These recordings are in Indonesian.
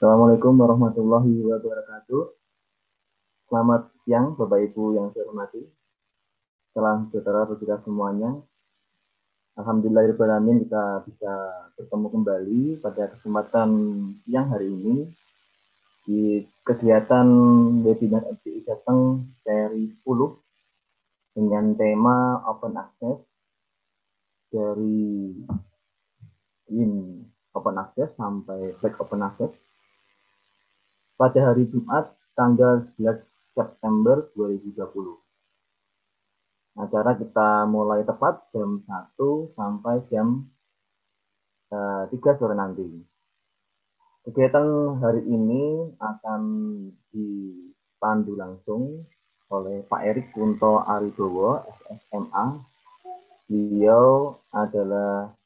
Assalamualaikum warahmatullahi wabarakatuh. Selamat siang Bapak Ibu yang saya hormati. Salam sejahtera untuk kita semuanya. Alhamdulillah kita bisa bertemu kembali pada kesempatan yang hari ini di kegiatan webinar edisi Jateng seri 10 dengan tema Open Access dari in Open Access sampai Black Open Access pada hari Jumat tanggal 11 September 2020, Acara kita mulai tepat jam 1 sampai jam uh, eh, 3 sore nanti. Kegiatan hari ini akan dipandu langsung oleh Pak Erik Kunto Aribowo, SMA. Beliau adalah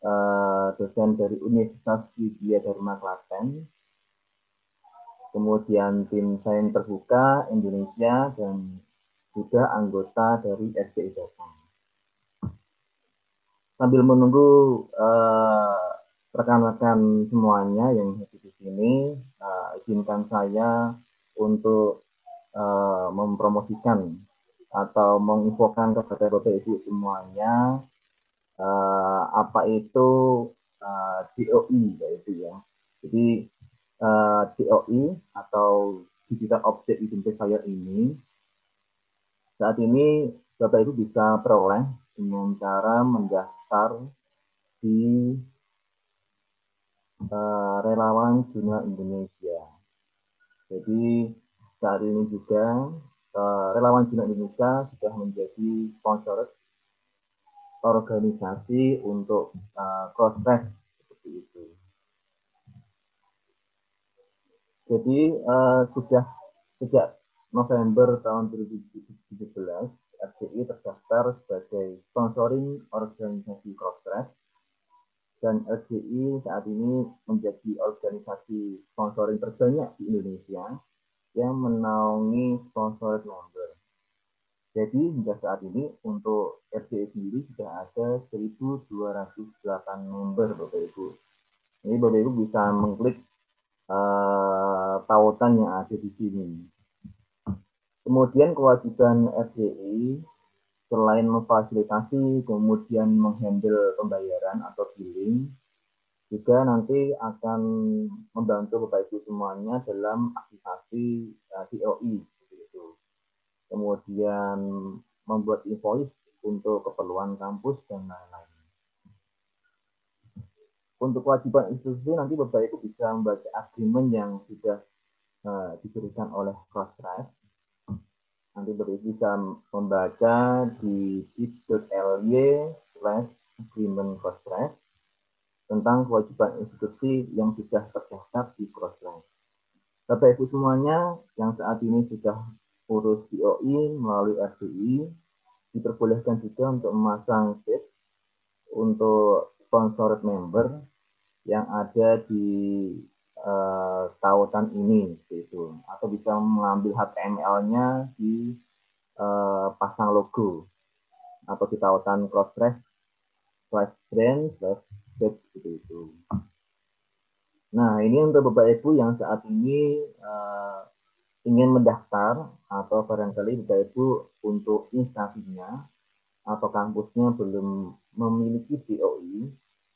eh, dosen dari Universitas Widya Dharma Klaten kemudian tim sains terbuka Indonesia dan juga anggota dari SPI Batam. Sambil menunggu eh, rekan-rekan semuanya yang hadir di sini, uh, izinkan saya untuk uh, mempromosikan atau menginfokan kepada Bapak Ibu semuanya apa itu DOI yaitu ya. Jadi uh, eh, DOI atau Digital Object Identifier ini saat ini Bapak Ibu bisa peroleh dengan cara mendaftar di uh, relawan Juna Indonesia. Jadi saat ini juga uh, relawan Juna Indonesia sudah menjadi sponsor organisasi untuk uh, cross seperti itu. Jadi uh, sudah sejak November tahun 2017 RCI terdaftar sebagai sponsoring organisasi cross dan RCI saat ini menjadi organisasi sponsoring terbanyak di Indonesia yang menaungi sponsor member. Jadi hingga saat ini untuk RCI sendiri sudah ada 1.208 member Bapak Ibu. Ini Bapak Ibu bisa mengklik uh, tautan yang ada di sini. Kemudian kewajiban FDI selain memfasilitasi, kemudian menghandle pembayaran atau billing, juga nanti akan membantu Bapak Ibu semuanya dalam aktivasi eh, COI, e, Kemudian membuat invoice untuk keperluan kampus dan lain-lain untuk kewajiban institusi nanti Bapak Ibu bisa membaca agreement yang sudah uh, diberikan oleh -Drive. Nanti Bapak Ibu bisa membaca di bit.ly slash agreement Crossrite tentang kewajiban institusi yang sudah terdaftar di -Drive. Bapak Ibu semuanya yang saat ini sudah urus DOI melalui RDI diperbolehkan juga untuk memasang bit untuk sponsored member yang ada di uh, tautan ini gitu atau bisa mengambil HTML-nya di uh, pasang logo atau di tautan crossref slash brand slash page gitu itu. Nah ini untuk bapak ibu yang saat ini uh, ingin mendaftar atau barangkali bapak ibu untuk instansinya atau kampusnya belum memiliki DOI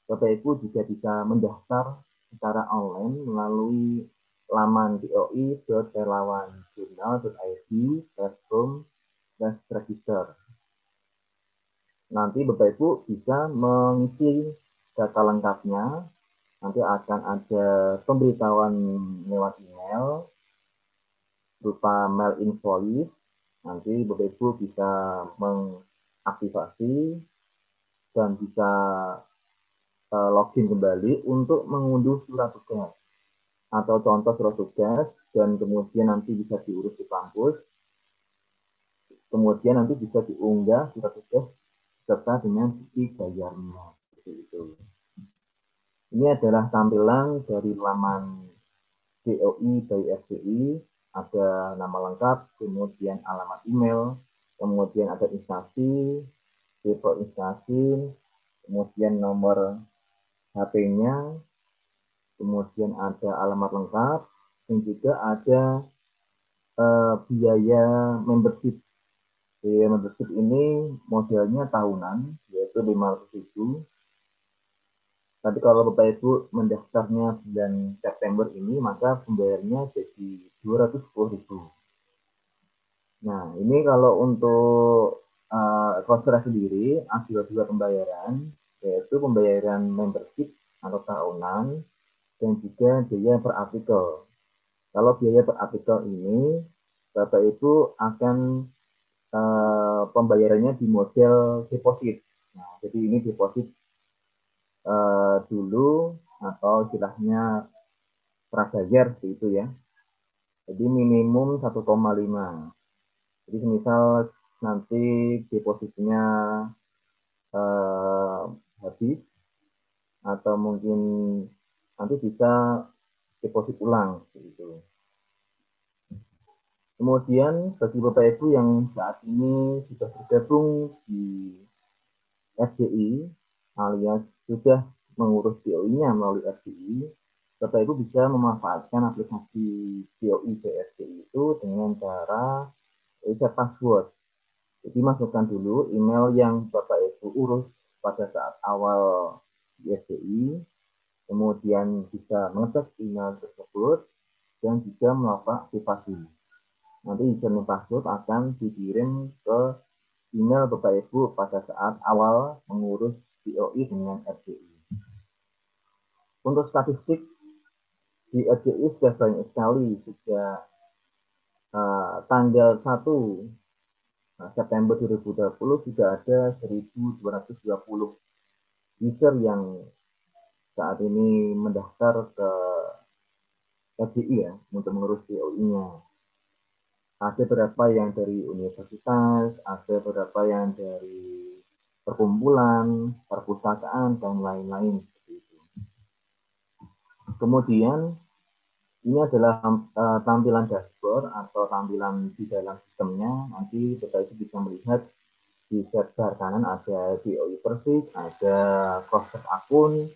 Bapak Ibu juga bisa mendaftar secara online melalui laman doi.relawanjurnal.id platform register. Nanti Bapak Ibu bisa mengisi data lengkapnya. Nanti akan ada pemberitahuan lewat email berupa mail invoice. Nanti Bapak Ibu bisa mengaktifasi dan bisa Eh, login kembali untuk mengunduh surat tugas atau contoh surat tugas dan kemudian nanti bisa diurus di kampus. Kemudian nanti bisa diunggah surat tugas serta dengan bukti bayarnya. Itu. Ini adalah tampilan dari laman DOI by FDI. Ada nama lengkap, kemudian alamat email, kemudian ada instansi, tipe instansi, kemudian nomor HP-nya, kemudian ada alamat lengkap, dan juga ada uh, biaya membership. Biaya membership ini modelnya tahunan, yaitu 500 ribu. Tapi kalau Bapak Ibu mendaftarnya bulan September ini, maka pembayarannya jadi 210 ribu. Nah, ini kalau untuk uh, sendiri, ada dua pembayaran, yaitu pembayaran membership atau tahunan dan juga biaya per artikel. Kalau biaya per artikel ini, Bapak Ibu akan e, pembayarannya di model deposit. Nah, jadi ini deposit e, dulu atau istilahnya prabayar itu ya. Jadi minimum 1,5. Jadi misal nanti depositnya eh, habis atau mungkin nanti bisa deposit ulang gitu. Kemudian bagi Bapak Ibu yang saat ini sudah bergabung di FDI alias sudah mengurus POI nya melalui FDI, Bapak Ibu bisa memanfaatkan aplikasi DOI BSDI itu dengan cara reset password. Jadi masukkan dulu email yang Bapak Ibu urus pada saat awal YSDI, kemudian bisa mengecek email tersebut, dan juga melakukan aktivasi. Nanti username password akan dikirim ke email Bapak Ibu pada saat awal mengurus DOI dengan RDI. Untuk statistik di RDI sudah banyak sekali, sudah uh, tanggal 1 Nah, September 2020 sudah ada 1.220 user yang saat ini mendaftar ke KJI ya untuk mengurus POI-nya. Ada berapa yang dari universitas, ada berapa yang dari perkumpulan, perpustakaan, dan lain-lain. Kemudian ini adalah eh, tampilan dashboard atau tampilan di dalam sistemnya. Nanti kita itu bisa melihat di bar kanan ada DOI persis, ada proses akun,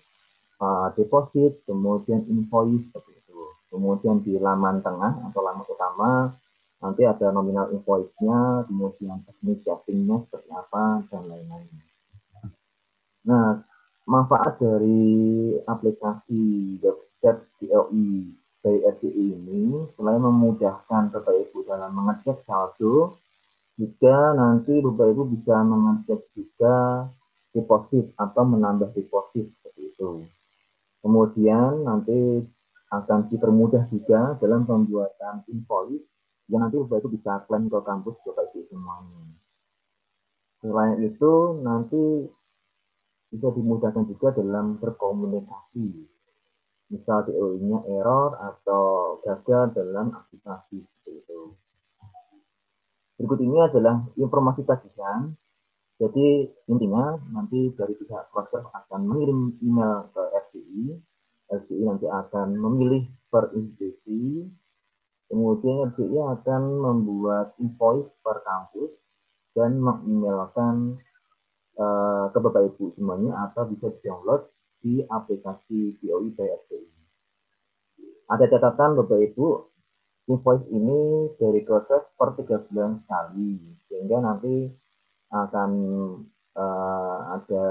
eh, deposit, kemudian invoice seperti itu. Kemudian di laman tengah atau laman utama nanti ada nominal invoice-nya, kemudian teknik chatting seperti apa dan lain-lain. Nah, manfaat dari aplikasi website DOI dari RDI ini selain memudahkan Bapak Ibu dalam mengecek saldo, juga nanti Bapak Ibu bisa mengecek juga deposit atau menambah deposit seperti itu. Kemudian nanti akan dipermudah juga dalam pembuatan invoice yang nanti Bapak Ibu bisa klaim ke kampus Bapak Ibu semuanya. Selain itu nanti bisa dimudahkan juga dalam berkomunikasi misal DOI-nya error atau gagal dalam aktivasi seperti itu. Berikut ini adalah informasi tagihan. Jadi intinya nanti dari pihak proses akan mengirim email ke RCI. RCI nanti akan memilih per institusi. Kemudian RCI akan membuat invoice per kampus dan mengemailkan uh, ke Bapak Ibu semuanya atau bisa di download di aplikasi boi BSPI. Ada catatan Bapak Ibu, invoice ini dari proses per tiga bulan sekali, sehingga nanti akan uh, ada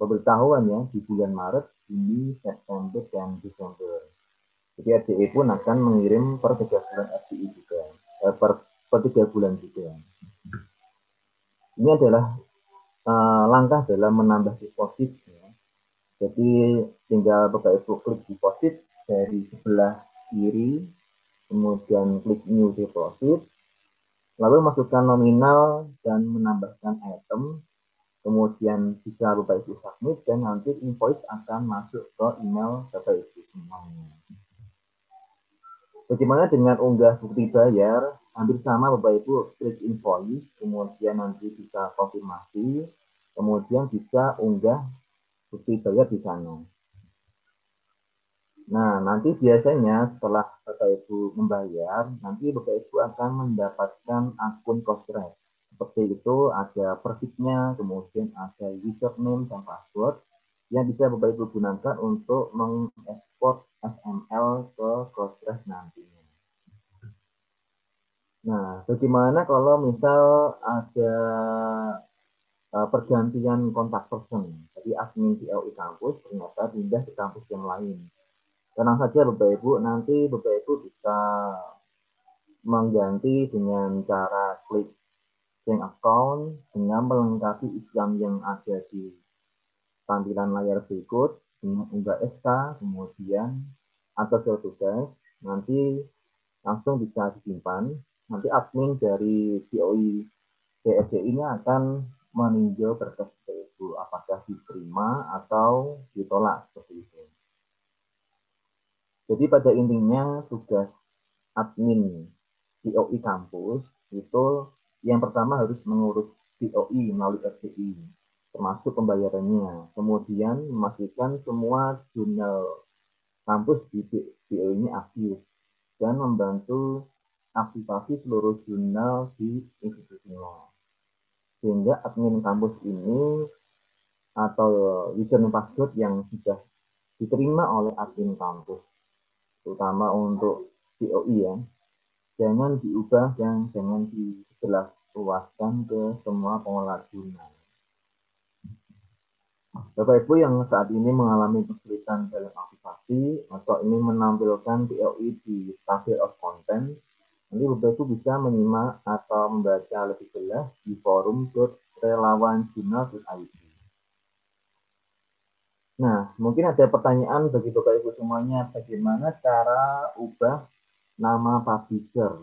pemberitahuan ya di bulan Maret, Juni, September, dan Desember. Jadi RDI pun akan mengirim per tiga bulan RDI juga, eh, per, per tiga bulan juga. Ini adalah uh, langkah dalam menambah deposit. ya, jadi tinggal pakai itu klik deposit dari sebelah kiri, kemudian klik new deposit, lalu masukkan nominal dan menambahkan item, kemudian bisa Bapak Ibu submit dan nanti invoice akan masuk ke email Bapak Ibu semuanya. Bagaimana dengan unggah bukti bayar? Hampir sama Bapak Ibu klik invoice, kemudian nanti bisa konfirmasi, kemudian bisa unggah bukti bayar di sana. Nah, nanti biasanya setelah Bapak Ibu membayar, nanti Bapak Ibu akan mendapatkan akun Crossref. Seperti itu ada persisnya, kemudian ada username dan password yang bisa Bapak Ibu gunakan untuk mengekspor SML ke Crossref nantinya. Nah, bagaimana kalau misal ada Eh, pergantian kontak person. Jadi admin di LI kampus ternyata pindah ke kampus yang lain. Tenang saja Bapak Ibu, nanti Bapak Ibu bisa mengganti dengan cara klik bank account dengan melengkapi Islam yang ada di tampilan layar berikut dengan unggah SK, kemudian atau tugas, nanti langsung bisa disimpan. Nanti admin dari COI DSD ini akan meninjau berkas itu apakah diterima atau ditolak seperti itu. Jadi pada intinya tugas admin DOI kampus itu yang pertama harus mengurus DOI melalui RCI termasuk pembayarannya. Kemudian memastikan semua jurnal kampus di DOI ini aktif dan membantu aktivasi seluruh jurnal di institusi institusinya sehingga admin kampus ini atau user password yang sudah diterima oleh admin kampus terutama untuk COI e ya jangan diubah dan jangan dijelas luaskan ke semua pengelola guna Bapak Ibu yang saat ini mengalami kesulitan dalam aplikasi atau ini menampilkan DOI e di table of content Nanti Bapak Ibu bisa menyimak atau membaca lebih jelas di forum .relawanjurnal.id. Nah, mungkin ada pertanyaan bagi Bapak Ibu semuanya, bagaimana cara ubah nama publisher?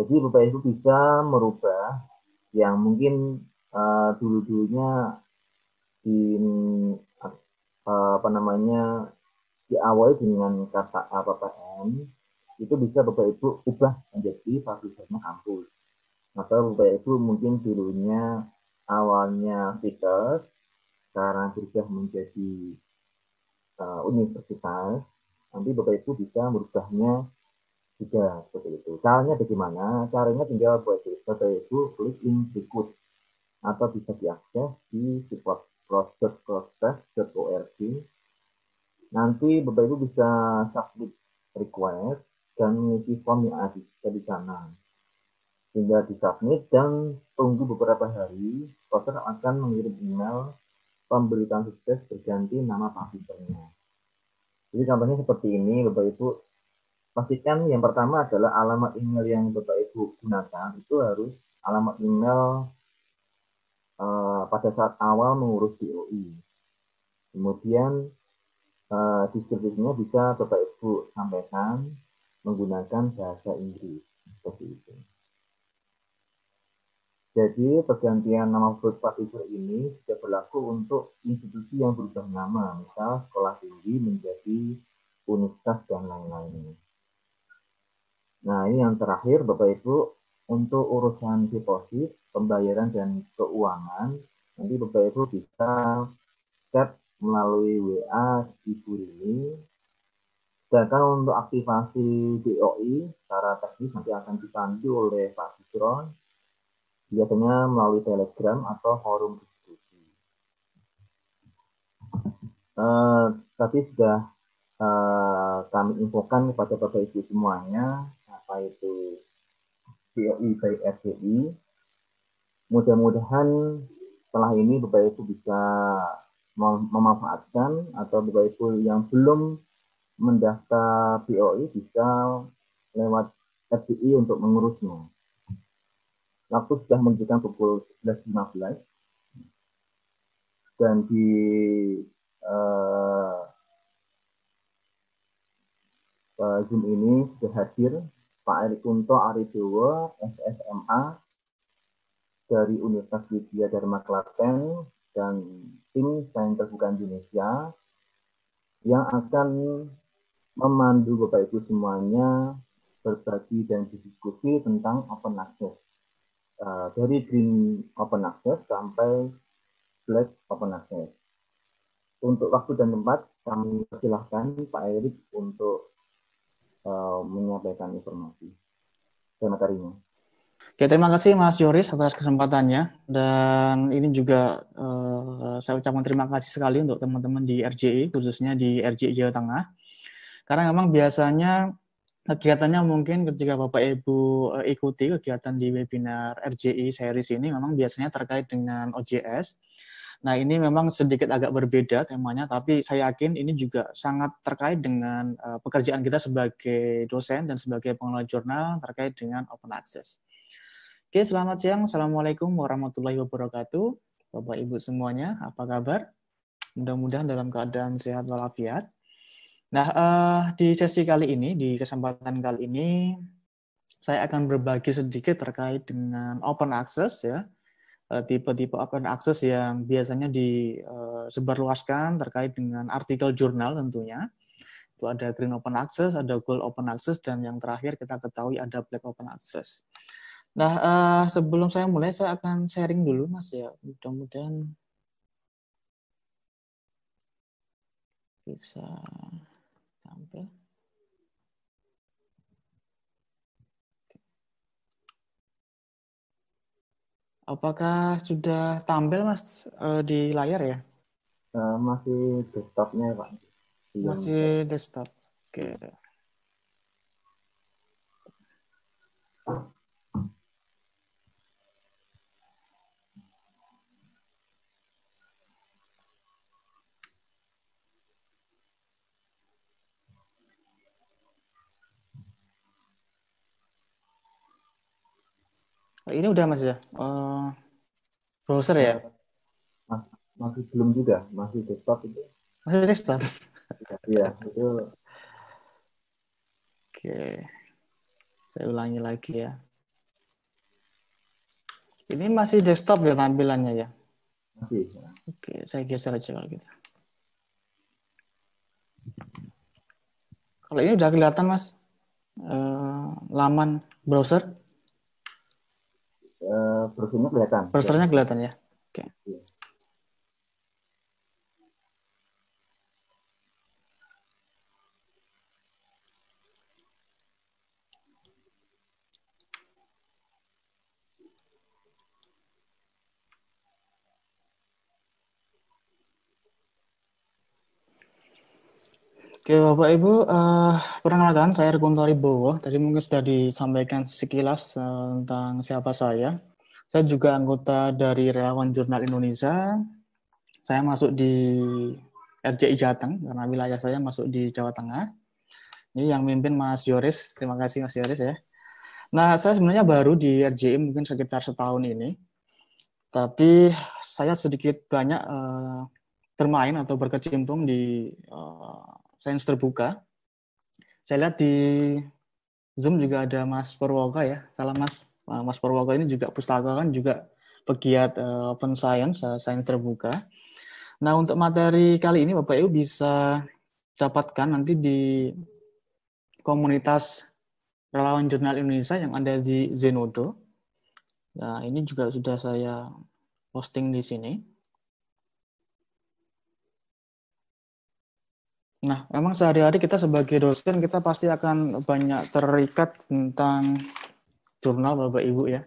Jadi Bapak Ibu bisa merubah yang mungkin uh, dulu-dulunya di uh, apa namanya diawali dengan kata APPN itu bisa Bapak Ibu ubah menjadi fasilitasnya kampus. Maka Bapak Ibu mungkin dulunya awalnya situs, sekarang berubah menjadi uh, universitas, nanti Bapak Ibu bisa merubahnya juga seperti itu. Caranya bagaimana? Caranya tinggal buat Bapak Ibu klik link berikut atau bisa diakses di support proses.org. Nanti Bapak Ibu bisa submit request dan mengisi form yang ada di sana. di submit dan tunggu beberapa hari, poster akan mengirim email pemberitaan sukses berganti nama publishernya. Jadi contohnya seperti ini, Bapak Ibu. Pastikan yang pertama adalah alamat email yang Bapak Ibu gunakan itu harus alamat email uh, pada saat awal mengurus DOI. Kemudian uh, deskripsinya bisa Bapak Ibu sampaikan menggunakan bahasa Inggris seperti itu. Jadi pergantian nama Food Particular ini sudah berlaku untuk institusi yang berubah nama, misal sekolah tinggi menjadi universitas dan lain-lain. Nah ini yang terakhir Bapak Ibu untuk urusan deposit, pembayaran dan keuangan nanti Bapak Ibu bisa chat melalui WA Ibu ini. Sedangkan untuk aktivasi DOI secara teknis nanti akan dipandu oleh Pak Busron biasanya melalui Telegram atau forum diskusi. Uh, eh, tapi sudah uh, kami infokan kepada Bapak Ibu semuanya apa itu DOI by RDI. Mudah-mudahan setelah ini Bapak Ibu bisa mem memanfaatkan atau Bapak Ibu yang belum mendaftar POI bisa lewat RDI untuk mengurusnya. Waktu sudah menunjukkan pukul 11.15 dan di uh, Zoom ini sudah hadir Pak Erick Kunto Aridewa, SSMA dari Universitas Widya Dharma Klaten dan tim Sains Terbuka Indonesia yang akan memandu Bapak Ibu semuanya berbagi dan berdiskusi tentang open access. Uh, dari green open access sampai black open access. Untuk waktu dan tempat, kami persilahkan Pak Erik untuk uh, menyampaikan informasi dan materinya. Oke, terima kasih Mas Yoris atas kesempatannya. Dan ini juga uh, saya ucapkan terima kasih sekali untuk teman-teman di RJI, e, khususnya di RJI e Jawa Tengah, karena memang biasanya kegiatannya mungkin ketika Bapak Ibu eh, ikuti kegiatan di webinar RJI series ini memang biasanya terkait dengan OJS. Nah, ini memang sedikit agak berbeda temanya, tapi saya yakin ini juga sangat terkait dengan eh, pekerjaan kita sebagai dosen dan sebagai pengelola jurnal terkait dengan open access. Oke, selamat siang. Assalamualaikum warahmatullahi wabarakatuh. Bapak Ibu semuanya, apa kabar? Mudah-mudahan dalam keadaan sehat walafiat. Nah, uh, di sesi kali ini, di kesempatan kali ini, saya akan berbagi sedikit terkait dengan open access ya, eh, tipe-tipe uh, open access yang biasanya disebarluaskan eh, terkait dengan artikel jurnal tentunya. Itu ada green open access, ada gold open access, dan yang terakhir kita ketahui ada black open access. Nah, uh, sebelum saya mulai, saya akan sharing dulu, Mas ya. Mudah-mudahan bisa. Sampai. Apakah sudah tampil mas eh, di layar ya? Uh, masih desktopnya pak. Belum. Masih desktop. Oke. Okay. Ini udah Mas ya? Uh, browser ya? Mas, masih belum juga, masih desktop itu. Masih desktop? Iya, itu. Oke. Saya ulangi lagi ya. Ini masih desktop ya tampilannya ya? Masih. Ya. Oke, saya geser aja kalau gitu. Kalau ini udah kelihatan mas, uh, laman browser uh, eh, brosurnya kelihatan. Brosurnya kelihatan ya. Oke. Okay. Iya. Oke Bapak Ibu, uh, perkenalkan saya Rekuntori Bowo. Tadi mungkin sudah disampaikan sekilas uh, tentang siapa saya. Saya juga anggota dari Relawan Jurnal Indonesia. Saya masuk di RJI Jateng karena wilayah saya masuk di Jawa Tengah. Ini yang mimpin Mas Yoris. Terima kasih Mas Yoris ya. Nah, saya sebenarnya baru di RJI mungkin sekitar setahun ini. Tapi saya sedikit banyak uh, bermain atau berkecimpung di uh, sains terbuka. Saya lihat di Zoom juga ada Mas Purwoko ya. Salam Mas. Mas Purwoko ini juga pustaka kan juga pegiat uh, open science, uh, sains terbuka. Nah, untuk materi kali ini Bapak Ibu bisa dapatkan nanti di komunitas relawan jurnal Indonesia yang ada di Zenodo. Nah, ini juga sudah saya posting di sini. Nah, memang sehari-hari kita sebagai dosen kita pasti akan banyak terikat tentang jurnal Bapak Ibu ya.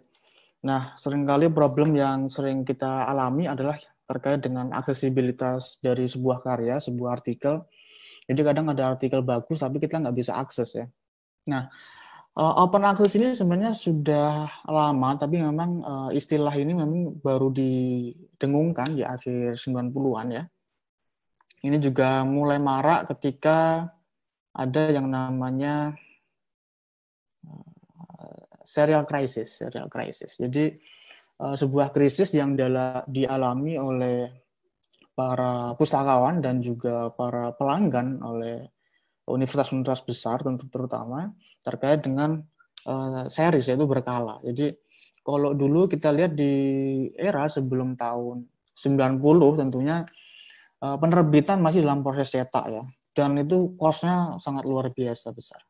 Nah, seringkali problem yang sering kita alami adalah terkait dengan aksesibilitas dari sebuah karya, sebuah artikel. Jadi kadang ada artikel bagus tapi kita nggak bisa akses ya. Nah, eh, open access ini sebenarnya sudah lama tapi memang eh, istilah ini memang baru didengungkan di akhir 90-an ya ini juga mulai marak ketika ada yang namanya eh, serial crisis, serial crisis. Jadi eh, sebuah krisis yang dialami oleh para pustakawan dan juga para pelanggan oleh universitas-universitas besar tentu terutama terkait dengan eh, series yaitu berkala. Jadi kalau dulu kita lihat di era sebelum tahun 90 tentunya Eh, penerbitan masih dalam proses cetak ya dan itu kosnya sangat luar biasa besar.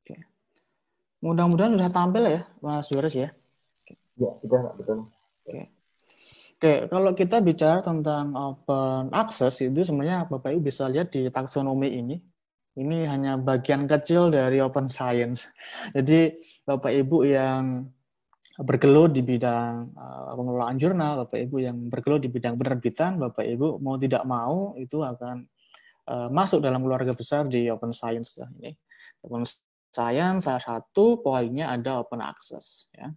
Oke. Mudah-mudahan sudah tampil ya, Mas Yoris ya. Ya, sudah, betul. Oke. Oke, kalau kita bicara tentang open access itu sebenarnya Bapak Ibu bisa lihat di taksonomi ini ini hanya bagian kecil dari open science. Jadi Bapak Ibu yang bergelut di bidang uh, pengelolaan jurnal, Bapak Ibu yang bergelut di bidang penerbitan, Bapak Ibu mau tidak mau itu akan uh, masuk dalam keluarga besar di open science ya. ini. Open science salah satu poinnya ada open access ya.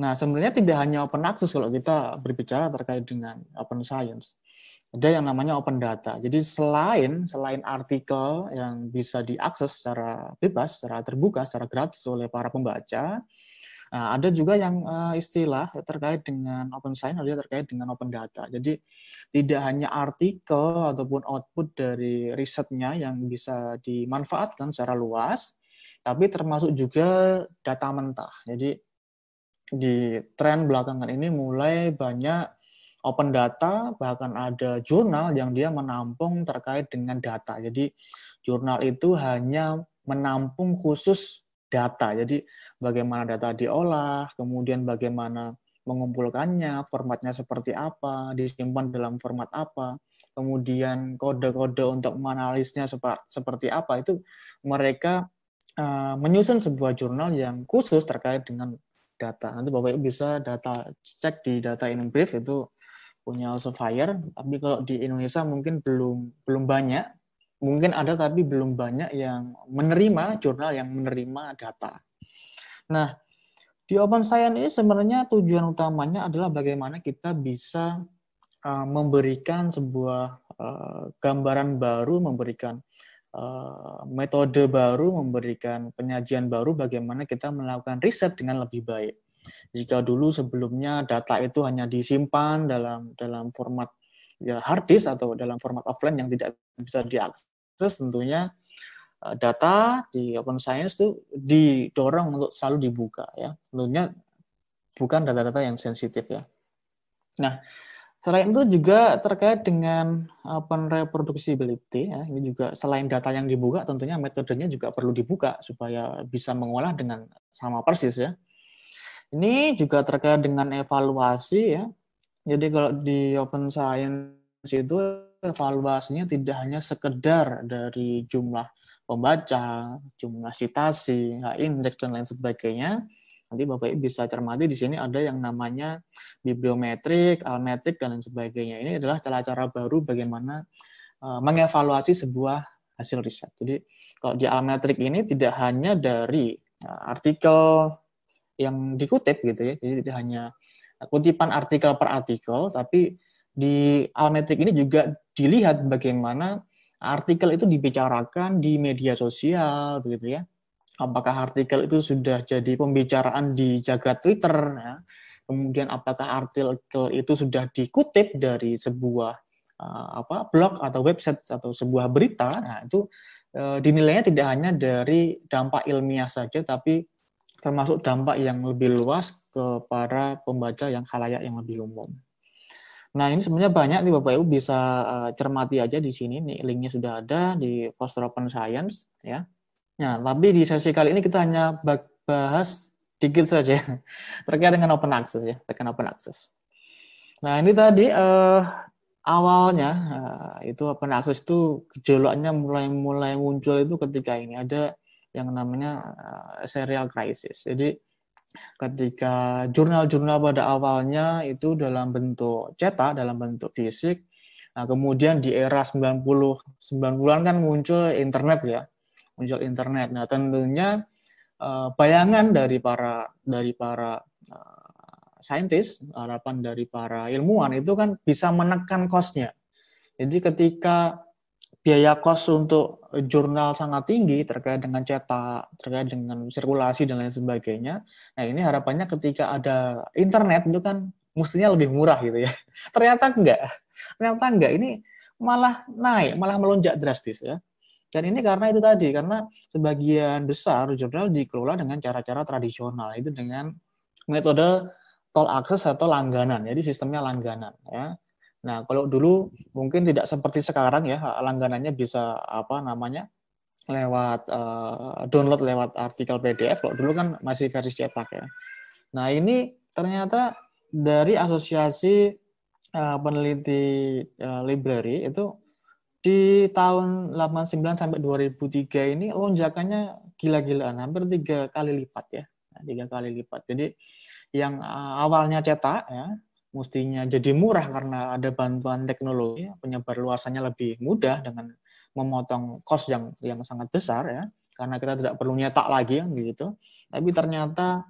Nah, sebenarnya tidak hanya open access kalau kita berbicara terkait dengan open science ada yang namanya open data. Jadi selain selain artikel yang bisa diakses secara bebas, secara terbuka, secara gratis oleh para pembaca, nah, ada juga yang uh, istilah terkait dengan open science, ada terkait dengan open data. Jadi tidak hanya artikel ataupun output dari risetnya yang bisa dimanfaatkan secara luas, tapi termasuk juga data mentah. Jadi di tren belakangan ini mulai banyak open data, bahkan ada jurnal yang dia menampung terkait dengan data. Jadi jurnal itu hanya menampung khusus data. Jadi bagaimana data diolah, kemudian bagaimana mengumpulkannya, formatnya seperti apa, disimpan dalam format apa, kemudian kode-kode untuk menganalisnya seperti apa itu mereka eh, menyusun sebuah jurnal yang khusus terkait dengan data. Nanti Bapak Ibu bisa data cek di data in brief itu punya House of Fire, tapi kalau di Indonesia mungkin belum belum banyak, mungkin ada tapi belum banyak yang menerima jurnal yang menerima data. Nah, di Open Science ini sebenarnya tujuan utamanya adalah bagaimana kita bisa uh, memberikan sebuah uh, gambaran baru, memberikan uh, metode baru, memberikan penyajian baru bagaimana kita melakukan riset dengan lebih baik. Jika dulu sebelumnya data itu hanya disimpan dalam dalam format ya hard disk atau dalam format offline yang tidak bisa diakses, tentunya eh, data di open science itu didorong untuk selalu dibuka ya. Tentunya bukan data-data yang sensitif ya. Nah, Selain itu juga terkait dengan open eh, reproducibility, ya, ini juga selain data yang dibuka, tentunya metodenya juga perlu dibuka supaya bisa mengolah dengan sama persis ya. Ini juga terkait dengan evaluasi ya. Jadi kalau di open science itu evaluasinya tidak hanya sekedar dari jumlah pembaca, jumlah citasi, indeks dan lain sebagainya. Nanti Bapak Ibu bisa cermati di sini ada yang namanya bibliometrik, almetrik dan lain sebagainya. Ini adalah cara-cara baru bagaimana eh, mengevaluasi sebuah hasil riset. Jadi kalau di almetrik ini tidak hanya dari eh, artikel, yang dikutip gitu ya. Jadi tidak hanya kutipan artikel per artikel, tapi di Almetric ini juga dilihat bagaimana artikel itu dibicarakan di media sosial begitu ya. Apakah artikel itu sudah jadi pembicaraan di jagat Twitter ya. Kemudian apakah artikel itu sudah dikutip dari sebuah uh, apa blog atau website atau sebuah berita. Nah, itu uh, dinilainya tidak hanya dari dampak ilmiah saja tapi termasuk dampak yang lebih luas ke para pembaca yang halayak yang lebih umum. Nah ini sebenarnya banyak nih Bapak Ibu bisa eh, cermati aja di sini, nih linknya sudah ada di Foster Open Science ya. Nah tapi di sesi kali ini kita hanya bahas dikit saja terkait dengan open access ya, terkait open access. Nah ini tadi uh, awalnya uh, itu open access itu gejolaknya mulai-mulai muncul itu ketika ini ada yang namanya eh, serial crisis. Jadi ketika jurnal-jurnal pada awalnya itu dalam bentuk cetak, dalam bentuk fisik, nah, kemudian di era 90 90-an kan muncul internet ya. Muncul internet. Nah, tentunya eh, bayangan dari para dari para eh, saintis, harapan dari para ilmuwan itu kan bisa menekan kosnya. Jadi ketika biaya kos untuk jurnal sangat tinggi terkait dengan cetak, terkait dengan sirkulasi dan lain sebagainya. Nah, ini harapannya ketika ada internet itu kan mestinya lebih murah gitu ya. Ternyata enggak. Ternyata enggak. Ini malah naik, malah melonjak drastis ya. Dan ini karena itu tadi, karena sebagian besar jurnal dikelola dengan cara-cara tradisional, itu dengan metode tol akses atau langganan. Jadi sistemnya langganan ya. Nah, kalau dulu mungkin tidak seperti sekarang ya, langganannya bisa apa namanya? lewat uh, download lewat artikel PDF. Kalau dulu kan masih versi cetak ya. Nah, ini ternyata dari asosiasi uh, peneliti uh, library itu di tahun 89 sampai 2003 ini lonjakannya gila-gilaan, hampir tiga kali lipat ya, nah, tiga kali lipat. Jadi yang awalnya cetak ya, mestinya jadi murah karena ada bantuan teknologi, penyebar luasannya lebih mudah dengan memotong kos yang yang sangat besar ya, karena kita tidak perlu nyetak lagi yang begitu. Tapi ternyata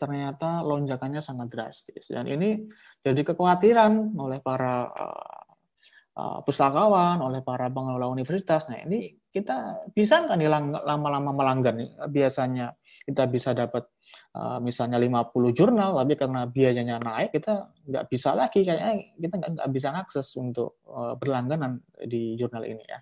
ternyata lonjakannya sangat drastis dan ini jadi kekhawatiran oleh para uh, uh, pustakawan, oleh para pengelola universitas. Nah ini kita bisa nggak nih lama-lama melanggar biasanya kita bisa dapat uh, misalnya 50 jurnal, tapi karena biayanya naik, kita nggak bisa lagi, kayaknya kita nggak, nggak bisa akses untuk uh, berlangganan di jurnal ini ya.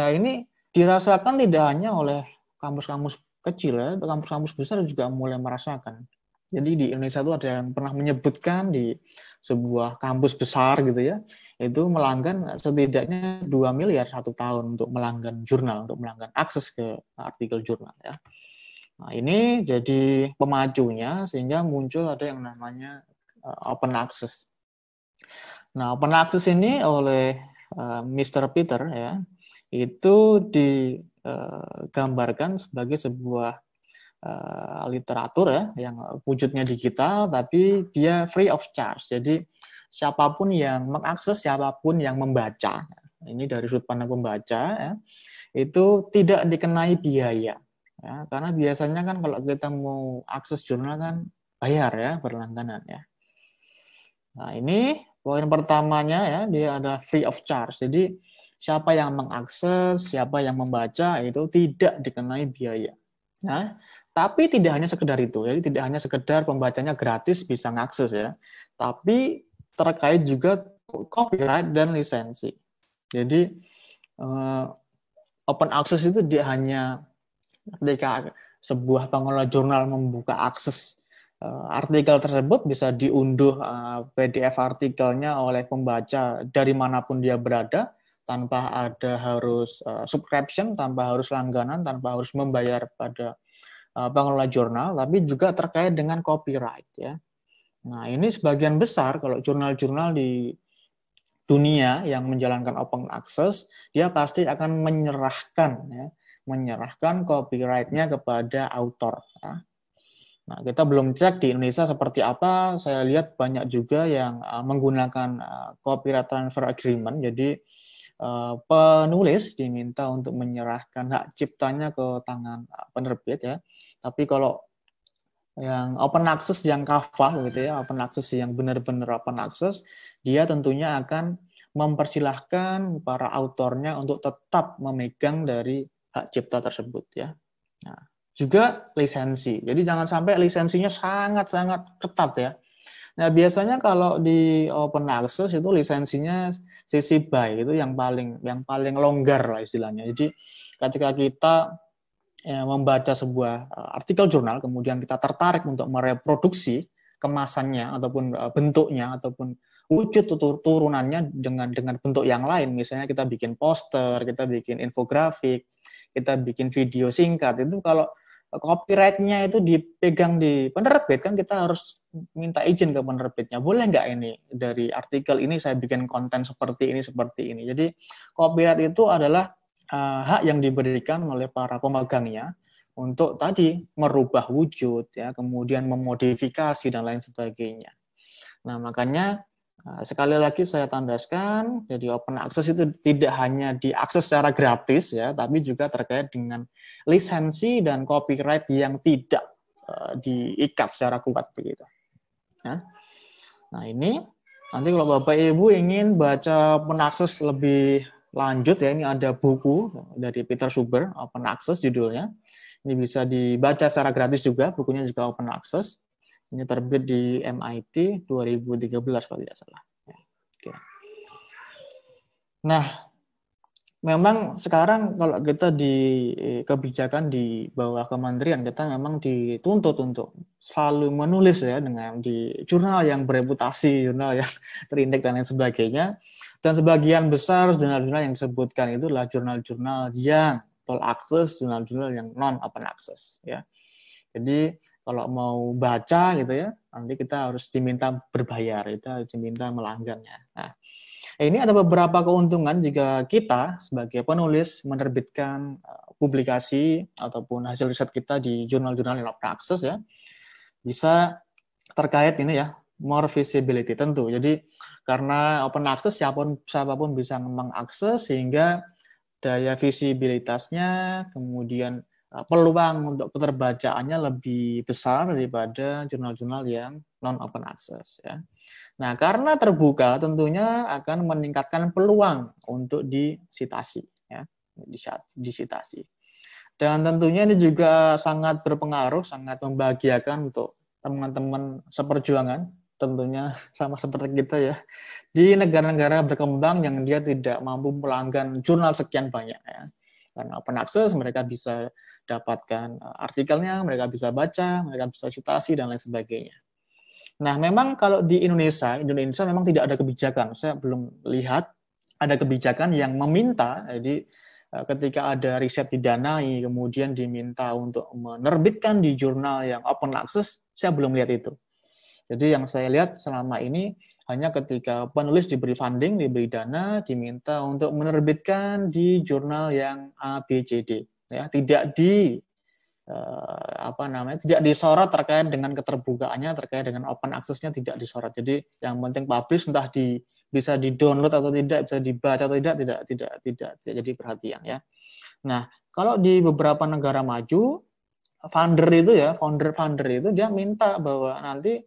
Nah ini dirasakan tidak hanya oleh kampus-kampus kecil ya, kampus-kampus besar juga mulai merasakan. Jadi di Indonesia itu ada yang pernah menyebutkan di sebuah kampus besar gitu ya, itu melanggan setidaknya 2 miliar satu tahun untuk melanggan jurnal, untuk melanggan akses ke artikel jurnal ya. Nah, ini jadi pemacunya sehingga muncul ada yang namanya eh, open access. Nah, open access ini oleh uh, eh, Mr. Peter ya, itu digambarkan eh, sebagai sebuah literatur ya yang wujudnya digital tapi dia free of charge. Jadi siapapun yang mengakses, siapapun yang membaca, ini dari sudut pandang pembaca ya, itu tidak dikenai biaya Ya, karena biasanya kan kalau kita mau akses jurnal kan bayar ya berlangganan ya. Nah, ini poin pertamanya ya, dia ada free of charge. Jadi siapa yang mengakses, siapa yang membaca itu tidak dikenai biaya. Nah, tapi tidak hanya sekedar itu, jadi tidak hanya sekedar pembacanya gratis bisa mengakses ya, tapi terkait juga copyright dan lisensi. Jadi eh, open access itu dia hanya Ketika sebuah pengelola jurnal membuka akses uh, artikel tersebut bisa diunduh uh, eh, PDF artikelnya oleh pembaca dari manapun dia berada tanpa ada harus uh, subscription, tanpa harus langganan, tanpa harus membayar pada uh, pengelola jurnal, tapi juga terkait dengan copyright ya. Nah, ini sebagian besar kalau jurnal-jurnal di dunia yang menjalankan open access, dia pasti akan menyerahkan ya, menyerahkan copyrightnya kepada autor. Ya. Nah, kita belum cek di Indonesia seperti apa. Saya lihat banyak juga yang eh, menggunakan eh, copyright transfer agreement. Jadi eh, penulis diminta untuk menyerahkan hak ciptanya ke tangan penerbit ya. Tapi kalau yang open access yang kafah gitu ya, open access yang benar-benar open access, dia tentunya akan mempersilahkan para autornya untuk tetap memegang dari hak cipta tersebut ya. Nah, juga lisensi. Jadi jangan sampai lisensinya sangat-sangat ketat ya. Nah, biasanya kalau di open access itu lisensinya sisi by itu yang paling yang paling longgar lah istilahnya. Jadi ketika kita ya, membaca sebuah eh, artikel jurnal kemudian kita tertarik untuk mereproduksi kemasannya ataupun eh, bentuknya ataupun wujud tutur, turunannya dengan dengan bentuk yang lain misalnya kita bikin poster kita bikin infografik kita bikin video singkat itu kalau copyrightnya itu dipegang di penerbit kan kita harus minta izin ke penerbitnya boleh nggak ini dari artikel ini saya bikin konten seperti ini seperti ini jadi copyright itu adalah uh, hak yang diberikan oleh para pemegangnya untuk tadi merubah wujud ya kemudian memodifikasi dan lain sebagainya nah makanya Nah, sekali lagi saya tandaskan, jadi open access itu tidak hanya diakses secara gratis ya, tapi juga terkait dengan lisensi dan copyright yang tidak uh, diikat secara kuat begitu. Ya. Nah ini nanti kalau bapak ibu ingin baca open access lebih lanjut ya, ini ada buku dari Peter Suber open access judulnya. Ini bisa dibaca secara gratis juga, bukunya juga open access. Ini terbit di MIT 2013 kalau tidak salah. Ya, oke. Nah, memang sekarang kalau kita di eh, kebijakan di bawah kementerian kita memang dituntut untuk selalu menulis ya dengan di jurnal yang bereputasi, jurnal yang terindeks dan lain sebagainya. Dan sebagian besar jurnal-jurnal yang disebutkan itu adalah jurnal-jurnal yang full akses, jurnal-jurnal yang non open access ya. Jadi kalau mau baca gitu ya nanti kita harus diminta berbayar kita harus diminta melanggarnya nah eh, ini ada beberapa keuntungan jika kita sebagai penulis menerbitkan eh, publikasi ataupun hasil riset kita di jurnal-jurnal yang open access ya bisa terkait ini ya more visibility tentu jadi karena open access siapapun siapapun bisa mengakses sehingga daya visibilitasnya kemudian Eh, peluang untuk keterbacaannya lebih besar daripada jurnal-jurnal yang non open access ya. Nah, karena terbuka tentunya akan meningkatkan peluang untuk disitasi ya, disitasi. Dan tentunya ini juga sangat berpengaruh, sangat membahagiakan untuk teman-teman seperjuangan tentunya sama seperti kita ya di negara-negara berkembang yang dia tidak mampu melanggan jurnal sekian banyak ya karena open access mereka bisa dapatkan eh, artikelnya, mereka bisa baca, mereka bisa citasi dan lain sebagainya. Nah, memang kalau di Indonesia, Indonesia memang tidak ada kebijakan. Saya belum lihat ada kebijakan yang meminta, jadi eh, ketika ada riset didanai, kemudian diminta untuk menerbitkan di jurnal yang open access, saya belum lihat itu. Jadi yang saya lihat selama ini hanya ketika penulis diberi funding, diberi dana, diminta untuk menerbitkan di jurnal yang ABCD, ya, tidak di eh, apa namanya, tidak disorot terkait dengan keterbukaannya, terkait dengan open access-nya tidak disorot. Jadi yang penting publish entah di bisa di-download atau tidak, bisa dibaca atau tidak, tidak tidak tidak, tidak jadi perhatian ya. Nah, kalau di beberapa negara maju founder itu ya, founder founder itu dia minta bahwa nanti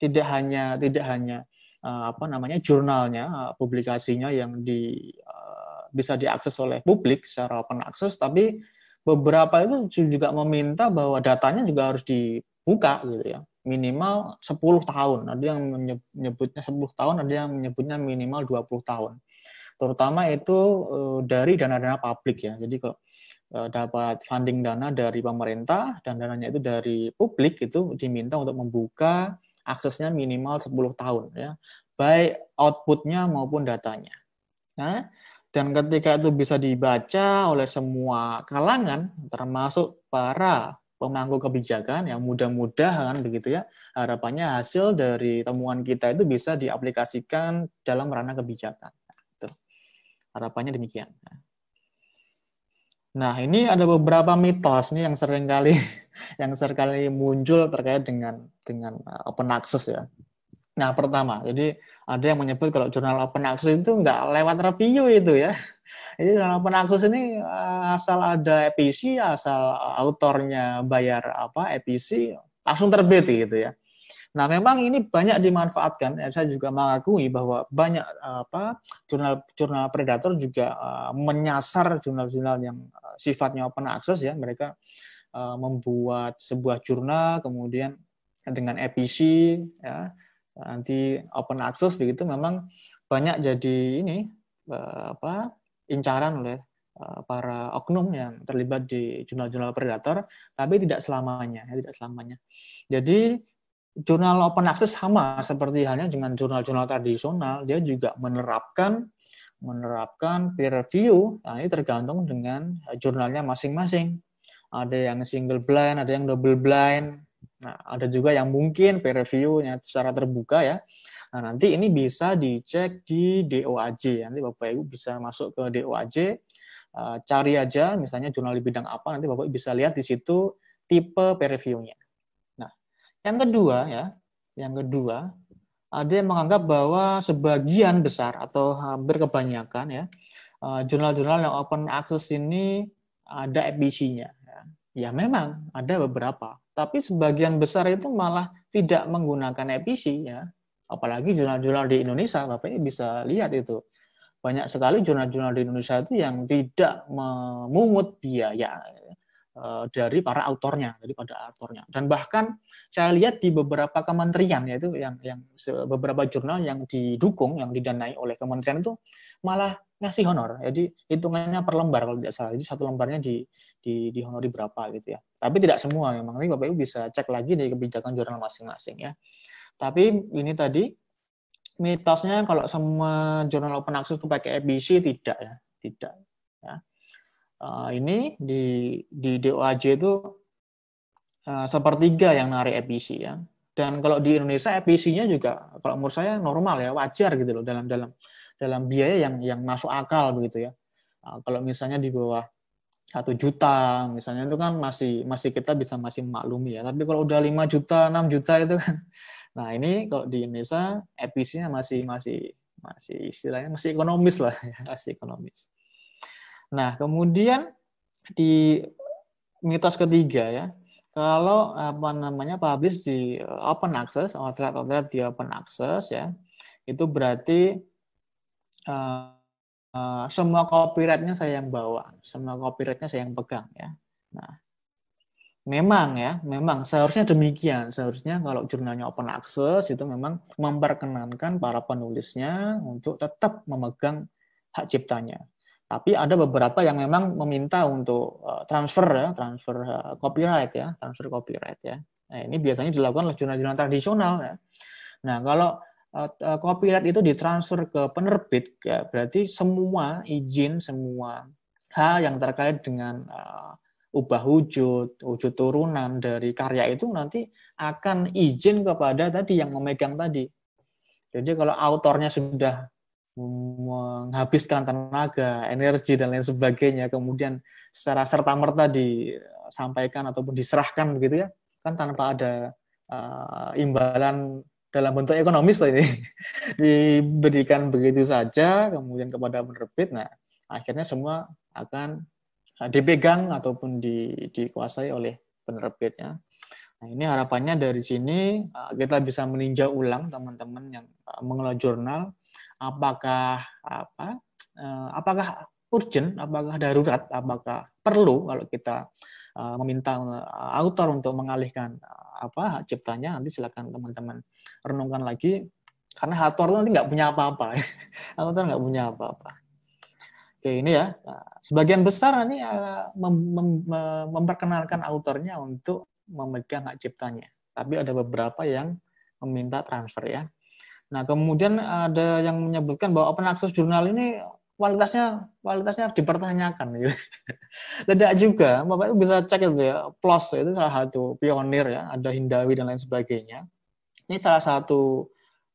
tidak hanya tidak hanya uh, apa namanya jurnalnya, uh, publikasinya yang di uh, bisa diakses oleh publik secara open access, tapi beberapa itu juga meminta bahwa datanya juga harus dibuka gitu ya minimal 10 tahun. Ada yang menyebutnya 10 tahun, ada yang menyebutnya minimal 20 tahun. Terutama itu dari dana-dana publik ya. Jadi kalau dapat funding dana dari pemerintah dan dananya itu dari publik itu diminta untuk membuka aksesnya minimal 10 tahun ya baik outputnya maupun datanya nah dan ketika itu bisa dibaca oleh semua kalangan termasuk para pemangku kebijakan yang mudah-mudahan begitu ya harapannya hasil dari temuan kita itu bisa diaplikasikan dalam ranah kebijakan nah, itu. harapannya demikian nah. Nah, ini ada beberapa mitos nih yang seringkali yang seringkali muncul terkait dengan dengan eh, open access ya. Nah, pertama, jadi ada yang menyebut kalau jurnal open access itu nggak lewat review itu ya. Jadi jurnal open access ini eh, asal ada EPC, asal eh, autornya bayar apa EPC, langsung terbit gitu ya. Nah, memang ini banyak dimanfaatkan. Ya, saya juga mengakui bahwa banyak apa jurnal-jurnal predator juga uh, menyasar jurnal-jurnal yang sifatnya open access ya mereka uh, membuat sebuah jurnal kemudian dengan EPC ya nanti open access begitu memang banyak jadi ini eh, apa incaran oleh eh, para oknum yang terlibat di jurnal-jurnal predator tapi tidak selamanya ya, tidak selamanya jadi jurnal open access sama seperti halnya dengan jurnal-jurnal tradisional, dia juga menerapkan menerapkan peer review, nah ini tergantung dengan eh, jurnalnya masing-masing. Ada yang single blind, ada yang double blind, nah, ada juga yang mungkin peer review-nya secara terbuka ya. Nah nanti ini bisa dicek di DOAJ, nanti Bapak Ibu bisa masuk ke DOAJ, eh, cari aja misalnya jurnal di bidang apa, nanti Bapak Ibu bisa lihat di situ tipe peer review-nya. Nah yang kedua ya, yang kedua ada yang menganggap bahwa sebagian besar atau hampir kebanyakan ya eh, jurnal-jurnal yang open access ini ada FBC-nya. Ya. ya memang ada beberapa, tapi sebagian besar itu malah tidak menggunakan FBC ya. Apalagi jurnal-jurnal di Indonesia, Bapaknya bisa lihat itu. Banyak sekali jurnal-jurnal di Indonesia itu yang tidak memungut biaya Eh, dari para autornya, dari pada autornya. Dan bahkan saya lihat di beberapa kementerian yaitu yang yang beberapa jurnal yang didukung, yang didanai oleh kementerian itu malah ngasih honor. Jadi hitungannya per lembar kalau tidak salah. Jadi satu lembarnya di di dihonori berapa gitu ya. Tapi tidak semua memang nanti Bapak Ibu bisa cek lagi dari kebijakan jurnal masing-masing ya. Tapi ini tadi mitosnya kalau semua jurnal open access itu pakai ABC tidak ya, tidak ya uh, ini di di DOAJ itu uh, sepertiga yang narik EPC ya. Dan kalau di Indonesia EPC-nya juga kalau menurut saya normal ya, wajar gitu loh dalam dalam dalam biaya yang yang masuk akal begitu ya. Uh, kalau misalnya di bawah satu juta misalnya itu kan masih masih kita bisa masih maklumi ya tapi kalau udah 5 juta 6 juta itu kan nah ini kalau di Indonesia EPC-nya masih masih masih istilahnya masih ekonomis lah ya, masih ekonomis Nah, kemudian di mitos ketiga ya, kalau apa namanya publish di open access, outlet-outlet di open access ya, itu berarti uh, uh, semua copyrightnya saya yang bawa, semua copyrightnya saya yang pegang ya. Nah, memang ya, memang seharusnya demikian. Seharusnya kalau jurnalnya open access itu memang memperkenankan para penulisnya untuk tetap memegang hak ciptanya. Tapi ada beberapa yang memang meminta untuk eh, transfer ya, transfer eh, copyright ya, transfer copyright ya. Nah, ini biasanya dilakukan oleh jurnal-jurnal tradisional ya. Nah, kalau uh, copyright itu ditransfer ke penerbit ya, berarti semua izin, semua hal yang terkait dengan uh, ubah wujud, wujud turunan dari karya itu nanti akan izin kepada tadi yang memegang tadi. Jadi kalau autornya sudah menghabiskan tenaga, energi dan lain sebagainya, kemudian secara serta merta disampaikan ataupun diserahkan begitu ya, kan tanpa ada uh, imbalan dalam bentuk ekonomis loh ini diberikan begitu saja, kemudian kepada penerbit, nah akhirnya semua akan eh, dipegang ataupun di, dikuasai oleh penerbitnya. Nah, ini harapannya dari sini eh, kita bisa meninjau ulang teman-teman yang mengelola jurnal apakah apa uh, apakah urgent, apakah darurat, apakah perlu kalau kita uh, meminta eh, autor untuk mengalihkan uh, apa hak ciptanya nanti silakan teman-teman renungkan lagi karena autor nanti nggak punya apa-apa, autor nggak punya apa-apa. Oke ini ya sebagian besar ini mem mem memperkenalkan autornya untuk memegang hak ciptanya, tapi ada beberapa yang meminta transfer ya. Nah, kemudian ada yang menyebutkan bahwa open access jurnal ini kualitasnya kualitasnya dipertanyakan gitu. Tidak juga, Bapak itu bisa cek itu ya, plus itu salah satu pionir ya, ada Hindawi dan lain sebagainya. Ini salah satu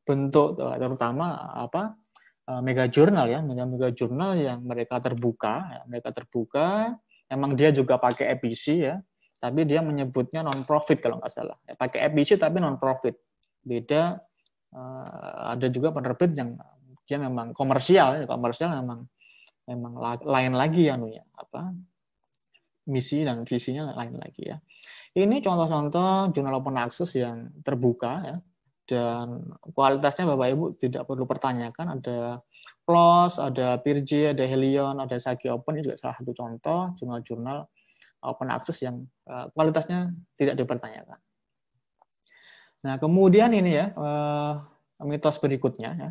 bentuk terutama apa? E, mega jurnal ya, mega mega jurnal yang mereka terbuka, ya, mereka terbuka. Emang dia juga pakai EPC ya, tapi dia menyebutnya non profit kalau nggak salah. Ya, pakai EPC tapi non profit. Beda Eh, ada juga penerbit yang dia memang komersial, ya, komersial memang memang lain lagi anu ya nunya apa misi dan visinya lain lagi ya. Ini contoh-contoh jurnal open access yang terbuka ya dan kualitasnya Bapak Ibu tidak perlu pertanyakan ada PLOS, ada PIRJ, ada Helion, ada saki Open ini juga salah satu contoh jurnal-jurnal open access yang eh, kualitasnya tidak dipertanyakan. Nah, kemudian ini ya, uh, mitos berikutnya ya.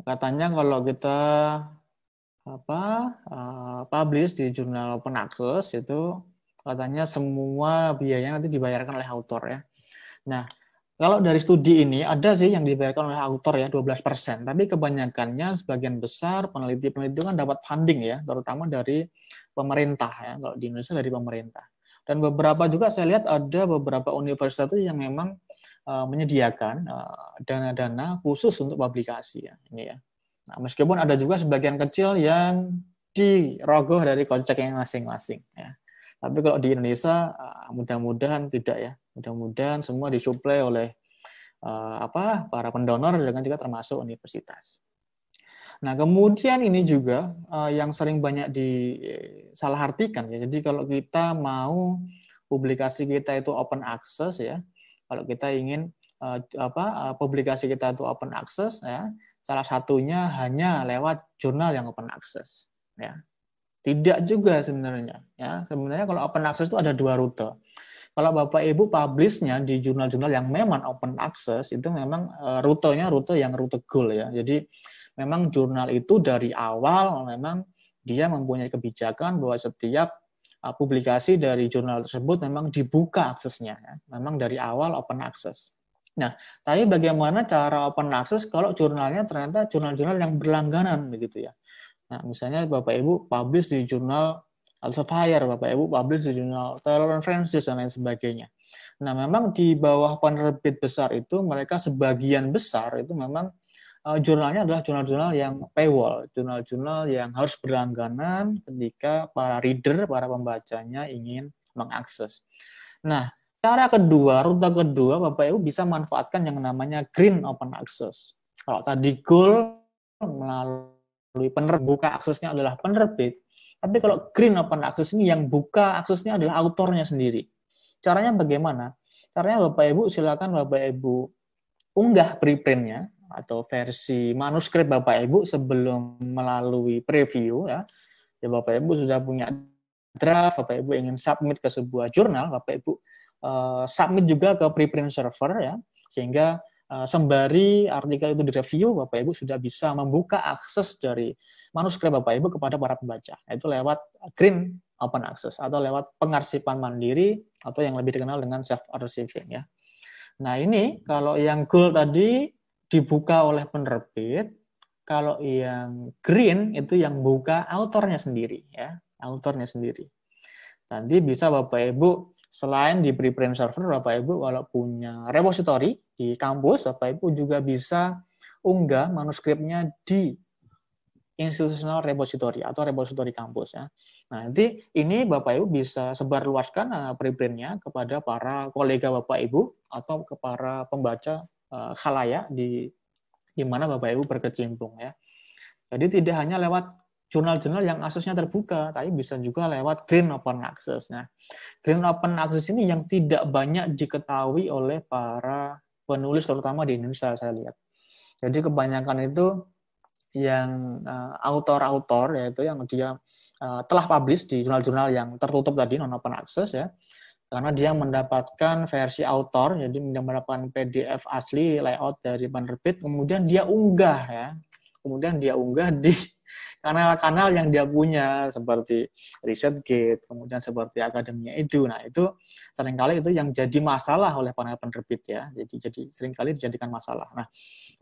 Katanya kalau kita apa uh, publish di jurnal open access itu katanya semua biaya nanti dibayarkan oleh autor ya. Nah, kalau dari studi ini ada sih yang dibayarkan oleh autor ya 12%, tapi kebanyakannya sebagian besar peneliti-peneliti kan dapat funding ya, terutama dari pemerintah ya, kalau di Indonesia dari pemerintah. Dan beberapa juga saya lihat ada beberapa universitas itu yang memang uh, menyediakan eh, dana-dana uh, khusus untuk publikasi ya ini ya. Nah, meskipun ada juga sebagian kecil yang dirogoh dari yang masing-masing ya. Tapi kalau di Indonesia uh, mudah-mudahan tidak ya. Mudah-mudahan semua disuplai oleh apa para pendonor dengan juga termasuk universitas. Nah, kemudian ini juga uh, yang sering banyak disalahartikan ya. Jadi kalau kita mau publikasi kita itu open access ya, kalau kita ingin uh, apa uh, publikasi kita itu open access ya, salah satunya hanya lewat jurnal yang open access ya. Tidak juga sebenarnya ya. Sebenarnya kalau open access itu ada dua rute. Kalau Bapak Ibu publishnya di jurnal-jurnal yang memang open access itu memang uh, rutenya rute yang rute goal ya. Jadi memang jurnal itu dari awal memang dia mempunyai kebijakan bahwa setiap uh, publikasi dari jurnal tersebut memang dibuka aksesnya, ya. memang dari awal open access. Nah, tapi bagaimana cara open access kalau jurnalnya ternyata jurnal-jurnal yang berlangganan begitu ya? Nah, misalnya Bapak Ibu publish di jurnal Elsevier, Bapak Ibu publish di jurnal Taylor and Francis dan lain sebagainya. Nah, memang di bawah penerbit besar itu mereka sebagian besar itu memang uh, jurnalnya adalah jurnal-jurnal yang paywall, jurnal-jurnal yang harus berlangganan ketika para reader, para pembacanya ingin mengakses. Nah, cara kedua, rute kedua, Bapak Ibu bisa manfaatkan yang namanya green open access. Kalau tadi goal melalui penerbuka aksesnya adalah penerbit, tapi kalau green open access ini yang buka aksesnya adalah autornya sendiri. Caranya bagaimana? Caranya Bapak Ibu silakan Bapak Ibu unggah preprintnya, atau versi manuskrip Bapak Ibu sebelum melalui preview ya. Ya Bapak Ibu sudah punya draft, Bapak Ibu ingin submit ke sebuah jurnal, Bapak Ibu uh, submit juga ke preprint server ya. Sehingga uh, sembari artikel itu direview, Bapak Ibu sudah bisa membuka akses dari manuskrip Bapak Ibu kepada para pembaca. Nah, itu lewat green open access atau lewat pengarsipan mandiri atau yang lebih dikenal dengan self archiving ya. Nah, ini kalau yang gold tadi dibuka oleh penerbit. Kalau yang green itu yang buka autornya sendiri ya, autornya sendiri. Nanti bisa Bapak Ibu selain di preprint server Bapak Ibu kalau punya repository di kampus Bapak Ibu juga bisa unggah manuskripnya di institutional repository atau repository kampus ya. Nah, nanti ini Bapak Ibu bisa sebarluaskan luaskan eh, preprintnya kepada para kolega Bapak Ibu atau kepada pembaca Eh, khalayak di di mana Bapak Ibu berkecimpung ya. Jadi tidak hanya lewat jurnal-jurnal yang aksesnya terbuka, tapi bisa juga lewat green open access. Nah, green open access ini yang tidak banyak diketahui oleh para penulis terutama di Indonesia saya lihat. Jadi kebanyakan itu yang eh, autor-autor yaitu yang dia eh, telah publish di jurnal-jurnal yang tertutup tadi non open access ya karena dia mendapatkan versi author, jadi mendapatkan PDF asli layout dari penerbit, kemudian dia unggah ya, kemudian dia unggah di kanal-kanal yang dia punya seperti riset gate kemudian seperti akademinya itu Nah itu seringkali itu yang jadi masalah oleh para penerbit ya, jadi jadi seringkali dijadikan masalah. Nah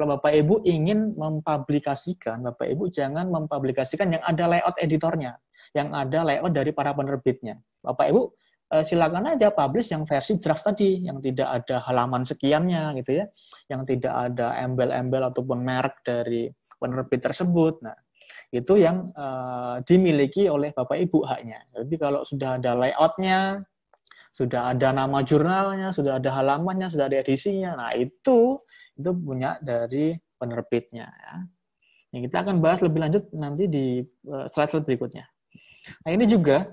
kalau Bapak Ibu ingin mempublikasikan, Bapak Ibu jangan mempublikasikan yang ada layout editornya, yang ada layout dari para penerbitnya. Bapak Ibu Eh, silakan aja publish yang versi draft tadi yang tidak ada halaman sekiannya gitu ya, yang tidak ada embel-embel ataupun merek dari penerbit tersebut. Nah, itu yang uh, dimiliki oleh Bapak Ibu haknya. Jadi kalau sudah ada layoutnya, sudah ada nama jurnalnya, sudah ada halamannya, sudah ada edisinya, nah itu itu punya dari penerbitnya. Ya. Yang nah, kita akan bahas lebih lanjut nanti di eh, slide-slide berikutnya. Nah ini juga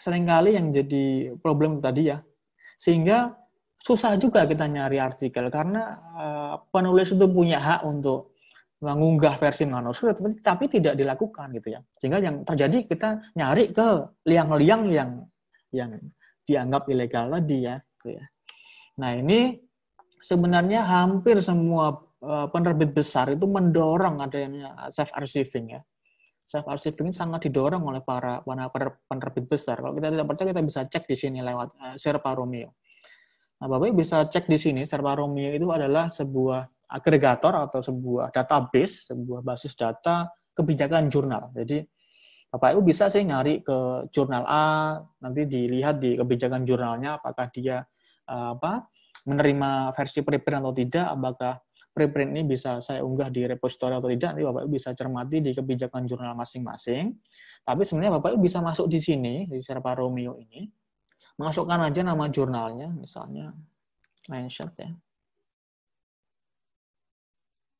seringkali yang jadi problem tadi ya. Sehingga susah juga kita nyari artikel karena eh, penulis itu punya hak untuk mengunggah versi manuskrip tapi, tapi tidak dilakukan gitu ya. Sehingga yang terjadi kita nyari ke liang-liang yang yang dianggap ilegal tadi ya gitu ya. Nah, ini sebenarnya hampir semua eh, penerbit besar itu mendorong adanya self archiving ya self archiving ini sangat didorong oleh para penerbit besar. Kalau kita tidak percaya kita bisa cek di sini lewat eh, Serpa Romeo. Nah, Bapak bisa cek di sini Serpa Romeo itu adalah sebuah agregator atau sebuah database, sebuah basis data kebijakan jurnal. Jadi Bapak Ibu bisa sih nyari ke jurnal A, nanti dilihat di kebijakan jurnalnya apakah dia eh, apa menerima versi preprint atau tidak, apakah preprint ini bisa saya unggah di repository atau tidak, nanti Bapak Ibu bisa cermati di kebijakan jurnal masing-masing. Tapi sebenarnya Bapak Ibu bisa masuk di sini, di Serpa Romeo ini. Masukkan aja nama jurnalnya, misalnya Lancet ya.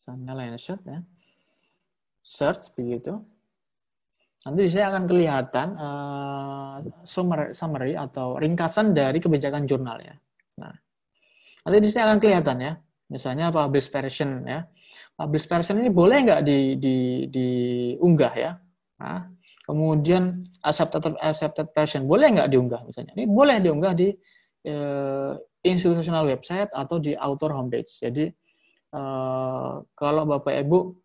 Misalnya Lancet ya. Search begitu. Nanti di sini akan kelihatan uh, summary, atau ringkasan dari kebijakan jurnalnya. Nah, nanti di sini akan kelihatan ya misalnya publish version ya. Publish version ini boleh nggak di, di, di unggah ya? Nah, kemudian accepted accepted version boleh nggak diunggah misalnya? Ini boleh diunggah di eh, institutional website atau di author homepage. Jadi eh, kalau bapak ibu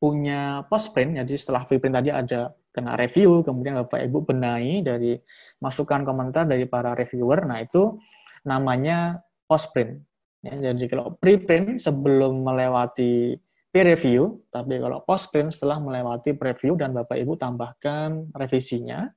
punya post print, jadi setelah preprint tadi ada kena review, kemudian bapak ibu benahi dari masukan komentar dari para reviewer. Nah itu namanya post print Ya, jadi kalau preprint sebelum melewati peer review, tapi kalau postprint setelah melewati preview dan Bapak Ibu tambahkan revisinya.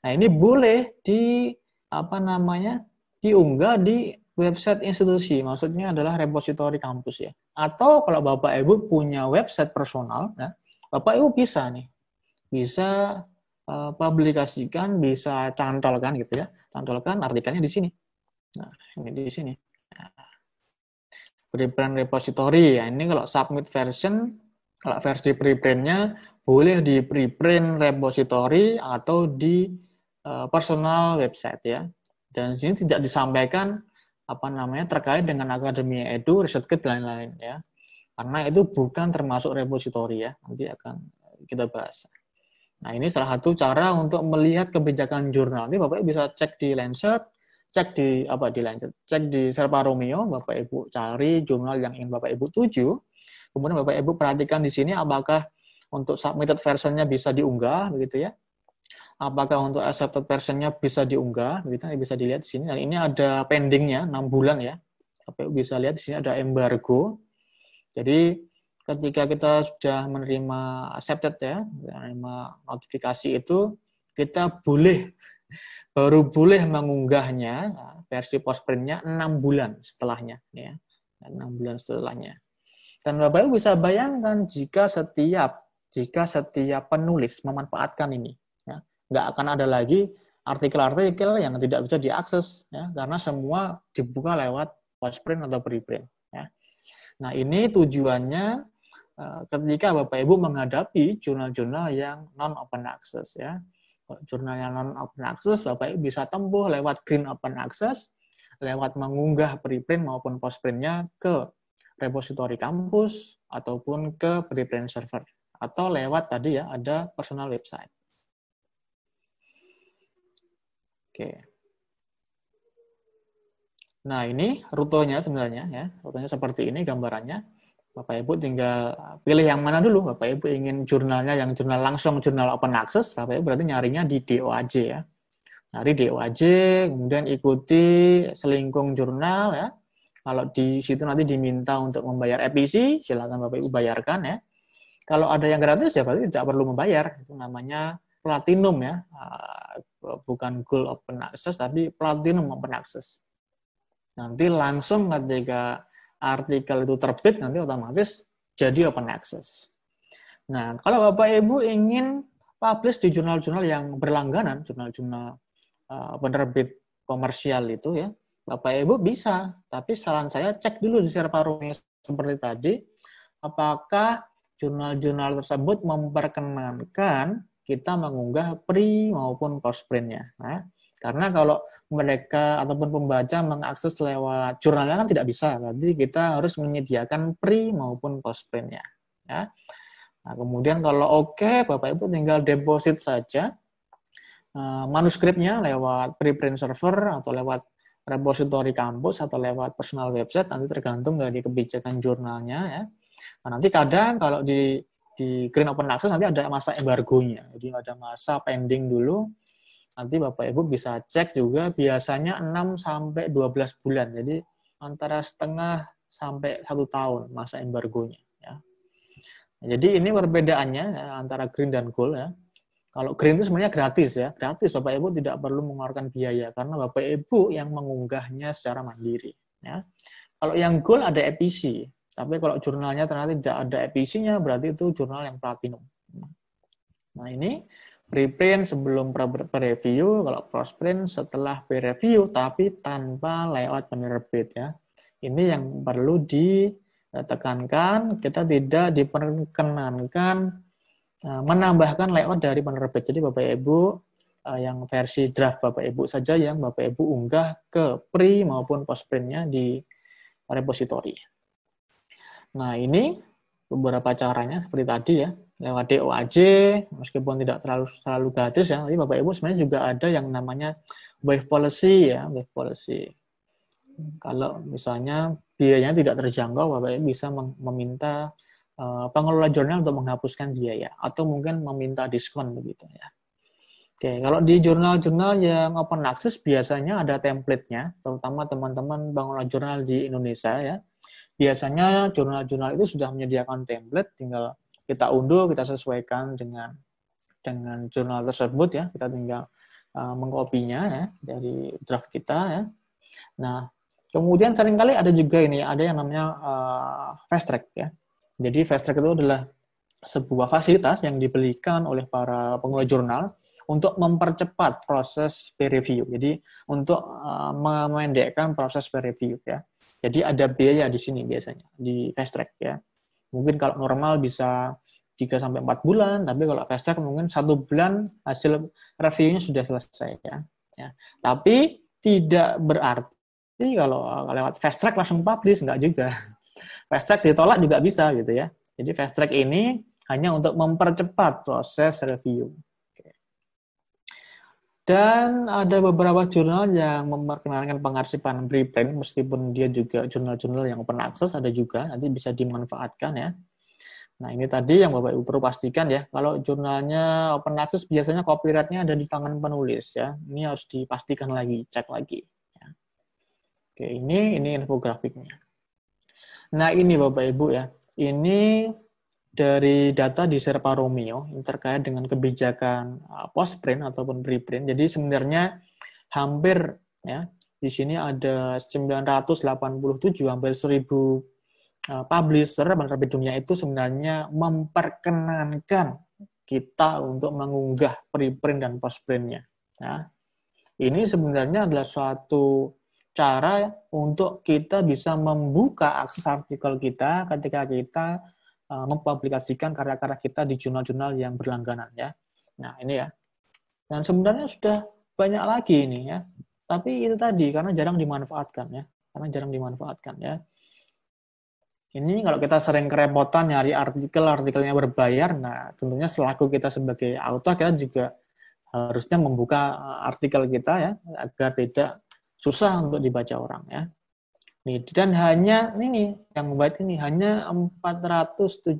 Nah, ini boleh di apa namanya? diunggah di website institusi, maksudnya adalah repository kampus ya. Atau kalau Bapak Ibu punya website personal, ya, Bapak Ibu bisa nih. Bisa uh, publikasikan, bisa cantolkan gitu ya. Cantolkan artikelnya di sini. Nah, ini di sini preprint repository ya ini kalau submit version kalau versi preprintnya boleh di preprint repository atau di uh, personal website ya dan ini sini tidak disampaikan apa namanya terkait dengan akademi edu riset kit lain-lain ya karena itu bukan termasuk repository ya nanti akan kita bahas nah ini salah satu cara untuk melihat kebijakan jurnal ini bapak bisa cek di Lancet cek di apa dilanjut cek di Serpa Romeo Bapak Ibu cari jurnal yang ingin Bapak Ibu tuju kemudian Bapak Ibu perhatikan di sini apakah untuk submitted versionnya bisa diunggah begitu ya apakah untuk accepted versionnya bisa diunggah begitu bisa dilihat di sini dan ini ada pendingnya 6 bulan ya Bapak Ibu bisa lihat di sini ada embargo jadi ketika kita sudah menerima accepted ya menerima notifikasi itu kita boleh Baru boleh mengunggahnya nah, versi postprintnya enam bulan setelahnya ya. enam bulan setelahnya. Dan Bapak Ibu bisa bayangkan jika setiap jika setiap penulis memanfaatkan ini, ya, nggak akan ada lagi artikel-artikel yang tidak bisa diakses ya, karena semua dibuka lewat postprint atau preprint. Ya. Nah ini tujuannya eh, ketika Bapak Ibu menghadapi jurnal-jurnal yang non open access ya. Jurnal yang non open access, Bapak Ibu bisa tempuh lewat green open access, lewat mengunggah preprint maupun postprintnya ke repository kampus ataupun ke preprint server atau lewat tadi ya ada personal website. Oke. Nah, ini rutenya sebenarnya ya. Rutenya seperti ini gambarannya. Bapak Ibu tinggal pilih yang mana dulu. Bapak Ibu ingin jurnalnya yang jurnal langsung, jurnal open access, Bapak Ibu berarti nyarinya di DOAJ ya. Nyari DOAJ, kemudian ikuti selingkung jurnal ya. Kalau di situ nanti diminta untuk membayar EPC, silakan Bapak Ibu bayarkan ya. Kalau ada yang gratis ya berarti tidak perlu membayar. Itu namanya platinum ya. Ah, bukan gold open access tapi platinum open access. Nanti langsung ketika artikel itu terbit nanti otomatis jadi open access. Nah, kalau Bapak Ibu ingin publish di jurnal-jurnal yang berlangganan, jurnal-jurnal eh, penerbit komersial itu ya, Bapak Ibu bisa, tapi saran saya cek dulu di server seperti tadi, apakah jurnal-jurnal tersebut memperkenankan kita mengunggah pre maupun post printnya. Nah, karena kalau mereka ataupun pembaca mengakses lewat jurnalnya kan tidak bisa. jadi kita harus menyediakan pre maupun post printnya. Ya. Nah, kemudian kalau oke, okay, Bapak Ibu tinggal deposit saja eh, manuskripnya lewat preprint server atau lewat repository kampus atau lewat personal website nanti tergantung dari kebijakan jurnalnya ya. Nah, nanti kadang kalau di di Green Open Access nanti ada masa embargonya. Jadi ada masa pending dulu Nanti Bapak Ibu bisa cek juga biasanya 6 sampai 12 bulan. Jadi antara setengah sampai satu tahun masa embargonya. Ya. Nah, jadi ini perbedaannya ya, antara green dan gold ya. Kalau green itu sebenarnya gratis ya, gratis Bapak Ibu tidak perlu mengeluarkan biaya karena Bapak Ibu yang mengunggahnya secara mandiri. Ya. Kalau yang gold ada EPC, tapi kalau jurnalnya ternyata tidak ada EPC-nya berarti itu jurnal yang platinum. Nah ini preprint sebelum pre-review, kalau cross-print setelah pre-review, tapi tanpa layout penerbit ya. Ini yang perlu ditekankan, eh, kita tidak diperkenankan eh, menambahkan layout dari penerbit. Jadi Bapak Ibu eh, yang versi draft Bapak Ibu saja yang Bapak Ibu unggah ke pre maupun postprintnya di repository. Nah ini beberapa caranya seperti tadi ya lewat DOAJ meskipun tidak terlalu terlalu gratis ya tapi Bapak Ibu sebenarnya juga ada yang namanya wave policy ya wave policy kalau misalnya biayanya tidak terjangkau Bapak Ibu bisa meminta eh, pengelola jurnal untuk menghapuskan biaya atau mungkin meminta diskon begitu ya Oke, kalau di jurnal-jurnal yang open access biasanya ada template-nya, terutama teman-teman pengelola jurnal di Indonesia ya. Biasanya jurnal-jurnal itu sudah menyediakan template, tinggal kita unduh, kita sesuaikan dengan dengan jurnal tersebut ya. Kita tinggal uh, eh, mengkopinya ya dari draft kita ya. Nah, kemudian seringkali ada juga ini ada yang namanya uh, fast track ya. Jadi fast track itu adalah sebuah fasilitas yang dibelikan oleh para pengelola jurnal untuk mempercepat proses peer review. Jadi untuk uh, memendekkan proses peer review ya. Jadi ada biaya di sini biasanya di fast track ya. Mungkin kalau normal bisa 3 sampai 4 bulan, tapi kalau fast track mungkin satu bulan hasil reviewnya sudah selesai ya. ya. Tapi tidak berarti kalau lewat fast track langsung publish enggak juga. Fast track ditolak juga bisa gitu ya. Jadi fast track ini hanya untuk mempercepat proses review. Dan ada beberapa jurnal yang memperkenalkan pengarsipan preprint, meskipun dia juga jurnal-jurnal yang open access, ada juga, nanti bisa dimanfaatkan ya. Nah ini tadi yang Bapak Ibu perlu pastikan ya, kalau jurnalnya open access biasanya copyrightnya ada di tangan penulis ya. Ini harus dipastikan lagi, cek lagi. Ya. Oke, ini ini infografiknya. Nah ini Bapak Ibu ya, ini dari data di Serpa Romeo yang terkait dengan kebijakan uh, postprint ataupun preprint. Jadi sebenarnya hampir ya di sini ada 987 hampir 1000 uh, publisher penerbit dunia itu sebenarnya memperkenankan kita untuk mengunggah preprint dan postprintnya. Nah, ya. ini sebenarnya adalah suatu cara untuk kita bisa membuka akses artikel kita ketika kita Eh, mempublikasikan karya-karya kita di jurnal-jurnal yang berlangganan ya. Nah, ini ya. Dan sebenarnya sudah banyak lagi ini ya. Tapi itu tadi karena jarang dimanfaatkan ya. Karena jarang dimanfaatkan ya. Ini kalau kita sering kerepotan nyari artikel, artikelnya berbayar, nah tentunya selaku kita sebagai author kita juga harusnya membuka eh, artikel kita ya agar tidak susah untuk dibaca orang ya. Nih, dan hanya ini yang membuat ini hanya 471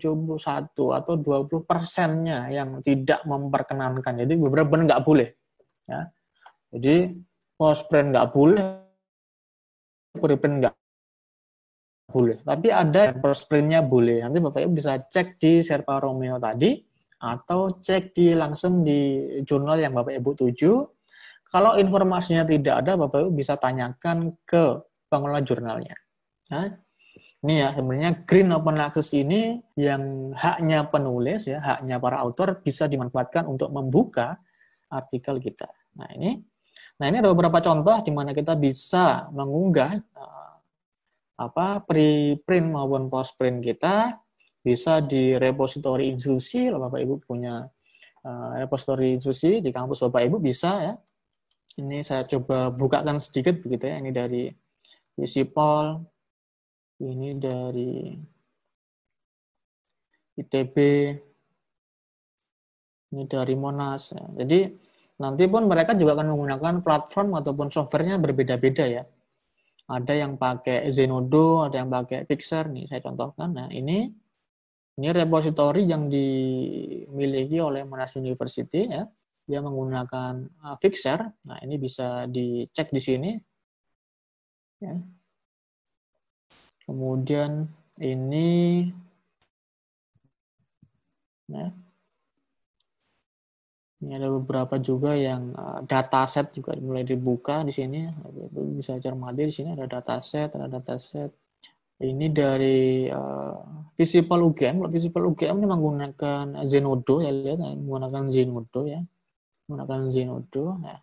atau 20 persennya yang tidak memperkenankan. Jadi beberapa benar nggak boleh. Ya. Jadi post brand nggak boleh, preprint nggak boleh. Tapi ada yang post printnya boleh. Nanti bapak ibu bisa cek di Serpa Romeo tadi atau cek di langsung di jurnal yang bapak ibu tuju. Kalau informasinya tidak ada, bapak ibu bisa tanyakan ke pengelola jurnalnya. Nah, ini ya sebenarnya green open access ini yang haknya penulis ya, haknya para autor bisa dimanfaatkan untuk membuka artikel kita. Nah, ini nah ini ada beberapa contoh di mana kita bisa mengunggah eh, apa preprint maupun postprint kita bisa di repository institusi, kalau Bapak Ibu punya eh, repository institusi di kampus Bapak Ibu bisa ya. Ini saya coba bukakan sedikit begitu ya, ini dari Visipol, ini dari ITB, ini dari Monas. Ya, jadi nanti pun mereka juga akan menggunakan platform ataupun softwarenya berbeda-beda ya. Ada yang pakai Zenodo, ada yang pakai Fixer nih saya contohkan. Nah ini ini repository yang dimiliki oleh Monash University ya. Dia menggunakan ah, Fixer. Nah ini bisa dicek di sini Ya. Kemudian ini ya, ini ada beberapa juga yang uh, dataset juga mulai dibuka di sini. Bisa cermati di sini ada dataset, ada dataset. Ini dari uh, Visible UGM. Visible UGM ini menggunakan Zenodo ya lihat ya. menggunakan Zenodo ya. Menggunakan Zenodo ya.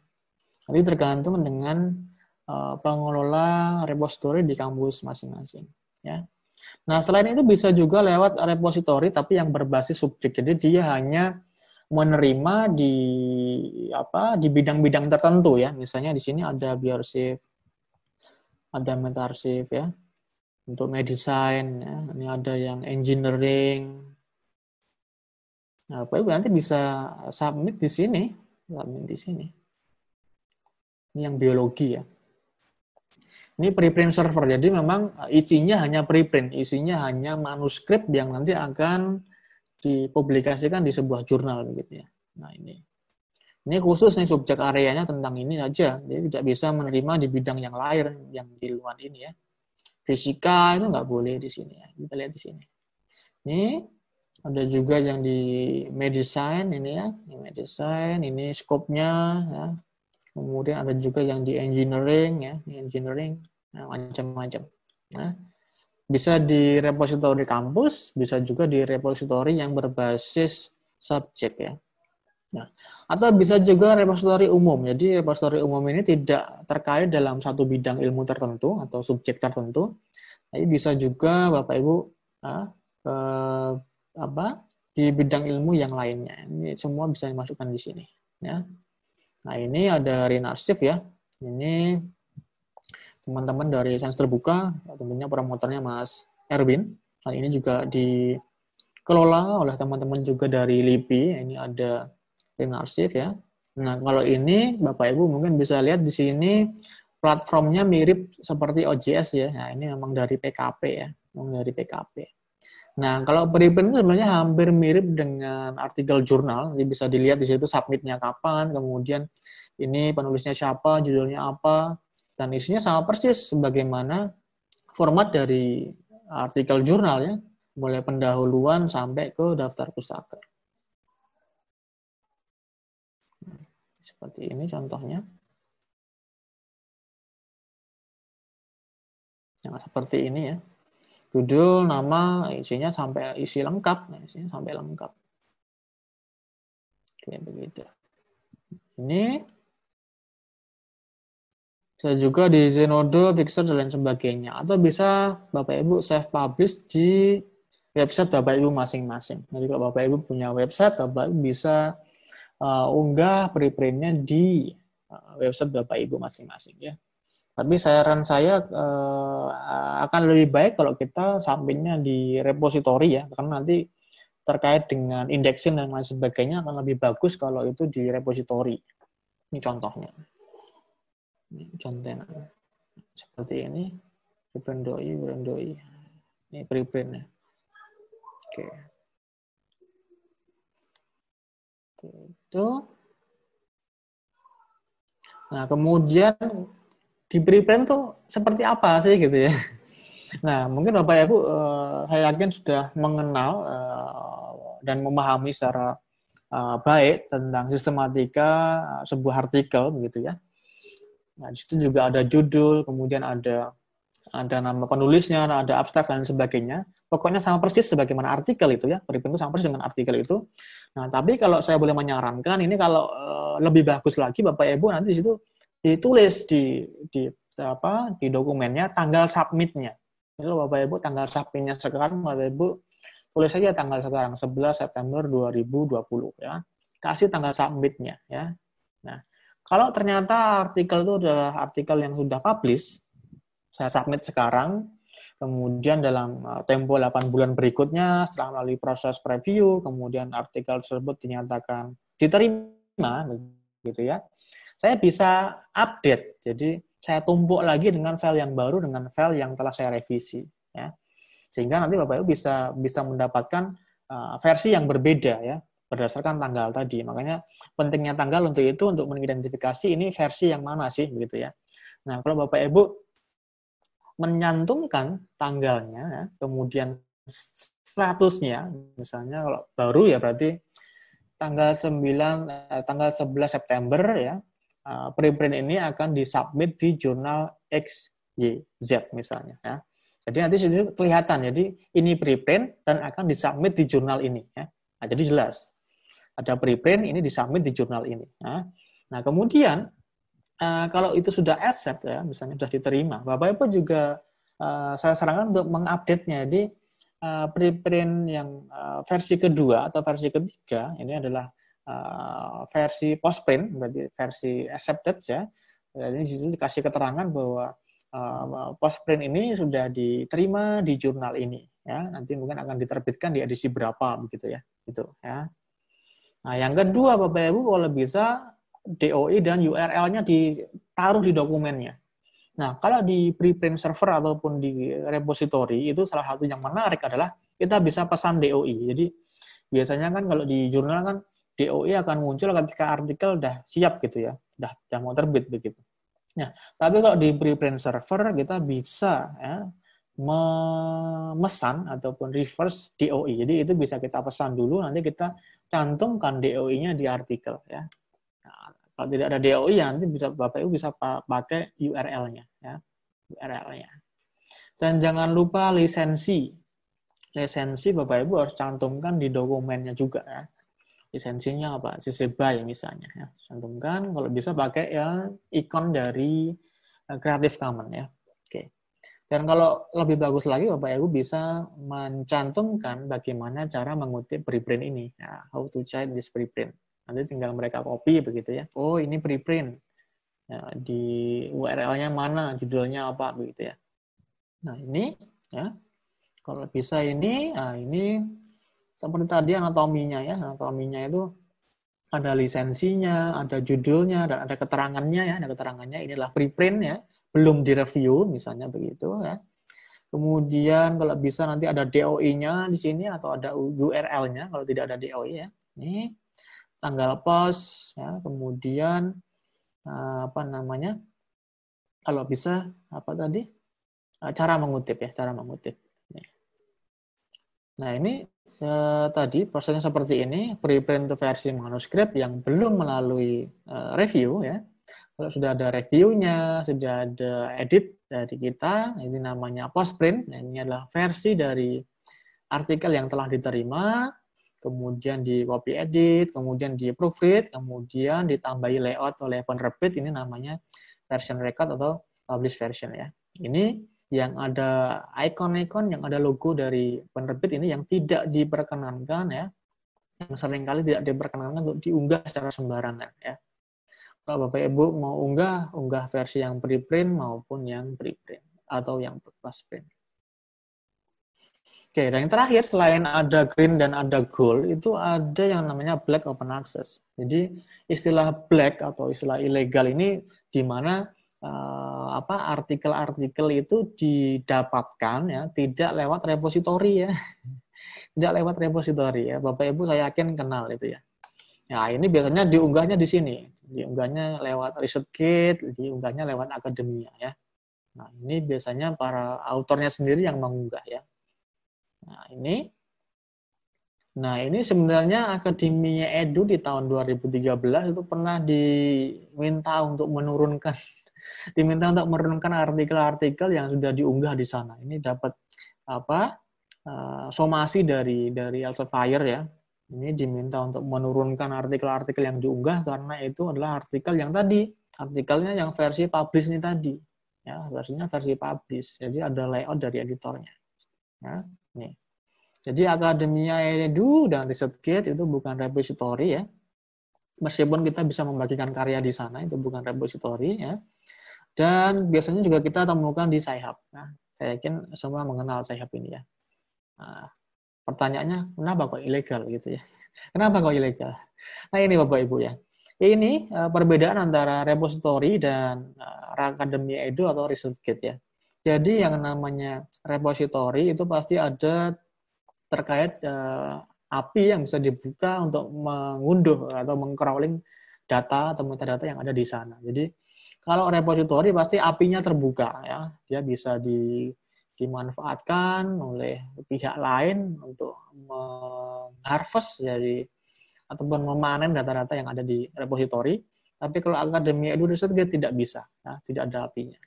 Nanti tergantung dengan Eh, pengelola repository di kampus masing-masing. Ya. Nah, selain itu bisa juga lewat repository tapi yang berbasis subjek. Jadi dia hanya menerima di apa di bidang-bidang tertentu ya. Misalnya di sini ada biarsif, ada metarsip ya. Untuk medicine ya. Ini ada yang engineering. Nah, Pak Ibu nanti bisa submit di sini, submit di sini. Ini yang biologi ya. Ini preprint server, jadi memang eh, isinya hanya preprint, isinya hanya manuskrip yang nanti akan dipublikasikan di sebuah jurnal begitu ya. Nah ini, ini khusus nih subjek areanya tentang ini aja, jadi tidak bisa menerima di bidang yang lain, yang di luar ini ya. Fisika itu nggak boleh di sini ya, kita lihat di sini. Ini ada juga yang di medicine ini ya, ini medicine, ini skopnya ya, kemudian ada juga yang di engineering ya di engineering nah, macam-macam nah, bisa di repository kampus bisa juga di repository yang berbasis subjek ya nah atau bisa juga repository umum jadi repository umum ini tidak terkait dalam satu bidang ilmu tertentu atau subjek tertentu tapi bisa juga bapak ibu nah, ke, eh, apa di bidang ilmu yang lainnya ini semua bisa dimasukkan di sini ya Nah, ini ada Rin ya. Ini teman-teman dari Sains Terbuka, ya, tentunya promotornya Mas Erwin. Dan nah, ini juga dikelola oleh teman-teman juga dari LIPI. Ini ada Rin ya. Nah, kalau ini Bapak Ibu mungkin bisa lihat di sini platformnya mirip seperti OJS ya. Nah, ini memang dari PKP ya, memang dari PKP. Nah, kalau preprint itu sebenarnya hampir mirip dengan artikel jurnal. Jadi bisa dilihat di situ submitnya kapan, kemudian ini penulisnya siapa, judulnya apa, dan isinya sama persis sebagaimana format dari artikel jurnal ya, mulai pendahuluan sampai ke daftar pustaka. Seperti ini contohnya. Yang nah, seperti ini ya judul, nama, isinya sampai isi lengkap, nah, isinya sampai lengkap. Oke, begitu. Ini bisa juga di Zenodo, Fixer, dan lain sebagainya. Atau bisa Bapak Ibu save publish di website Bapak Ibu masing-masing. Nah, Jadi kalau Bapak Ibu punya website, Bapak Ibu bisa uh, unggah preprintnya di uh, website Bapak Ibu masing-masing ya. Tapi saran saya eh, akan lebih baik kalau kita sampingnya di repository ya, karena nanti terkait dengan indexing dan lain sebagainya akan lebih bagus kalau itu di repository. Ini contohnya. Ini contohnya seperti ini. berendoi, berendoi, Ini preprint ya. Oke. Oke, itu. Nah, kemudian di pre-plan tuh seperti apa sih gitu ya. Nah, mungkin Bapak Ibu uh, saya yakin sudah mengenal uh, dan memahami secara uh, baik tentang sistematika sebuah artikel gitu ya. Nah, di situ juga ada judul, kemudian ada ada nama penulisnya, nah, ada abstrak dan sebagainya. Pokoknya sama persis sebagaimana artikel itu ya, pre itu sama persis dengan artikel itu. Nah, tapi kalau saya boleh menyarankan ini kalau lebih bagus lagi Bapak Ibu nanti di situ ditulis di di apa di dokumennya tanggal submitnya. Ini Bapak Ibu tanggal submitnya sekarang Bapak Ibu tulis saja tanggal sekarang 11 September 2020 ya. Kasih tanggal submitnya ya. Nah, kalau ternyata artikel itu adalah artikel yang sudah publish, saya submit sekarang, kemudian dalam eh, tempo 8 bulan berikutnya setelah melalui proses preview, kemudian artikel tersebut dinyatakan diterima, gitu ya. Saya bisa update, jadi saya tumpuk lagi dengan file yang baru dengan file yang telah saya revisi, ya. Sehingga nanti Bapak Ibu bisa bisa mendapatkan uh, versi yang berbeda ya berdasarkan tanggal tadi. Makanya pentingnya tanggal untuk itu untuk mengidentifikasi ini versi yang mana sih gitu ya. Nah, kalau Bapak Ibu menyantumkan tanggalnya, ya, kemudian statusnya, misalnya kalau baru ya berarti tanggal 9 eh, tanggal 11 September ya eh, preprint ini akan disubmit di jurnal X Y Z misalnya ya. Jadi nanti itu kelihatan. Jadi ini preprint dan akan disubmit di jurnal ini ya. Nah, jadi jelas. Ada preprint ini disubmit di jurnal ini. Ya. Nah, kemudian eh, kalau itu sudah accept ya, misalnya sudah diterima, Bapak Ibu juga eh, saya sarankan untuk mengupdate-nya. Jadi uh, preprint yang uh, versi kedua atau versi ketiga ini adalah uh, versi postprint berarti versi accepted ya. Jadi di situ dikasih keterangan bahwa uh, postprint ini sudah diterima di jurnal ini ya. Nanti mungkin akan diterbitkan di edisi berapa begitu ya. Itu. ya. Nah, yang kedua Bapak Ibu kalau bisa DOI dan URL-nya ditaruh di dokumennya Nah, kalau di preprint server ataupun di repository itu salah satu yang menarik adalah kita bisa pesan DOI. Jadi biasanya kan kalau di jurnal kan DOI akan muncul ketika artikel udah siap gitu ya, udah, udah mau terbit begitu. Nah, tapi kalau di preprint server kita bisa ya, memesan ataupun reverse DOI. Jadi itu bisa kita pesan dulu, nanti kita cantumkan DOI-nya di artikel ya. Kalau tidak ada DOI ya nanti bisa Bapak Ibu bisa pakai URL-nya ya. URL-nya. Dan jangan lupa lisensi. Lisensi Bapak Ibu harus cantumkan di dokumennya juga ya. Lisensinya apa? CC BY misalnya ya. Cantumkan kalau bisa pakai ya ikon dari eh, Creative Commons ya. Oke. Dan kalau lebih bagus lagi Bapak Ibu bisa mencantumkan bagaimana cara mengutip preprint ini. Ya, how to cite this preprint Nanti tinggal mereka copy begitu ya. Oh, ini preprint. Nah, di URL-nya mana, judulnya apa begitu ya. Nah, ini ya. Kalau bisa ini, nah ini seperti tadi anatominya ya. Anatominya itu ada lisensinya, ada judulnya, dan ada keterangannya ya. Ada keterangannya, inilah preprint ya. Belum direview misalnya begitu ya. Kemudian kalau bisa nanti ada DOI-nya di sini atau ada URL-nya kalau tidak ada DOI e ya. Ini tanggal pos, ya, kemudian eh, apa namanya? Kalau bisa apa tadi? Eh, cara mengutip ya, cara mengutip. Nah ini ya, tadi prosesnya seperti ini, preprint versi manuskrip yang belum melalui review ya. Kalau sudah ada reviewnya, sudah ada edit dari kita, ini namanya postprint, nah, ini adalah versi dari artikel yang telah diterima kemudian di copy edit, kemudian di proofread, kemudian ditambahi layout oleh penerbit, ini namanya version record atau publish version ya. Ini yang ada icon ikon yang ada logo dari penerbit ini yang tidak diperkenankan ya, yang seringkali tidak diperkenankan untuk diunggah secara sembarangan ya. Kalau Bapak Ibu mau unggah, unggah versi yang preprint maupun yang preprint atau yang plus print. Oke, dan yang terakhir selain ada green dan ada gold itu ada yang namanya black open access. Jadi istilah black atau istilah ilegal ini di mana uh, apa artikel-artikel itu didapatkan ya tidak lewat repositori ya. tidak lewat repositori ya. Bapak Ibu saya yakin kenal itu ya. Nah, ini biasanya diunggahnya di sini. Diunggahnya lewat kit, diunggahnya lewat akademia ya. Nah, ini biasanya para autornya sendiri yang mengunggah ya. Nah, ini Nah, ini sebenarnya Akademinya Edu di tahun 2013 itu pernah diminta untuk menurunkan diminta untuk menurunkan artikel-artikel yang sudah diunggah di sana. Ini dapat apa? Eh, somasi dari dari Elsevier ya. Ini diminta untuk menurunkan artikel-artikel yang diunggah karena itu adalah artikel yang tadi, artikelnya yang versi publish ini tadi. Ya, versinya versi publish. Jadi ada layout dari editornya. Ya. Nih. Jadi Akademia Edu dan ResearchGate itu bukan repository ya. Meskipun kita bisa membagikan karya di sana, itu bukan repository ya. Dan biasanya juga kita temukan di SciHub. Nah, saya yakin semua mengenal SciHub ini ya. Nah, pertanyaannya, kenapa kok ilegal gitu ya? Kenapa kok ilegal? Nah ini Bapak Ibu ya. Ini eh, perbedaan antara repository dan eh, Akademia Edu atau ResearchGate ya. Jadi yang namanya repository itu pasti ada terkait uh, API yang bisa dibuka untuk mengunduh atau mengcrawling data atau metadata yang ada di sana. Jadi kalau repository pasti APINYA terbuka ya, dia bisa di, dimanfaatkan oleh pihak lain untuk mengharvest jadi ataupun memanen data-data yang ada di repository. Tapi kalau akademi edu riset dia tidak bisa, ya, tidak ada APINYA.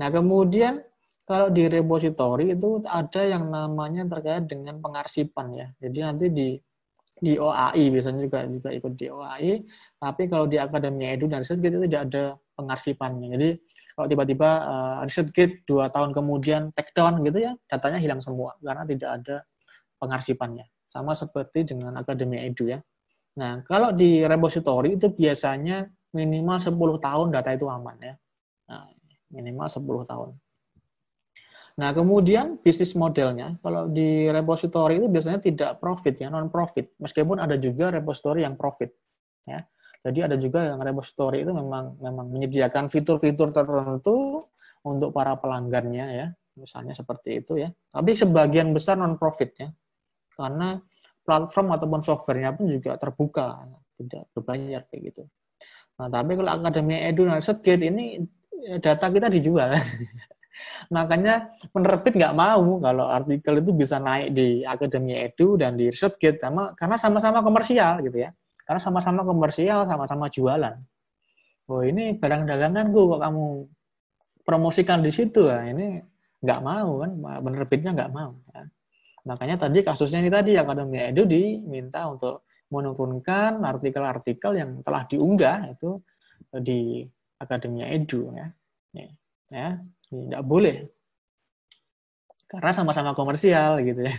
Nah, kemudian kalau di repository itu ada yang namanya terkait dengan pengarsipan ya. Jadi nanti di di OAI biasanya juga juga ikut di OAI, tapi kalau di Akademia Edu dan ResearchGate itu tidak ada pengarsipannya. Jadi kalau tiba-tiba uh, eh, ResearchGate dua tahun kemudian take down gitu ya, datanya hilang semua karena tidak ada pengarsipannya. Sama seperti dengan Akademia Edu ya. Nah, kalau di repository itu biasanya minimal 10 tahun data itu aman ya minimal 10 tahun. Nah, kemudian bisnis modelnya, kalau di repository itu biasanya tidak profit ya, non profit. Meskipun ada juga repository yang profit ya. Jadi ada juga yang repository itu memang memang menyediakan fitur-fitur tertentu untuk para pelanggannya ya. Misalnya seperti itu ya. Tapi sebagian besar non profit ya. Karena platform ataupun softwarenya pun juga terbuka, tidak berbayar kayak gitu. Nah, tapi kalau akademi Edu dan Gate ini Eh, data kita dijual. Makanya penerbit nggak mau kalau artikel itu bisa naik di Akademi Edu dan di ResearchGate sama karena sama-sama komersial gitu ya. Karena sama-sama komersial, sama-sama jualan. Oh ini barang dagangan gue kok kamu promosikan di situ ya. Ini nggak mau kan, penerbitnya nggak mau. Ya. Makanya tadi kasusnya ini tadi Akademi Edu diminta untuk menurunkan artikel-artikel yang telah diunggah itu di akademia edu ya. ya, tidak boleh. Karena sama-sama komersial gitu ya.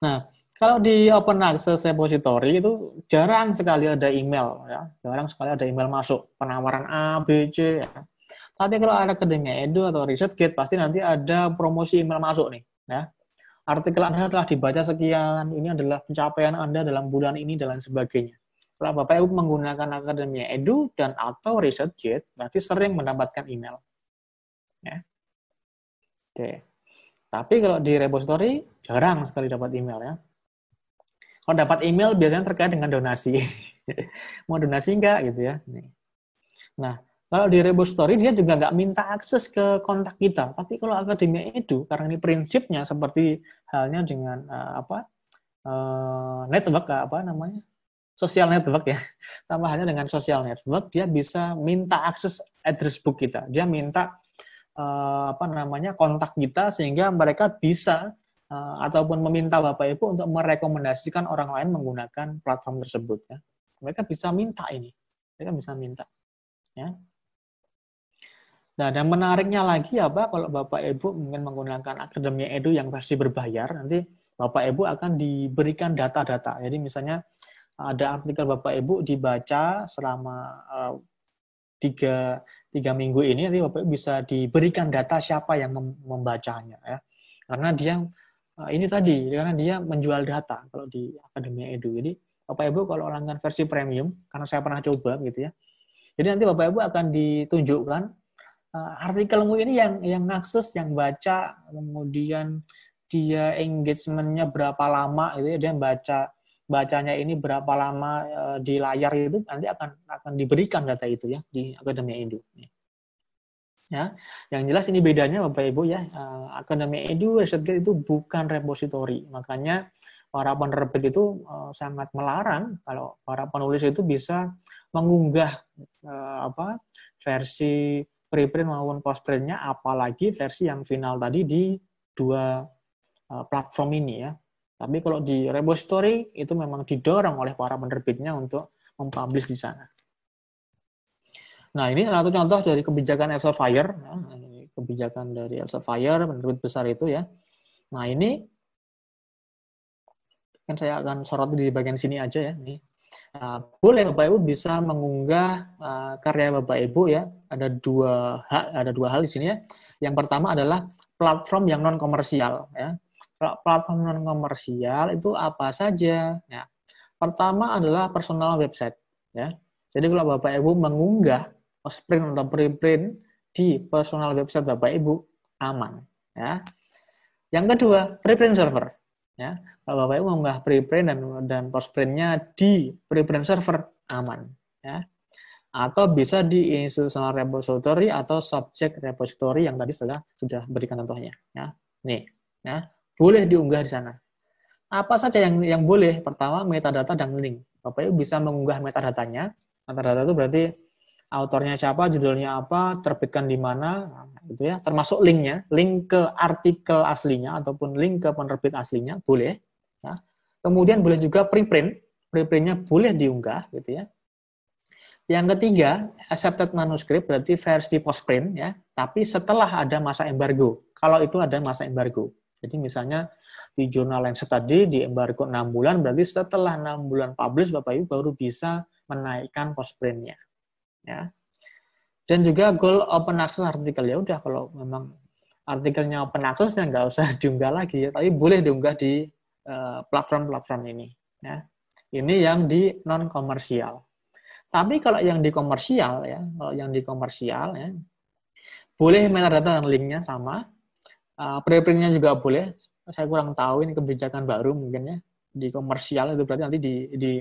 Nah, kalau di open access repository itu jarang sekali ada email ya jarang sekali ada email masuk penawaran A B C ya. tapi kalau ada akademia edu atau ResearchGate pasti nanti ada promosi email masuk nih ya artikel anda telah dibaca sekian ini adalah pencapaian anda dalam bulan ini dan lain sebagainya kalau Bapak Ibu menggunakan akademi Edu dan atau ResearchGate, berarti sering mendapatkan email. Ya. Oke. Tapi kalau di repository jarang sekali dapat email ya. Kalau dapat email biasanya terkait dengan donasi. Mau donasi enggak gitu ya. Nah, kalau di repository dia juga nggak minta akses ke kontak kita. Tapi kalau akademi Edu karena ini prinsipnya seperti halnya dengan eh, apa uh, network apa namanya social network ya. Tambahannya dengan social network dia bisa minta akses address book kita. Dia minta uh, apa namanya kontak kita sehingga mereka bisa uh, ataupun meminta Bapak Ibu untuk merekomendasikan orang lain menggunakan platform tersebut ya. Mereka bisa minta ini. Mereka bisa minta ya. Nah, dan menariknya lagi apa ya, kalau Bapak Ibu ingin menggunakan Akademi Edu yang versi berbayar, nanti Bapak Ibu akan diberikan data-data. Jadi misalnya ada artikel Bapak Ibu dibaca selama eh, tiga, tiga minggu ini nanti Bapak Ibu bisa diberikan data siapa yang membacanya ya. Karena dia eh, ini tadi karena dia menjual data kalau di Akademia Edu. Jadi Bapak Ibu kalau langgan versi premium karena saya pernah coba gitu ya. Jadi nanti Bapak Ibu akan ditunjukkan eh, artikelmu ini yang yang akses, yang baca, kemudian dia engagementnya berapa lama gitu ya, dia baca bacanya ini berapa lama eh, di layar itu nanti akan akan diberikan data itu ya di akademi Edu. Ya, yang jelas ini bedanya Bapak Ibu ya, eh, akademi edu Edu ResetGate itu bukan repository. Makanya para penerbit itu eh, sangat melarang kalau para penulis itu bisa mengunggah apa versi preprint maupun postprintnya apalagi versi yang final tadi di dua platform ini ya tapi kalau di repository itu memang didorong oleh para penerbitnya untuk mempublish di sana. Nah, ini salah satu contoh dari kebijakan Elsevier, ya. kebijakan dari Elsevier penerbit besar itu ya. Nah, ini kan saya akan sorot di bagian sini aja ya. Ini. Nah, boleh Bapak Ibu bisa mengunggah uh, karya Bapak Ibu ya. Ada dua hak, ada dua hal di sini ya. Yang pertama adalah platform yang non komersial ya platform non komersial itu apa saja? Ya. Pertama adalah personal website. Ya. Jadi kalau Bapak Ibu mengunggah sprint atau preprint di personal website Bapak Ibu aman. Ya. Yang kedua, preprint server. Ya, kalau Bapak Ibu mengunggah preprint dan dan postprintnya di preprint server aman. Ya. Atau bisa di institutional repository atau subject repository yang tadi sudah sudah berikan contohnya. Ya. Nih, ya boleh diunggah di sana. Apa saja yang yang boleh? Pertama, metadata dan link. Bapak Ibu bisa mengunggah metadatanya. Metadata itu berarti autornya siapa, judulnya apa, terbitkan di mana, itu ya. Termasuk linknya, link ke artikel aslinya ataupun link ke penerbit aslinya boleh. Ya. Kemudian boleh juga preprint, preprintnya boleh diunggah, gitu ya. Yang ketiga, accepted manuscript berarti versi postprint ya, tapi setelah ada masa embargo. Kalau itu ada masa embargo. Jadi misalnya di jurnal yang tadi di embargo 6 bulan, berarti setelah 6 bulan publish Bapak Ibu baru bisa menaikkan cost printnya. Ya. Dan juga goal open access artikel ya udah kalau memang artikelnya open access ya nggak usah diunggah lagi, ya, tapi boleh diunggah di eh, platform-platform uh, ini. Ya. Ini yang di non komersial. Tapi kalau yang di komersial ya, kalau yang di komersial ya, boleh metadata dan linknya sama, Uh, preprintnya juga boleh. Saya kurang tahu ini kebijakan baru mungkin ya di komersial itu berarti nanti di, di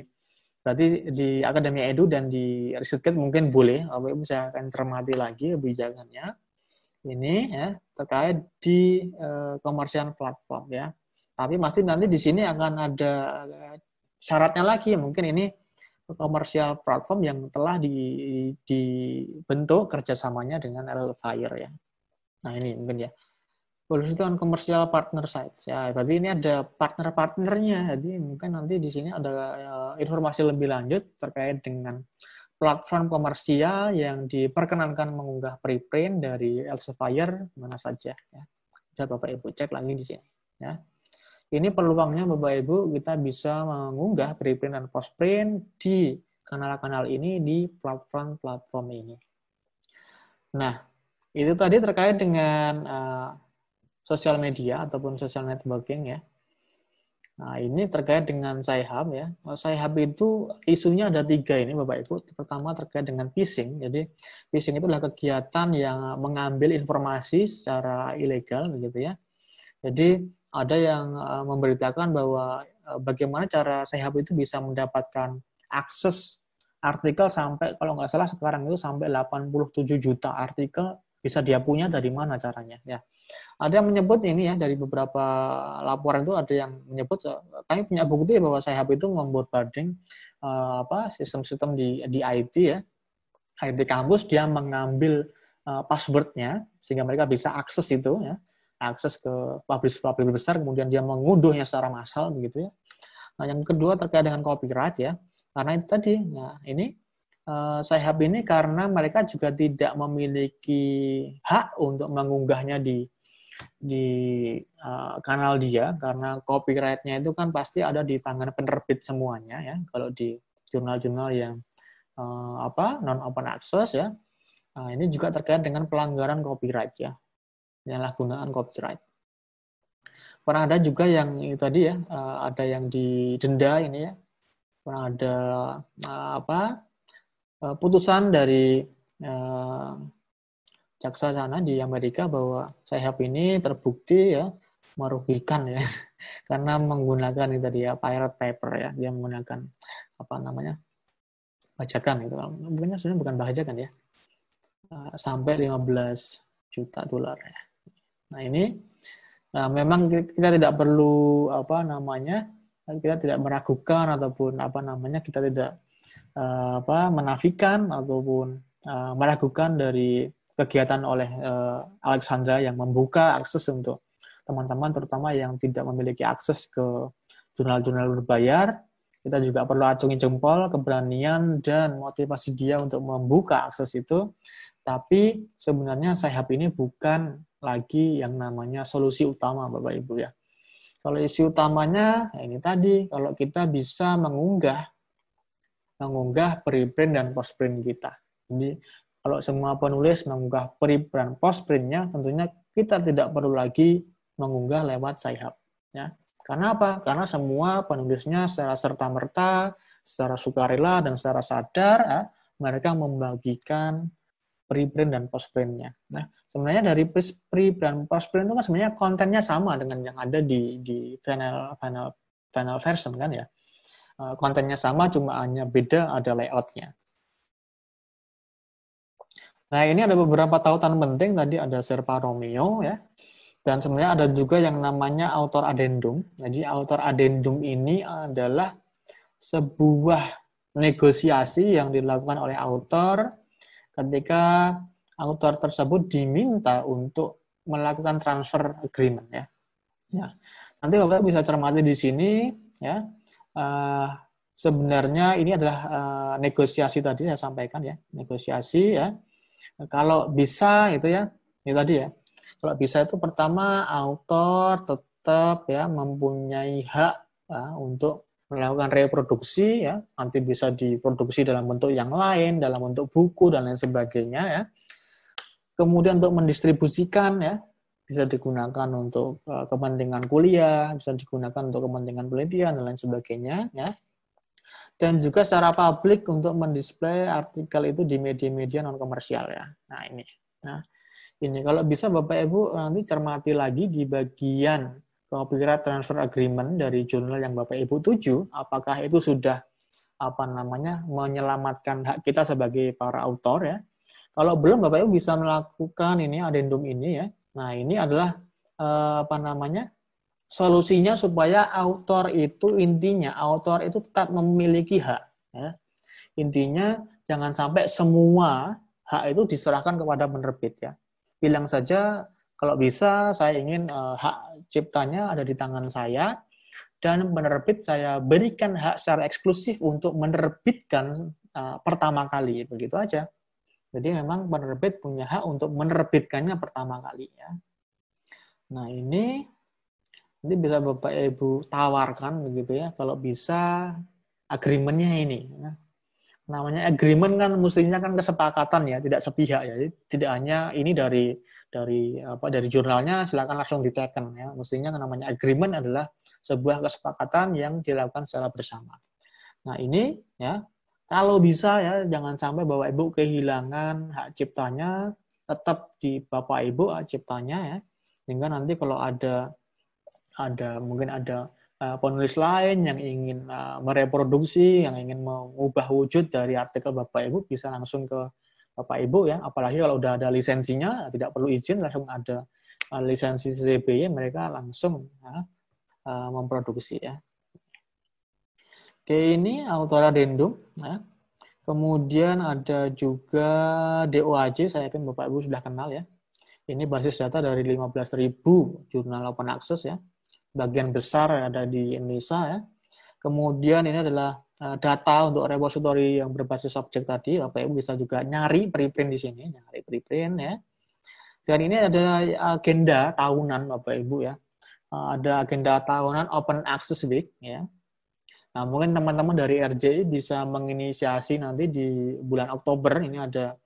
berarti di Akademi Edu dan di Risetkit mungkin boleh. Bapak saya akan cermati lagi kebijakannya ini ya terkait di uh, komersial platform ya. Tapi pasti nanti di sini akan ada eh, syaratnya lagi. Mungkin ini komersial platform yang telah di, dibentuk kerjasamanya dengan Elsevier ya. Nah ini mungkin ya. Polisi itu kan commercial partner sites. Ya, berarti ini ada partner-partnernya. Jadi mungkin nanti di sini ada eh, informasi lebih lanjut terkait dengan platform komersial yang diperkenankan mengunggah preprint dari Elsevier mana saja. Ya. Bisa Bapak Ibu cek lagi di sini. Ya. Ini peluangnya Bapak Ibu kita bisa mengunggah preprint dan postprint di kanal-kanal ini di platform-platform ini. Nah, itu tadi terkait dengan uh, sosial media ataupun social networking ya. Nah, ini terkait dengan saham ya. Saham itu isunya ada tiga ini Bapak Ibu. Pertama terkait dengan phishing. Jadi phishing itu adalah kegiatan yang mengambil informasi secara ilegal begitu ya. Jadi ada yang eh, memberitakan bahwa eh, bagaimana cara saham itu bisa mendapatkan akses artikel sampai kalau nggak salah sekarang itu sampai 87 juta artikel bisa dia punya dari mana caranya ya. Ada yang menyebut ini ya dari beberapa laporan itu ada yang menyebut eh, kami punya bukti ya bahwa Syahab itu membuat banding eh, apa sistem-sistem di di IT ya IT kampus dia mengambil eh, passwordnya sehingga mereka bisa akses itu ya akses ke publish publik besar kemudian dia mengunduhnya secara massal begitu ya. Nah, yang kedua terkait dengan copyright ya. Karena itu tadi, nah ini Syahab ini karena mereka juga tidak memiliki hak untuk mengunggahnya di di uh, kanal dia karena copyrightnya itu kan pasti ada di tangan penerbit semuanya ya kalau di jurnal-jurnal yang uh, apa non open access ya nah, ini juga terkait dengan pelanggaran copyright ya penyalahgunaan copyright pernah ada juga yang itu tadi ya uh, ada yang didenda ini ya pernah ada uh, apa uh, putusan dari uh, jaksa sana di Amerika bahwa sayap ini terbukti ya merugikan ya karena menggunakan itu tadi ya pirate paper ya dia menggunakan apa namanya bajakan itu bukannya sebenarnya bukan bajakan ya eh, sampai 15 juta dolar ya nah ini nah memang kita tidak perlu apa namanya kita tidak meragukan ataupun apa namanya kita tidak eh, apa menafikan ataupun eh, meragukan dari kegiatan oleh uh, Alexandra yang membuka akses untuk teman-teman terutama yang tidak memiliki akses ke jurnal-jurnal berbayar. Kita juga perlu acungi jempol keberanian dan motivasi dia untuk membuka akses itu. Tapi sebenarnya sayap ini bukan lagi yang namanya solusi utama Bapak Ibu ya. kalau isi utamanya ya ini tadi kalau kita bisa mengunggah mengunggah preprint dan postprint kita. Jadi kalau semua penulis mengunggah pre dan post printnya, tentunya kita tidak perlu lagi mengunggah lewat sayap. Ya. Karena apa? Karena semua penulisnya secara serta-merta, secara sukarela, dan secara sadar, ya, mereka membagikan preprint dan postprintnya. Nah, sebenarnya dari preprint dan postprint itu kan sebenarnya kontennya sama dengan yang ada di di final final final version kan ya. Eh, kontennya sama, cuma hanya beda ada layoutnya. Nah, ini ada beberapa tautan penting tadi ada Serpa Romeo ya. Dan sebenarnya ada juga yang namanya autor addendum. Jadi autor addendum ini adalah sebuah negosiasi yang dilakukan oleh autor ketika autor tersebut diminta untuk melakukan transfer agreement ya. Ya. Nanti Bapak bisa cermati di sini ya. Uh, sebenarnya ini adalah uh, negosiasi tadi saya sampaikan ya, negosiasi ya kalau bisa itu ya, ini ya tadi ya. Kalau bisa itu pertama autor tetap ya mempunyai hak ya, untuk melakukan reproduksi ya, nanti bisa diproduksi dalam bentuk yang lain, dalam bentuk buku dan lain sebagainya ya. Kemudian untuk mendistribusikan ya, bisa digunakan untuk eh, kepentingan kuliah, bisa digunakan untuk kepentingan penelitian dan lain sebagainya ya dan juga secara publik untuk mendisplay artikel itu di media-media non komersial ya. Nah ini, nah ini kalau bisa Bapak Ibu nanti cermati lagi di bagian copyright transfer agreement dari jurnal yang Bapak Ibu tuju, apakah itu sudah apa namanya menyelamatkan hak kita sebagai para autor ya. Kalau belum Bapak Ibu bisa melakukan ini adendum ini ya. Nah ini adalah eh, apa namanya solusinya supaya autor itu intinya autor itu tetap memiliki hak. Ya. Intinya jangan sampai semua hak itu diserahkan kepada penerbit ya. Bilang saja kalau bisa saya ingin eh, hak ciptanya ada di tangan saya dan menerbit saya berikan hak secara eksklusif untuk menerbitkan uh, pertama kali begitu aja. Jadi memang penerbit punya hak untuk menerbitkannya pertama kali ya. Nah ini Nanti bisa Bapak Ibu tawarkan begitu ya, kalau bisa agreementnya ini. Ya. Namanya agreement kan mestinya kan kesepakatan ya, tidak sepihak ya. tidak hanya ini dari dari apa dari jurnalnya silakan langsung diteken ya. Mestinya kan namanya agreement adalah sebuah kesepakatan yang dilakukan secara bersama. Nah, ini ya kalau bisa ya jangan sampai Bapak Ibu kehilangan hak ciptanya tetap di Bapak Ibu hak ciptanya ya. Sehingga nanti kalau ada ada mungkin ada uh, penulis lain yang ingin uh, mereproduksi, yang ingin mengubah wujud dari artikel Bapak Ibu bisa langsung ke Bapak Ibu ya. Apalagi kalau udah ada lisensinya, tidak perlu izin langsung ada uh, lisensi CBY mereka langsung ya, uh, memproduksi ya. Oke, ini autora dendum ya. Kemudian ada juga DOAJ, saya yakin Bapak Ibu sudah kenal ya. Ini basis data dari 15.000 jurnal open access ya bagian besar ada di Indonesia ya. Kemudian ini adalah eh, data untuk repository yang berbasis objek tadi, Bapak Ibu bisa juga nyari preprint di sini, nyari preprint ya. Dan ini ada agenda tahunan Bapak Ibu ya. Eh, ada agenda tahunan Open Access Week ya. Nah, mungkin teman-teman dari RJI bisa menginisiasi nanti di bulan Oktober ini ada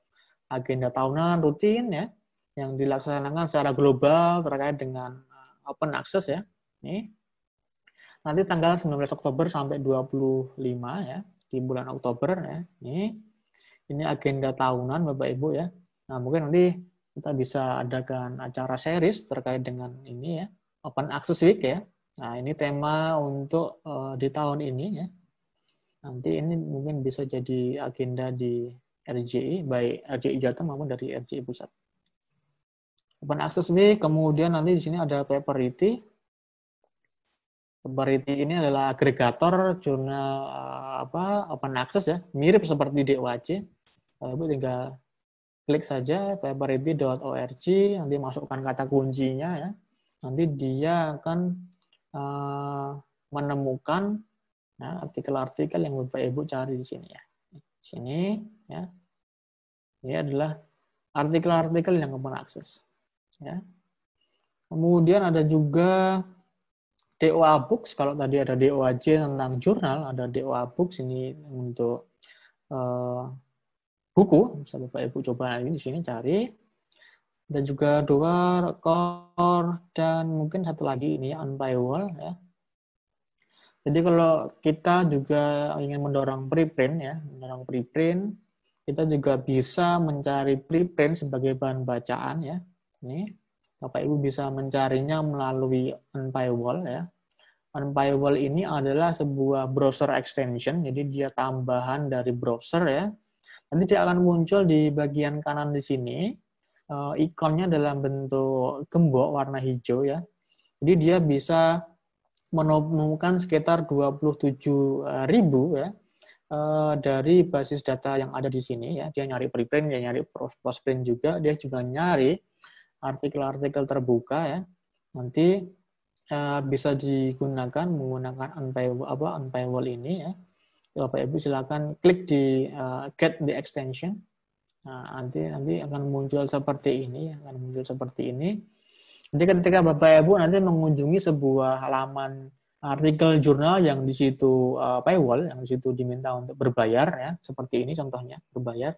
agenda tahunan rutin ya yang dilaksanakan secara global terkait dengan eh, open access ya ini. Nanti tanggal 19 Oktober sampai 25 ya, di bulan Oktober ya. Ini Ini agenda tahunan Bapak Ibu ya. Nah, mungkin nanti kita bisa adakan acara series terkait dengan ini ya, Open Access Week ya. Nah, ini tema untuk uh, di tahun ini ya. Nanti ini mungkin bisa jadi agenda di RJI, baik RJI Jateng maupun dari RJI Pusat. Open Access Week, kemudian nanti di sini ada paperity Berarti ini adalah agregator jurnal eh, apa open access ya, mirip seperti DOAJ. Ibu tinggal klik saja paperity.org, nanti masukkan kata kuncinya ya. Nanti dia akan uh, menemukan ya, artikel-artikel yang Bapak Ibu cari di sini ya. Sini ya. Ini adalah artikel-artikel yang open access ya. Kemudian ada juga DOA Books, kalau tadi ada DOAJ tentang jurnal, ada DOA Books ini untuk uh, buku, bisa Bapak Ibu coba ini di sini cari. Dan juga doa, core dan mungkin satu lagi ini on by wall ya. Jadi kalau kita juga ingin mendorong preprint ya, mendorong preprint, kita juga bisa mencari preprint sebagai bahan bacaan ya. Ini Bapak Ibu bisa mencarinya melalui Unpaywall ya. Unpaywall ini adalah sebuah browser extension, jadi dia tambahan dari browser ya. Nanti dia akan muncul di bagian kanan di sini. Eh, ikonnya dalam bentuk gembok warna hijau ya. Jadi dia bisa menemukan sekitar 27.000 ya eh, dari basis data yang ada di sini ya. Dia nyari preprint, dia nyari postprint juga, dia juga nyari artikel-artikel terbuka ya nanti uh, bisa digunakan menggunakan unpayable apa unpaywall ini ya Bapak Ibu silakan klik di uh, get the extension nah, nanti nanti akan muncul seperti ini ya, akan muncul seperti ini jadi ketika Bapak Ibu nanti mengunjungi sebuah halaman artikel jurnal yang di situ uh, paywall yang di situ diminta untuk berbayar ya seperti ini contohnya berbayar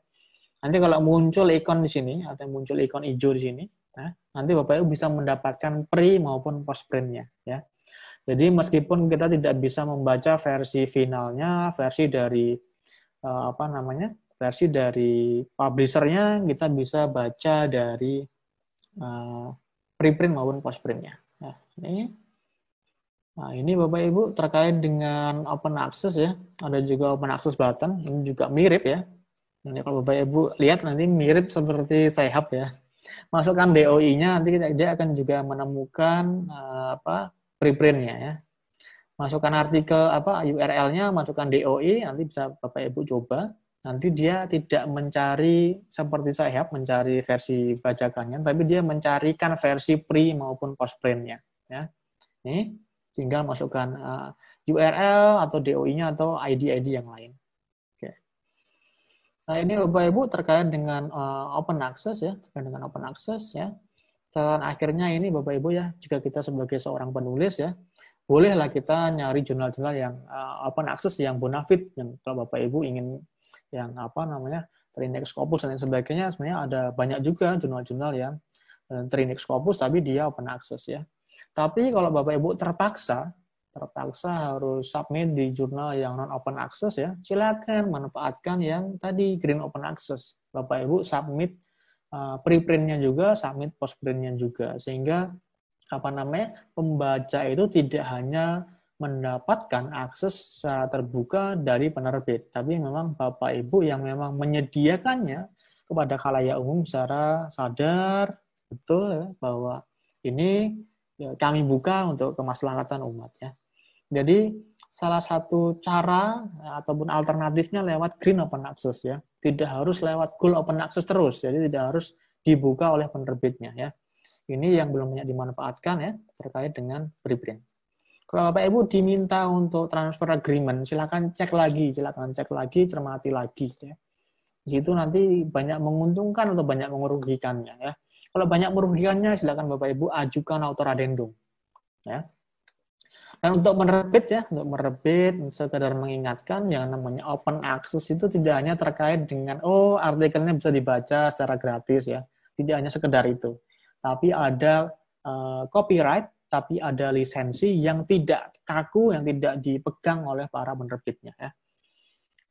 nanti kalau muncul ikon di sini atau muncul ikon hijau di sini ya. nanti Bapak Ibu bisa mendapatkan pre maupun post printnya ya. Jadi meskipun kita tidak bisa membaca versi finalnya, versi dari eh, apa namanya? versi dari publishernya kita bisa baca dari uh, preprint maupun post printnya. Nah, ya. ini Nah, ini Bapak Ibu terkait dengan open access ya. Ada juga open access button, ini juga mirip ya. Nanti kalau Bapak Ibu lihat nanti mirip seperti sayap ya. Masukkan DOI-nya nanti dia akan juga menemukan uh, apa preprintnya ya. Masukkan artikel apa URL-nya, masukkan DOI, nanti bisa Bapak Ibu coba. Nanti dia tidak mencari seperti saya ya, mencari versi bajakannya, tapi dia mencarikan versi pre maupun post printnya ya. Ini tinggal masukkan eh, URL atau DOI-nya atau ID-ID yang lain. Nah, ini Bapak Ibu terkait dengan uh, open access ya, terkait dengan open access ya. Dan akhirnya ini Bapak Ibu ya, jika kita sebagai seorang penulis ya, bolehlah kita nyari jurnal-jurnal yang uh, open access yang bonafit yang kalau Bapak Ibu ingin yang apa namanya terindex Scopus dan lain sebagainya sebenarnya ada banyak juga jurnal-jurnal yang eh, terindex Scopus tapi dia open access ya. Tapi kalau Bapak Ibu terpaksa terpaksa harus submit di jurnal yang non open access ya, silakan manfaatkan yang tadi green open access. Bapak Ibu submit eh, preprintnya juga, submit postprintnya juga, sehingga apa namanya pembaca itu tidak hanya mendapatkan akses secara terbuka dari penerbit, tapi memang bapak ibu yang memang menyediakannya kepada kalayak umum secara sadar betul ya, bahwa ini ya, kami buka untuk kemaslahatan umat ya. Jadi salah satu cara eh, ataupun alternatifnya lewat green open access ya. Tidak harus lewat gold open access terus. Jadi tidak harus dibuka oleh penerbitnya ya. Ini yang belum banyak dimanfaatkan ya terkait dengan preprint. Kalau Bapak Ibu diminta untuk transfer agreement, silakan cek lagi, silakan cek lagi, cermati lagi ya. Itu nanti banyak menguntungkan atau banyak merugikannya ya. Kalau banyak merugikannya silakan Bapak Ibu ajukan autor ya dan untuk merebit ya, untuk merebit, sekedar mengingatkan yang namanya open access itu tidak hanya terkait dengan oh artikelnya bisa dibaca secara gratis ya, tidak hanya sekedar itu, tapi ada uh, copyright, tapi ada lisensi yang tidak kaku, yang tidak dipegang oleh para penerbitnya ya.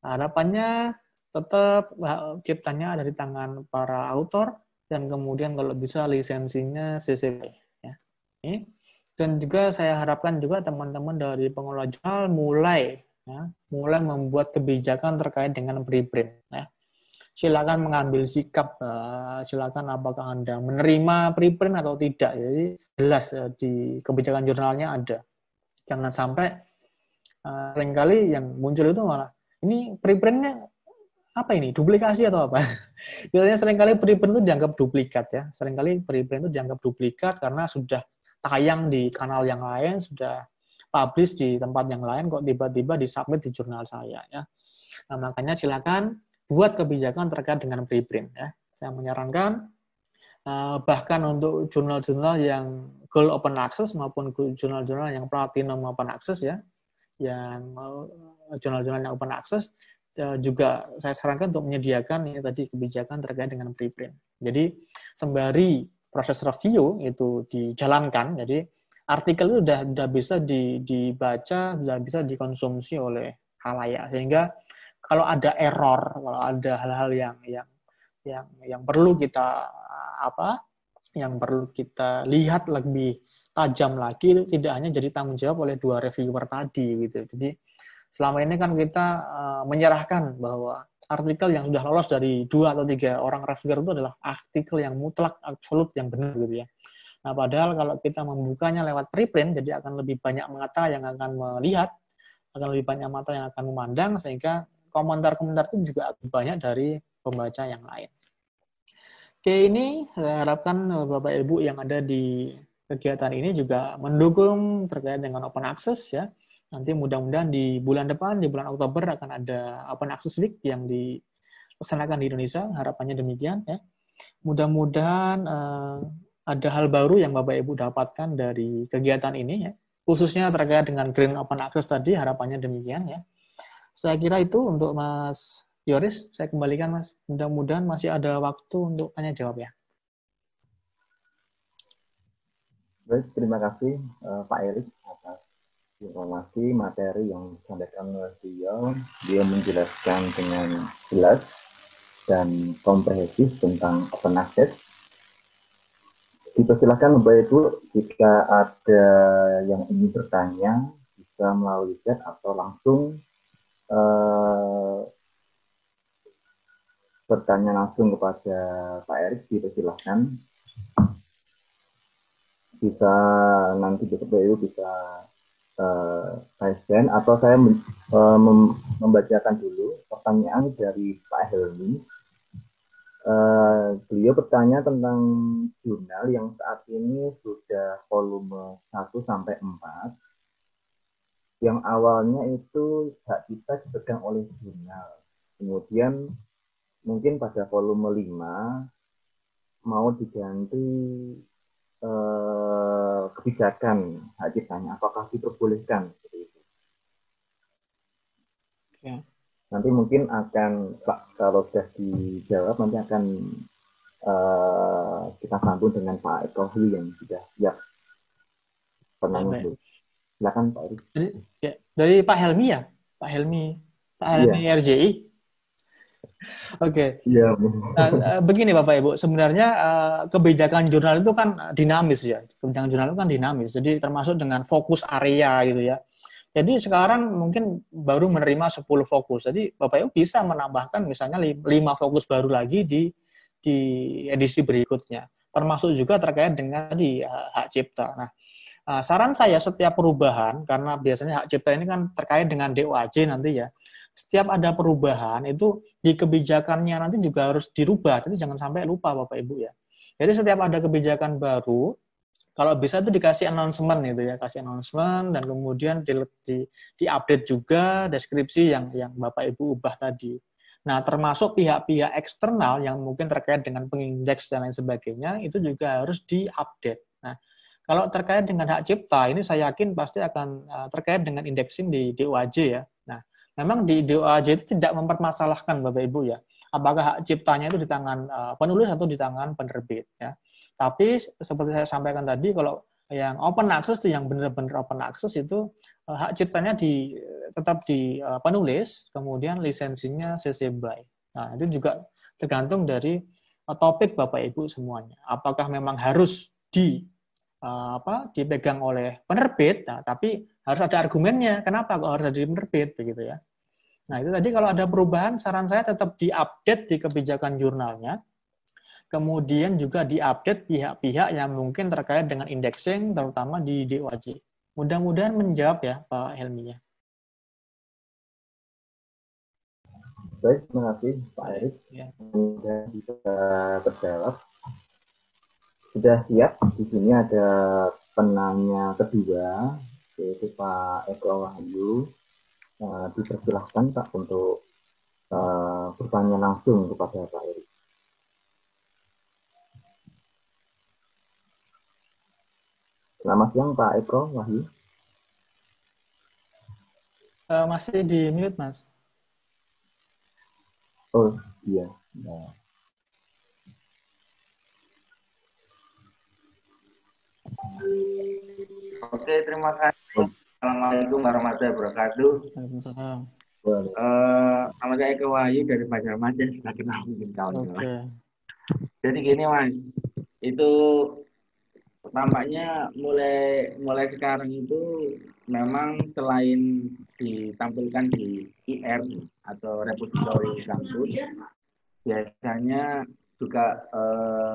Harapannya tetap eh, ciptanya ada di tangan para autor dan kemudian kalau bisa lisensinya CC BY ya. Ini dan juga saya harapkan juga teman-teman dari pengelola jurnal mulai ya, mulai membuat kebijakan terkait dengan preprint. Ya. Silakan mengambil sikap, eh, silakan apakah Anda menerima preprint atau tidak. Jadi jelas uh, di kebijakan jurnalnya ada. Jangan sampai eh, seringkali yang muncul itu malah ini preprintnya apa ini duplikasi atau apa? Biasanya seringkali preprint itu dianggap duplikat ya. Seringkali preprint itu dianggap duplikat karena sudah tayang di kanal yang lain, sudah publish di tempat yang lain, kok tiba-tiba disubmit di jurnal saya. Ya. Nah, makanya silakan buat kebijakan terkait dengan preprint. Ya. Saya menyarankan eh, bahkan untuk jurnal-jurnal yang gold open access maupun jurnal-jurnal yang platinum open access ya, yang eh, jurnal-jurnal yang open access eh, juga saya sarankan untuk menyediakan ini tadi kebijakan terkait dengan preprint. Jadi sembari proses review itu dijalankan, jadi artikel itu sudah, sudah bisa dibaca, sudah bisa dikonsumsi oleh halayak. Sehingga kalau ada error, kalau ada hal-hal yang yang yang yang perlu kita apa, yang perlu kita lihat lebih tajam lagi itu tidak hanya jadi tanggung jawab oleh dua reviewer tadi gitu. Jadi selama ini kan kita uh, menyerahkan bahwa artikel yang sudah lolos dari dua atau tiga orang reviewer itu adalah artikel yang mutlak absolut yang benar gitu ya. Nah, padahal kalau kita membukanya lewat preprint, jadi akan lebih banyak mata yang akan melihat, akan lebih banyak mata yang akan memandang, sehingga komentar-komentar itu juga banyak dari pembaca yang lain. Oke, ini harapkan Bapak Ibu yang ada di kegiatan ini juga mendukung terkait dengan open access ya. Nanti mudah-mudahan di bulan depan, di bulan Oktober akan ada Open Access Week yang dilaksanakan di Indonesia. Harapannya demikian ya. Mudah-mudahan uh, ada hal baru yang Bapak Ibu dapatkan dari kegiatan ini ya. Khususnya terkait dengan Green Open Access tadi, harapannya demikian ya. Saya kira itu untuk Mas Yoris, saya kembalikan Mas. Mudah-mudahan masih ada waktu untuk tanya jawab ya. Baik, terima kasih uh, Pak Erik atas informasi materi yang disampaikan oleh beliau dia menjelaskan dengan jelas dan komprehensif tentang open access dipersilahkan Bapak Ibu jika ada yang ingin bertanya bisa melalui chat atau langsung uh, bertanya langsung kepada Pak Erik dipersilahkan bisa nanti Bapak Ibu bisa uh, atau saya eh, membacakan dulu pertanyaan dari Pak Helmi. Uh, beliau bertanya tentang jurnal yang saat ini sudah volume 1 sampai 4 yang awalnya itu hak kita dipegang oleh jurnal. Kemudian mungkin pada volume 5 mau diganti eh, kebijakan hak nah, ciptanya apakah diperbolehkan seperti itu. Ya. Nanti mungkin akan Pak kalau sudah dijawab nanti akan eh, kita sambung dengan Pak Eko Hwi yang sudah siap pernah ya, Silakan Pak Eko. Dari, ya, dari Pak Helmi ya, Pak Helmi, Pak iya. Helmi ya. RJI. Oke. Okay. Ya. Nah, eh, begini Bapak Ibu, sebenarnya eh, kebijakan jurnal itu kan eh, dinamis ya. Kebijakan jurnal itu kan dinamis. Jadi termasuk dengan fokus area gitu ya. Jadi sekarang mungkin baru menerima 10 fokus. Jadi Bapak Ibu bisa menambahkan misalnya 5 fokus baru lagi di di edisi berikutnya. Termasuk juga terkait dengan di hak cipta. Nah, saran saya setiap perubahan karena biasanya hak cipta ini kan terkait dengan DOAJ nanti ya setiap ada perubahan itu di kebijakannya nanti juga harus dirubah. Jadi jangan sampai lupa Bapak Ibu ya. Jadi setiap ada kebijakan baru, kalau bisa itu dikasih announcement gitu ya, kasih announcement dan kemudian di, di, di update juga deskripsi yang yang Bapak Ibu ubah tadi. Nah, termasuk pihak-pihak eksternal yang mungkin terkait dengan pengindeks dan lain sebagainya itu juga harus diupdate. Nah, kalau terkait dengan hak cipta ini saya yakin pasti akan eh, terkait dengan indexing di DOAJ ya memang di doa DOAJ itu tidak mempermasalahkan Bapak Ibu ya, apakah hak ciptanya itu di tangan uh, penulis atau di tangan penerbit ya. Tapi seperti saya sampaikan tadi kalau yang open access itu yang benar-benar open access itu uh, hak ciptanya di tetap di uh, penulis, kemudian lisensinya CC BY. Nah, itu juga tergantung dari uh, topik Bapak Ibu semuanya. Apakah memang harus di uh, apa dipegang oleh penerbit, nah, tapi harus ada argumennya kenapa kok harus ada di penerbit begitu ya. Nah, itu tadi kalau ada perubahan, saran saya tetap diupdate di kebijakan jurnalnya. Kemudian juga diupdate pihak-pihak yang mungkin terkait dengan indexing, terutama di DOAJ. Mudah-mudahan menjawab ya, Pak Helmi. Ya. Baik, terima kasih Pak Erick. Ya. Mudah bisa terjawab. Sudah siap, di sini ada penanya kedua, yaitu Pak Eko Wahyu. Eh, dipersilahkan Pak untuk uh, bertanya langsung kepada Pak Eri. Selamat siang Pak Eko Wahyu. Uh, masih di mute Mas. Oh iya. Nah. Oke, terima kasih. Assalamualaikum warahmatullahi wabarakatuh. Waalaikumsalam. Uh, nama saya Eko Wahyu dari Pajamas dan sudah kenal mungkin kawan okay. Jadi gini mas, itu tampaknya mulai mulai sekarang itu memang selain ditampilkan di IR atau repository kampus, biasanya juga eh,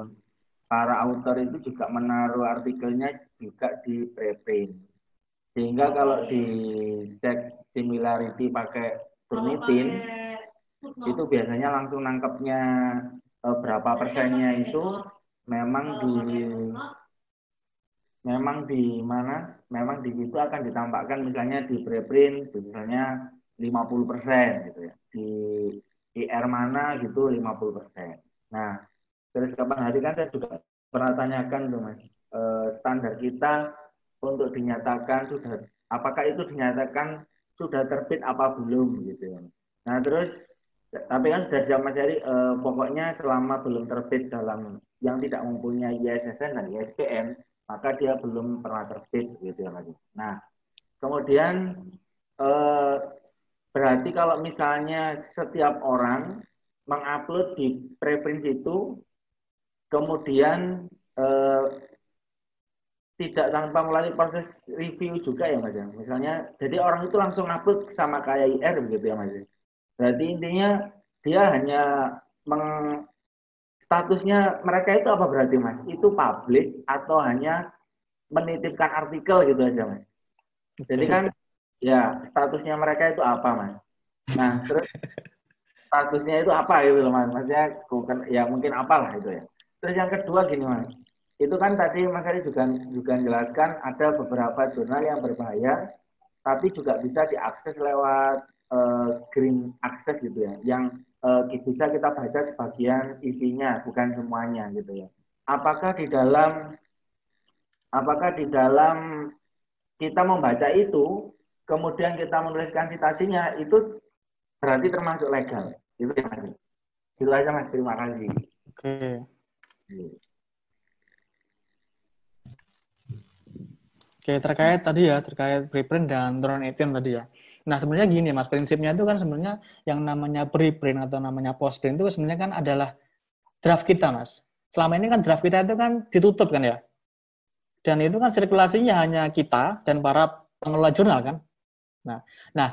para author itu juga menaruh artikelnya juga di preprint sehingga kalau dicek similarity pakai Turnitin itu biasanya langsung nangkepnya e, berapa persennya itu memang di memang di mana memang di situ akan ditampakkan misalnya di preprint misalnya 50 persen gitu ya di IR mana gitu 50 persen nah terus kapan hari kan saya juga pernah tanyakan tuh mas e, standar kita untuk dinyatakan sudah apakah itu dinyatakan sudah terbit apa belum gitu. ya. Nah terus tapi kan dari zaman seri eh, pokoknya selama belum terbit dalam yang tidak mempunyai ISSN dan ISBN maka dia belum pernah terbit gitu ya lagi. Nah kemudian eh, berarti kalau misalnya setiap orang mengupload di preprint itu kemudian eh, tidak tanpa melalui proses review juga ya mas ya misalnya jadi orang itu langsung upload sama kayak IR begitu ya mas ya berarti intinya dia hanya meng statusnya mereka itu apa berarti mas itu publish atau hanya menitipkan artikel gitu aja mas jadi kan ya statusnya mereka itu apa mas nah terus statusnya itu apa gitu mas maksudnya bukan ya mungkin apalah itu ya terus yang kedua gini mas itu kan tadi Mas Ari juga juga jelaskan ada beberapa jurnal yang berbahaya, tapi juga bisa diakses lewat uh, green access gitu ya, yang uh, bisa kita baca sebagian isinya, bukan semuanya gitu ya. Apakah di dalam apakah di dalam kita membaca itu, kemudian kita menuliskan citasinya itu berarti termasuk legal? Itu ya, Mas. Itu aja Mas, terima kasih. Oke. Okay. Iya. Oke, terkait tadi ya, terkait preprint dan drone 18 tadi ya. Nah, sebenarnya gini Mas, prinsipnya itu kan sebenarnya yang namanya preprint atau namanya postprint itu sebenarnya kan adalah draft kita Mas. Selama ini kan draft kita itu kan ditutup kan ya. Dan itu kan sirkulasinya hanya kita dan para pengelola jurnal kan. Nah, nah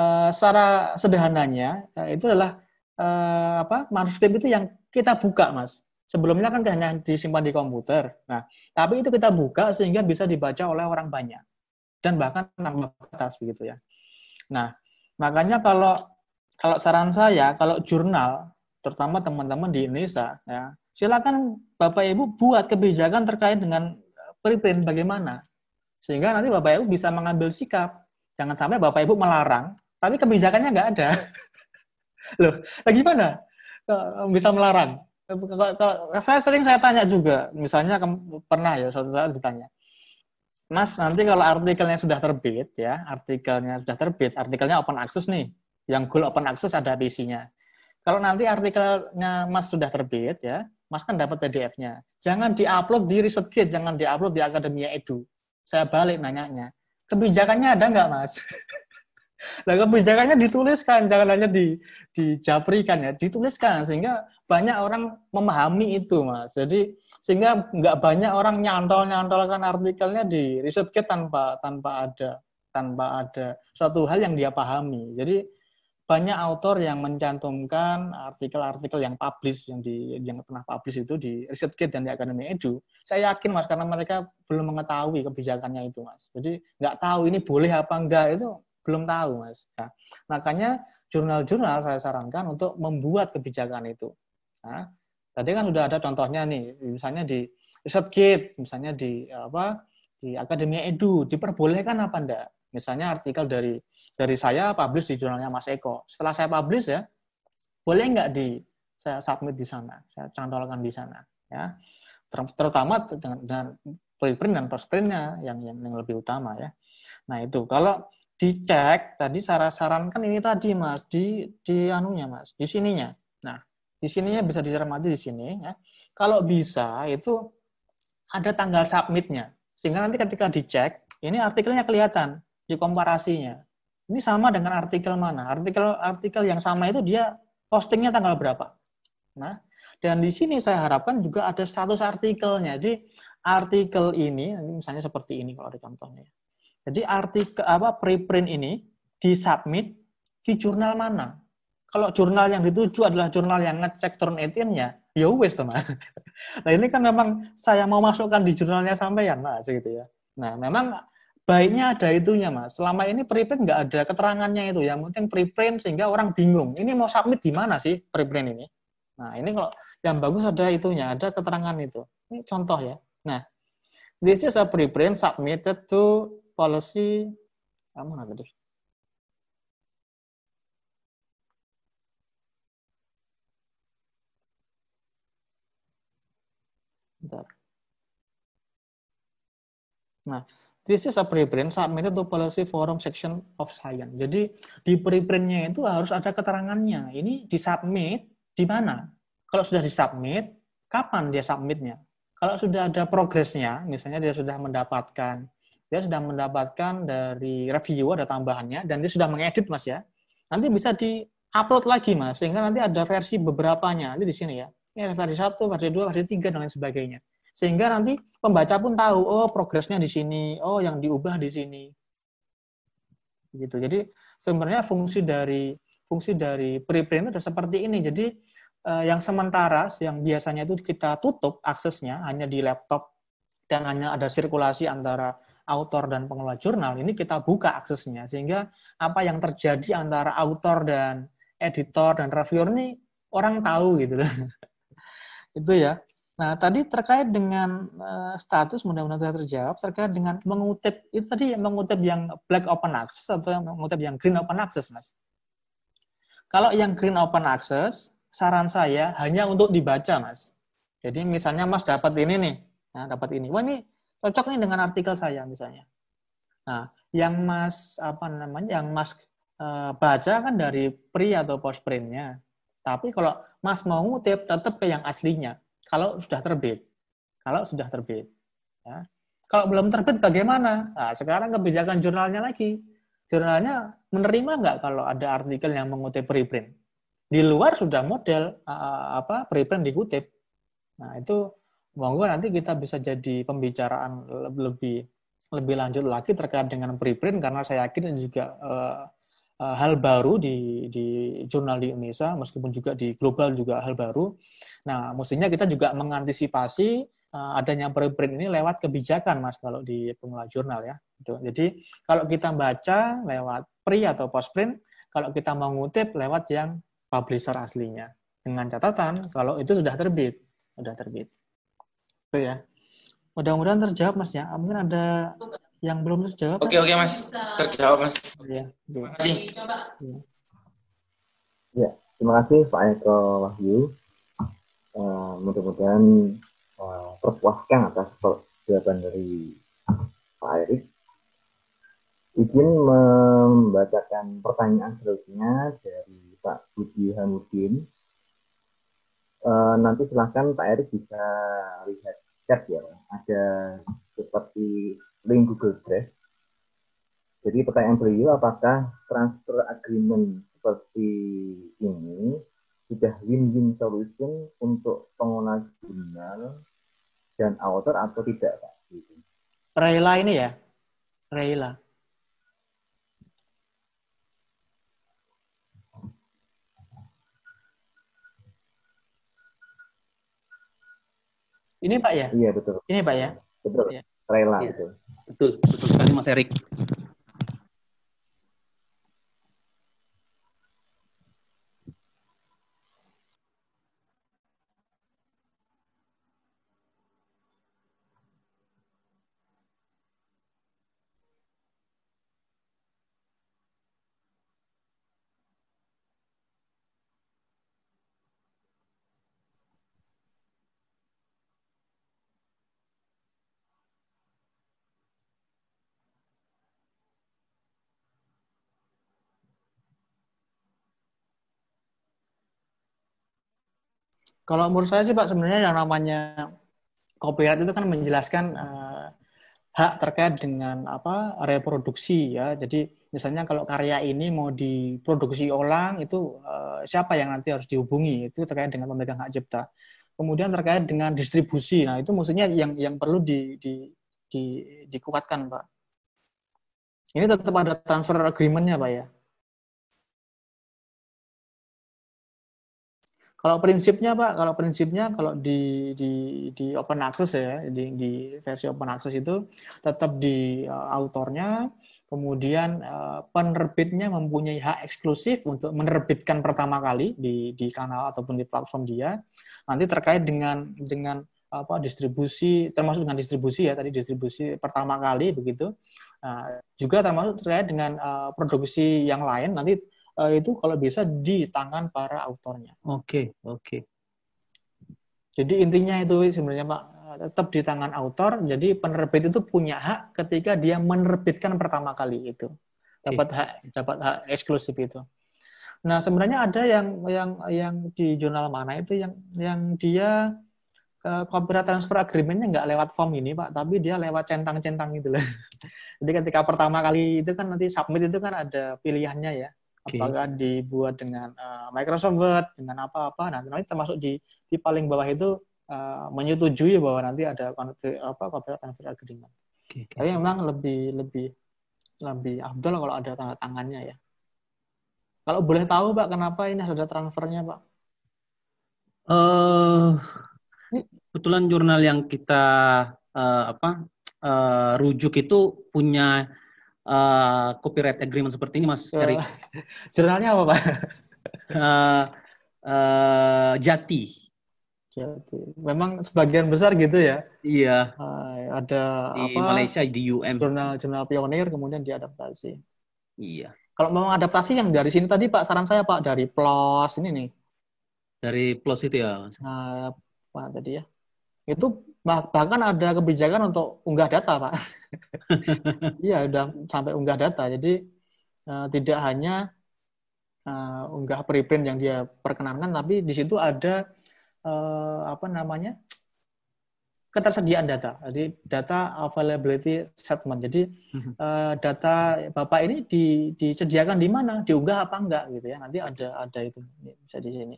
eh, secara sederhananya eh, itu adalah eh, apa manuskrip itu yang kita buka Mas. Sebelumnya kan hanya disimpan di komputer. Nah, tapi itu kita buka sehingga bisa dibaca oleh orang banyak dan bahkan tanpa batas begitu ya. Nah, makanya kalau kalau saran saya kalau jurnal terutama teman-teman di Indonesia ya, silakan Bapak Ibu buat kebijakan terkait dengan preprint eh, bagaimana sehingga nanti Bapak Ibu bisa mengambil sikap. Jangan sampai Bapak Ibu melarang, tapi kebijakannya nggak ada. Loh, bagaimana eh, bisa melarang? kalau, saya sering saya tanya juga, misalnya pernah ya suatu saat ditanya, Mas nanti kalau artikelnya sudah terbit ya, artikelnya sudah terbit, artikelnya open access nih, yang goal open access ada isinya. Kalau nanti artikelnya Mas sudah terbit ya, Mas kan dapat PDF-nya. Jangan diupload di ResearchGate, jangan diupload di Akademia Edu. Saya balik nanyanya, kebijakannya ada nggak Mas? nah kebijakannya dituliskan, jangan hanya di dijabrikan ya, dituliskan sehingga banyak orang memahami itu mas jadi sehingga nggak banyak orang nyantol nyantolkan artikelnya di riset kit tanpa tanpa ada tanpa ada suatu hal yang dia pahami jadi banyak autor yang mencantumkan artikel-artikel yang publish yang di yang pernah publish itu di riset kit dan di akademi edu saya yakin mas karena mereka belum mengetahui kebijakannya itu mas jadi nggak tahu ini boleh apa enggak itu belum tahu mas nah, makanya jurnal-jurnal saya sarankan untuk membuat kebijakan itu Nah, tadi kan sudah ada contohnya nih, misalnya di ResearchGate, misalnya di eh, apa di Akademia Edu, diperbolehkan apa enggak? Misalnya artikel dari dari saya publish di jurnalnya Mas Eko. Setelah saya publish ya, boleh enggak di saya submit di sana, saya cantolkan di sana, ya. Terutama dengan, dengan preprint dan postprintnya yang, yang yang lebih utama ya. Nah itu kalau dicek tadi saran sarankan ini tadi mas di di anunya mas di sininya di sininya bisa dicermati di sini ya. Kalau bisa itu ada tanggal submitnya. Sehingga nanti ketika dicek, ini artikelnya kelihatan di komparasinya. Ini sama dengan artikel mana? Artikel-artikel yang sama itu dia postingnya tanggal berapa? Nah, dan di sini saya harapkan juga ada status artikelnya. Jadi artikel ini, misalnya seperti ini kalau di contohnya. Jadi artikel apa preprint ini disubmit di jurnal mana? kalau jurnal yang dituju adalah jurnal yang ngecek turn 18 nya ya wes teman. nah ini kan memang saya mau masukkan di jurnalnya sampai yang mas gitu ya. Nah memang baiknya ada itunya mas. Selama ini preprint nggak ada keterangannya itu. Yang penting preprint sehingga orang bingung. Ini mau submit di mana sih preprint ini? Nah ini kalau yang bagus ada itunya, ada keterangan itu. Ini contoh ya. Nah this is a preprint submitted to policy. Kamu ah, tadi? Nah, this is a preprint submitted to policy forum section of science. Jadi di preprintnya itu harus ada keterangannya. Ini di submit di mana? Kalau sudah di submit, kapan dia submitnya? Kalau sudah ada progresnya, misalnya dia sudah mendapatkan, dia sudah mendapatkan dari review ada tambahannya dan dia sudah mengedit mas ya. Nanti bisa di upload lagi mas, sehingga nanti ada versi beberapanya. Nanti di sini ya, ini versi satu, versi dua, versi tiga, dan lain sebagainya sehingga nanti pembaca pun tahu oh progresnya di sini oh yang diubah di sini gitu jadi sebenarnya fungsi dari fungsi dari preprint itu seperti ini jadi eh, yang sementara yang biasanya itu kita tutup aksesnya hanya di laptop dan hanya ada sirkulasi antara autor dan pengelola jurnal ini kita buka aksesnya sehingga apa yang terjadi antara autor dan editor dan reviewer ini orang tahu gitu itu ya Nah, tadi terkait dengan uh, status mudah-mudahan saya terjawab terkait dengan mengutip itu tadi mengutip yang black open access atau yang mengutip yang green open access, Mas. Kalau yang green open access, saran saya hanya untuk dibaca, Mas. Jadi misalnya Mas dapat ini nih, nah, dapat ini. Wah, ini cocok nih dengan artikel saya misalnya. Nah, yang Mas apa namanya? Yang Mas uh, baca kan dari pre atau post printnya. Tapi kalau Mas mau ngutip tetap ke yang aslinya kalau sudah terbit. Kalau sudah terbit. Ya. Kalau belum terbit bagaimana? Nah, sekarang kebijakan jurnalnya lagi. Jurnalnya menerima nggak kalau ada artikel yang mengutip preprint? Di luar sudah model apa preprint dikutip. Nah, itu monggo nanti kita bisa jadi pembicaraan lebih lebih lanjut lagi terkait dengan preprint karena saya yakin juga eh, Eh, hal baru di di jurnal di Indonesia meskipun juga di global juga hal baru. Nah, mestinya kita juga mengantisipasi eh, adanya preprint ini lewat kebijakan Mas kalau di pengelola jurnal ya. Gitu. Jadi, kalau kita baca lewat pre atau postprint, kalau kita mengutip lewat yang publisher aslinya. Dengan catatan kalau itu sudah terbit, sudah terbit. Itu ya. Mudah-mudahan terjawab Mas ya. Mungkin ada yang belum terjawab. Oke, oke, Mas. Terjawab, Mas. Iya. iya. Terima kasih. Iya. Ya, terima kasih Pak Eko Wahyu. Uh, mudah-mudahan uh, terpuaskan atas jawaban dari Pak Erik. Izin membacakan pertanyaan selanjutnya dari Pak Budi Hamudin. Uh, nanti silahkan Pak Erik bisa lihat chat ya. Ada seperti link Google Drive. Jadi pertanyaan beliau apakah transfer agreement seperti ini sudah win-win solution untuk pengguna jurnal dan author atau tidak Pak? Rayla Rela ini ya? Rela. Ini Pak ya? Iya betul. Ini Pak ya? Betul. Ya. Rela ya. itu betul betul sekali Mas Erik. Kalau menurut saya sih Pak sebenarnya yang namanya copyright itu kan menjelaskan uh, hak terkait dengan apa reproduksi ya. Jadi misalnya kalau karya ini mau diproduksi ulang itu uh, siapa yang nanti harus dihubungi itu terkait dengan pemegang hak cipta. Kemudian terkait dengan distribusi, nah itu maksudnya yang yang perlu di, di, di dikuatkan pak. Ini tetap ada transfer agreementnya pak ya. Kalau prinsipnya Pak, kalau prinsipnya kalau di di di open access ya, di, di versi open access itu tetap di uh, autornya, kemudian uh, penerbitnya mempunyai hak eksklusif untuk menerbitkan pertama kali di di kanal ataupun di platform dia. Nanti terkait dengan dengan apa distribusi termasuk dengan distribusi ya tadi distribusi pertama kali begitu. uh, juga termasuk terkait dengan uh, produksi yang lain nanti uh, itu kalau bisa di tangan para autornya. Oke, okay, oke. Okay. Jadi intinya itu sebenarnya Pak eh, tetap di tangan autor. Jadi penerbit itu punya hak ketika dia menerbitkan pertama kali itu. Dapat okay. hak dapat hak eksklusif itu. Nah, sebenarnya ada yang yang yang di jurnal mana itu yang yang dia eh, copyright transfer agreementnya nggak lewat form ini pak, tapi dia lewat centang-centang gitu loh. Jadi ketika pertama kali itu kan nanti submit itu kan ada pilihannya ya okay. apakah dibuat dengan uh, Microsoft Word dengan apa-apa nanti nanti termasuk di di paling bawah itu uh, menyetujui bahwa nanti ada konflik apa copyright transfer agreement okay. tapi memang lebih lebih lebih abdul kalau ada tanda tangannya ya kalau boleh tahu pak kenapa ini ada transfernya pak uh, kebetulan jurnal yang kita uh, apa uh, rujuk itu punya uh, copyright agreement seperti ini, Mas oh. Erik? Uh, jurnalnya apa, Pak? uh, uh, Jati. Jati. Memang sebagian besar gitu ya? Iya. Uh, ada di apa? Malaysia di UM. Jurnal jurnal pionir kemudian diadaptasi. Iya. Kalau memang adaptasi yang dari sini tadi Pak, saran saya Pak dari PLOS ini nih. Dari PLOS itu ya? Mas? Nah, Pak tadi ya? Itu Bah, bahkan ada kebijakan untuk unggah data, Pak. Iya, udah sampai unggah data. Jadi uh, tidak hanya uh, unggah preprint yang dia perkenankan, tapi di situ ada uh, apa namanya ketersediaan data. Jadi data availability statement. Jadi uh, data bapak ini di, disediakan di mana, diunggah apa enggak gitu ya. Nanti ada ada itu bisa di sini.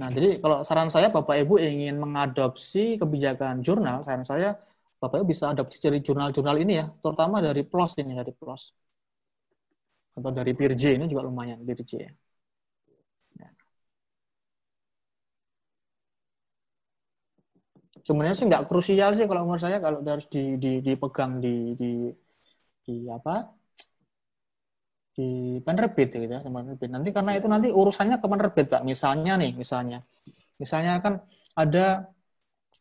Nah, jadi kalau saran saya Bapak Ibu ingin mengadopsi kebijakan jurnal, saran saya Bapak Ibu bisa adopsi dari jurnal-jurnal ini ya, terutama dari PLOS ini, dari PLOS. Atau dari PIRJ ini juga lumayan, PIRJ ya. ya. Sebenarnya sih nggak krusial sih kalau menurut saya kalau harus di, di, dipegang di, di, di apa di penerbit gitu ya, penerbit. Nanti karena itu nanti urusannya ke penerbit, Pak. Misalnya nih, misalnya. Misalnya kan ada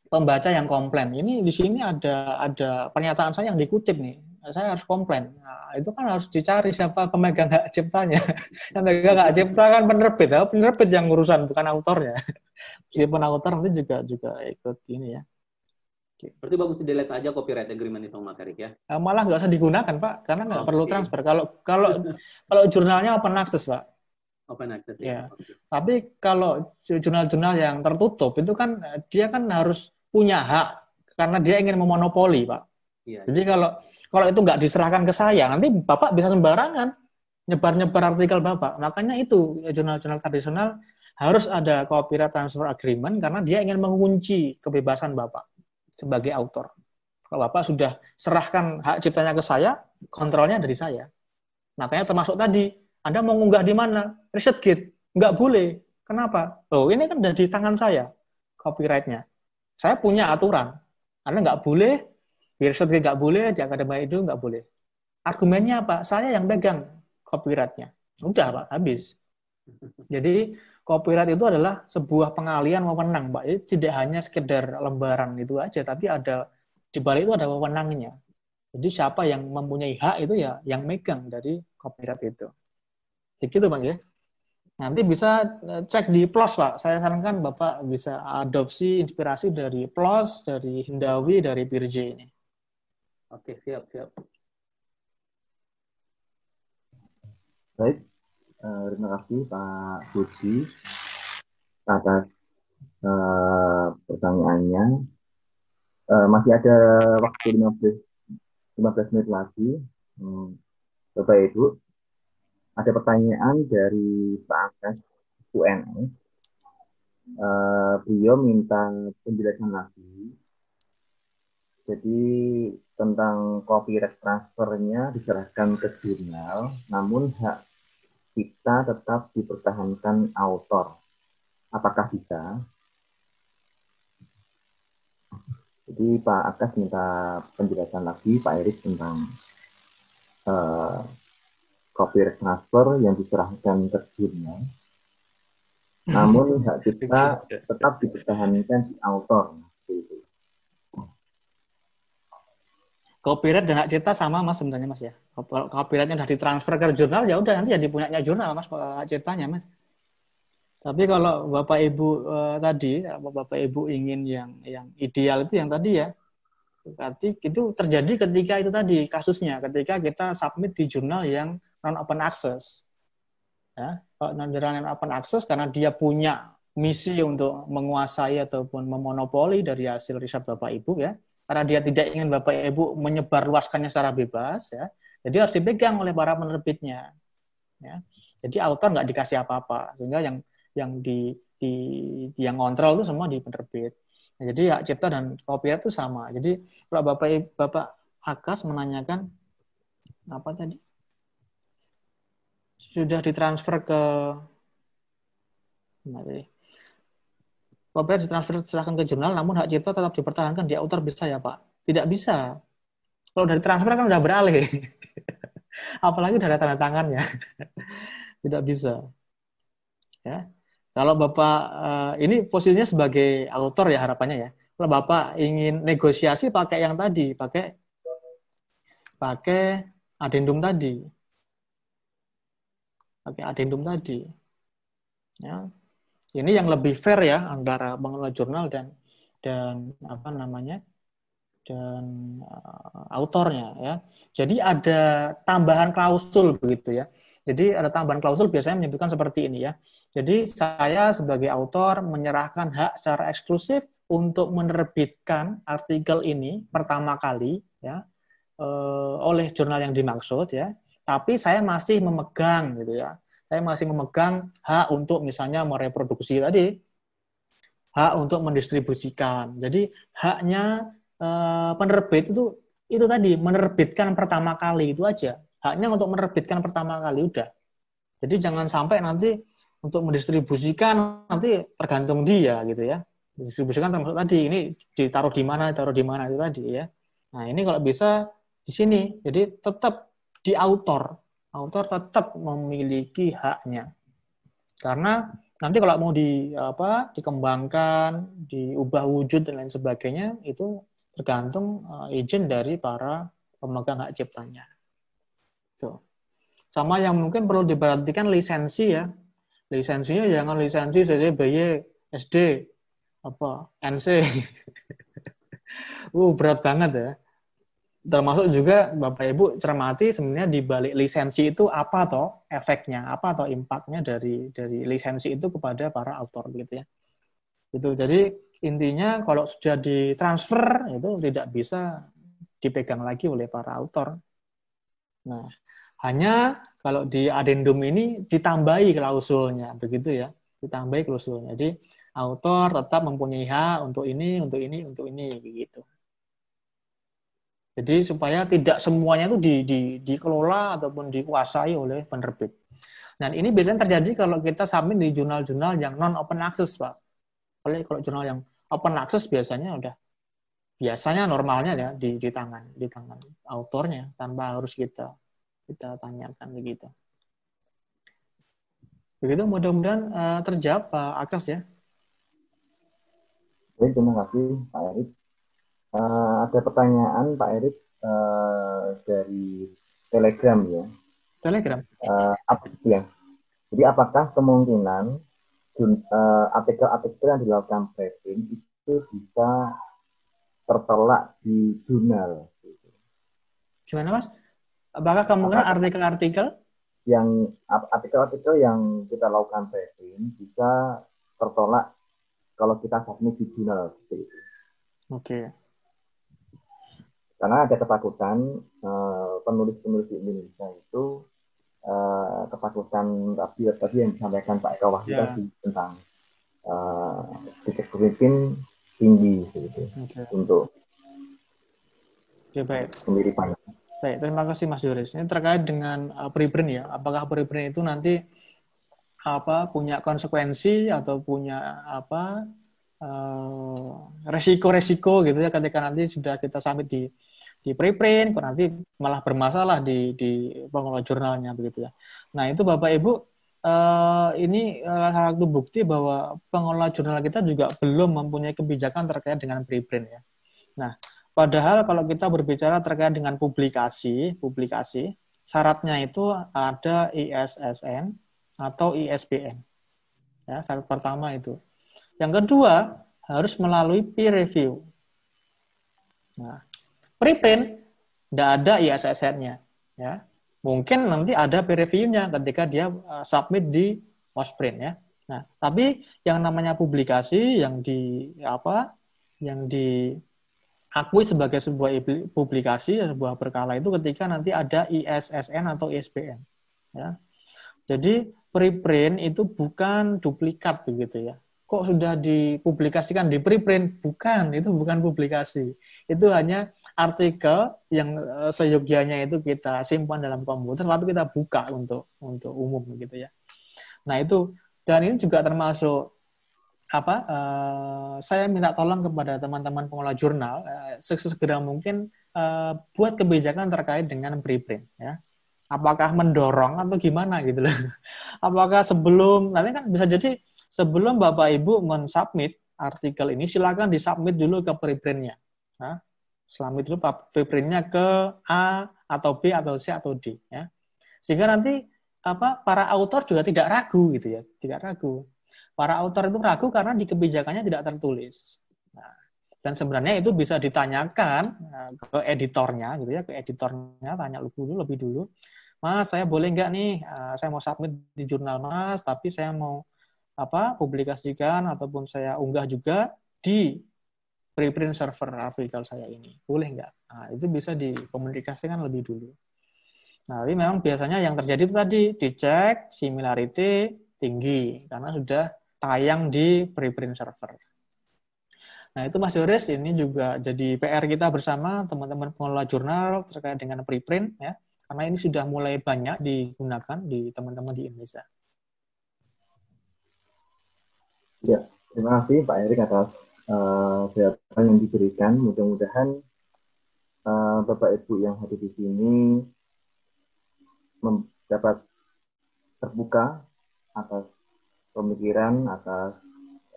pembaca yang komplain. Ini di sini ada ada pernyataan saya yang dikutip nih. Saya harus komplain. Nah, itu kan harus dicari siapa pemegang hak ciptanya. yang pemegang hak cipta kan penerbit, ya. penerbit yang urusan bukan autornya. Meskipun autor nanti juga juga ikut ini ya, Berarti bagus di delete aja copyright agreement itu Mas ya. Eh, malah nggak usah digunakan Pak, karena nggak oh, perlu transfer. Kalau kalau kalau jurnalnya open access Pak. Open access ya. ya. Okay. Tapi kalau jurnal-jurnal yang tertutup itu kan dia kan harus punya hak karena dia ingin memonopoli Pak. Yeah, iya. Jadi yeah. kalau kalau itu nggak diserahkan ke saya, nanti Bapak bisa sembarangan nyebar-nyebar artikel Bapak. Makanya itu jurnal-jurnal tradisional harus ada copyright transfer agreement karena dia ingin mengunci kebebasan Bapak sebagai autor. Kalau Bapak sudah serahkan hak ciptanya ke saya, kontrolnya dari saya. Makanya termasuk tadi, Anda mau ngunggah di mana? Riset git. Nggak boleh. Kenapa? Oh, ini kan dari tangan saya, copyright-nya. Saya punya aturan. Anda nggak boleh, di riset git nggak boleh, di akademi itu nggak boleh. Argumennya apa? Saya yang pegang copyright-nya. Udah, Pak, habis. Jadi, copyright itu adalah sebuah pengalian wewenang, Mbak. Jadi tidak hanya sekedar lembaran itu aja, tapi ada di balik itu ada wewenangnya. Jadi siapa yang mempunyai hak itu ya yang megang dari copyright itu. Begitu, Bang ya. Nanti bisa eh, cek di PLOS, Pak. Saya sarankan Bapak bisa adopsi inspirasi dari PLOS, dari Hindawi, dari Birje ini. Oke, siap, siap. Baik, uh, terima kasih Pak Budi atas uh, eh, pertanyaannya. Uh, masih ada waktu 15, 15 menit lagi. Hmm. Bapak ya, Ibu, ada pertanyaan dari Pak Akas UNS. Uh, beliau minta penjelasan lagi. Jadi tentang copyright transfernya diserahkan ke jurnal, namun hak kita tetap dipertahankan autor? Apakah bisa? Jadi Pak Akas minta penjelasan lagi Pak Erik tentang uh, eh, copyright transfer yang diserahkan terjunnya. Namun hak kita tetap dipertahankan di autor. itu copyright dan hak cipta sama mas sebenarnya mas ya. copyrightnya udah ditransfer ke jurnal ya udah nanti jadi punyanya jurnal mas hak ciptanya mas. Tapi kalau bapak ibu eh, tadi bapak ibu ingin yang yang ideal itu yang tadi ya. Berarti itu terjadi ketika itu tadi kasusnya ketika kita submit di jurnal yang non open access. Ya, kalau non jurnal non open access karena dia punya misi untuk menguasai ataupun memonopoli dari hasil riset bapak ibu ya karena dia tidak ingin Bapak Ibu menyebarluaskannya secara bebas ya. Jadi harus dipegang oleh para penerbitnya. Ya. Jadi autor nggak dikasih apa-apa sehingga yang yang di, di yang kontrol itu semua di penerbit. Nah, jadi hak cipta dan copyright itu sama. Jadi kalau Bapak Ibu, Bapak Akas menanyakan apa tadi? Sudah ditransfer ke Copyright ditransfer serahkan ke jurnal, namun hak cipta tetap dipertahankan di author bisa ya Pak? Tidak bisa. Kalau dari transfer kan udah beralih. Apalagi udah ada tanda tangannya. Tidak bisa. Ya. Kalau Bapak, eh, ini posisinya sebagai author ya harapannya ya. Kalau Bapak ingin negosiasi pakai yang tadi, pakai pakai adendum tadi. Pakai adendum tadi. Ya, ini yang lebih fair ya antara pengelola jurnal dan dan apa namanya dan uh, autornya ya. Jadi ada tambahan klausul begitu ya. Jadi ada tambahan klausul biasanya menyebutkan seperti ini ya. Jadi saya sebagai autor menyerahkan hak secara eksklusif untuk menerbitkan artikel ini pertama kali ya uh, oleh jurnal yang dimaksud ya. Tapi saya masih memegang gitu ya saya masih memegang hak untuk misalnya mereproduksi tadi, hak untuk mendistribusikan. Jadi haknya e, penerbit itu itu tadi menerbitkan pertama kali itu aja. Haknya untuk menerbitkan pertama kali udah. Jadi jangan sampai nanti untuk mendistribusikan nanti tergantung dia gitu ya. Distribusikan termasuk tadi ini ditaruh di mana, taruh di mana itu tadi ya. Nah, ini kalau bisa di sini. Jadi tetap di autor autor tetap memiliki haknya. Karena nanti kalau mau di apa dikembangkan, diubah wujud dan lain sebagainya itu tergantung uh, izin dari para pemegang hak ciptanya. Tuh. Sama yang mungkin perlu diperhatikan lisensi ya. Lisensinya jangan lisensi BY, SD, apa, NC. uh, berat banget ya termasuk juga Bapak Ibu cermati sebenarnya di balik lisensi itu apa toh efeknya, apa atau impactnya dari dari lisensi itu kepada para autor gitu ya. Itu jadi intinya kalau sudah ditransfer itu tidak bisa dipegang lagi oleh para autor. Nah, hanya kalau di adendum ini ditambahi klausulnya begitu ya, ditambahi klausulnya. Jadi autor tetap mempunyai hak untuk ini, untuk ini, untuk ini gitu jadi supaya tidak semuanya itu di, di, dikelola ataupun dikuasai oleh penerbit. Dan ini biasanya terjadi kalau kita submit di jurnal-jurnal yang non open access, Pak. Oleh kalau jurnal yang open access biasanya udah biasanya normalnya ya di, di tangan di tangan autornya tanpa harus kita kita tanyakan begitu. Begitu mudah-mudahan uh, terjawab Pak Akas ya. Oke, terima kasih Pak Erick. Uh, ada pertanyaan Pak Erik uh, dari Telegram ya. Telegram. Uh, ap, ya. Jadi apakah kemungkinan uh, artikel-artikel yang dilakukan Previn itu bisa tertolak di jurnal? Gimana Mas? Apakah kemungkinan artikel-artikel? Yang artikel-artikel yang kita lakukan Previn bisa tertolak kalau kita submit di jurnal? Oke. Okay. Karena ada ketakutan eh, penulis-penulis di Indonesia itu eh, ketakutan tadi tadi yang disampaikan Pak Eka Wahyu yeah. tadi tentang eh, titik pemimpin tinggi gitu, okay. untuk okay, sendiri Pak. Baik, terima kasih Mas Yoris. Ini terkait dengan uh, preprint ya. Apakah preprint itu nanti apa punya konsekuensi atau punya apa resiko-resiko uh, gitu ya ketika nanti sudah kita sampai di di preprint kok nanti malah bermasalah di di pengelola jurnalnya begitu ya. Nah, itu Bapak Ibu eh, ini salah eh, satu bukti bahwa pengelola jurnal kita juga belum mempunyai kebijakan terkait dengan preprint ya. Nah, padahal kalau kita berbicara terkait dengan publikasi, publikasi syaratnya itu ada ISSN atau ISBN. Ya, syarat pertama itu. Yang kedua, harus melalui peer review. Nah, Preprint tidak ada ISSN-nya, ya. Mungkin nanti ada peer review-nya ketika dia eh, submit di Wasprint ya. Nah, tapi yang namanya publikasi yang di apa? yang diakui sebagai sebuah publikasi sebuah berkala itu ketika nanti ada ISSN atau ISBN, ya. Jadi preprint itu bukan duplikat begitu ya kok sudah dipublikasikan di preprint bukan itu bukan publikasi itu hanya artikel yang eh, seyogianya itu kita simpan dalam komputer tapi kita buka untuk untuk umum gitu ya nah itu dan ini juga termasuk apa uh, saya minta tolong kepada teman-teman pengelola jurnal uh, eh, segera mungkin uh, buat kebijakan terkait dengan preprint ya apakah mendorong atau gimana gitu loh apakah sebelum nanti kan bisa jadi sebelum Bapak Ibu mensubmit artikel ini, silakan disubmit dulu ke preprintnya. Nah, ya. selamit dulu preprintnya ke A atau B atau C atau D. Ya. Sehingga nanti apa para autor juga tidak ragu gitu ya, tidak ragu. Para autor itu ragu karena di kebijakannya tidak tertulis. Nah, dan sebenarnya itu bisa ditanyakan ya, ke editornya gitu ya, ke editornya tanya dulu lebih dulu. Mas, saya boleh nggak nih? Ah, saya mau submit di jurnal Mas, tapi saya mau apa publikasikan ataupun saya unggah juga di preprint server artikel saya ini. Boleh nggak? Nah, itu bisa dikomunikasikan lebih dulu. Nah, tapi memang biasanya yang terjadi itu tadi dicek similarity tinggi karena sudah tayang di preprint server. Nah, itu Mas Yoris ini juga jadi PR kita bersama teman-teman pengelola jurnal terkait dengan preprint ya. Karena ini sudah mulai banyak digunakan di teman-teman di Indonesia. Ya, terima kasih Pak Erik atas uh, yang diberikan. Mudah-mudahan uh, Bapak Ibu yang hadir di sini dapat terbuka atas pemikiran, atas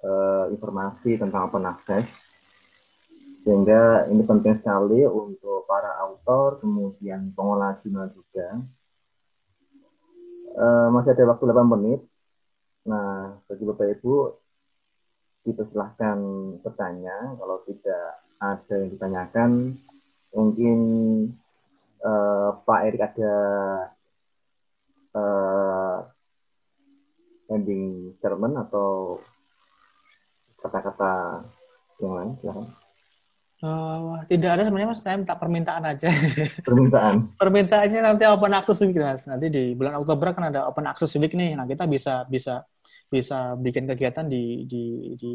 uh, informasi tentang open access. Sehingga ini penting sekali untuk para autor, kemudian pengolah jurnal juga. Uh, masih ada waktu 8 menit. Nah, bagi Bapak Ibu, gitu silahkan bertanya kalau tidak ada yang ditanyakan mungkin uh, Pak Erik ada uh, eh, ending sermon atau kata-kata yang lain silahkan uh, tidak ada sebenarnya mas, saya minta permintaan aja. Permintaan. Permintaannya nanti open access week mas. Nanti di bulan Oktober kan ada open access week nih. Nah kita bisa bisa bisa bikin kegiatan di di di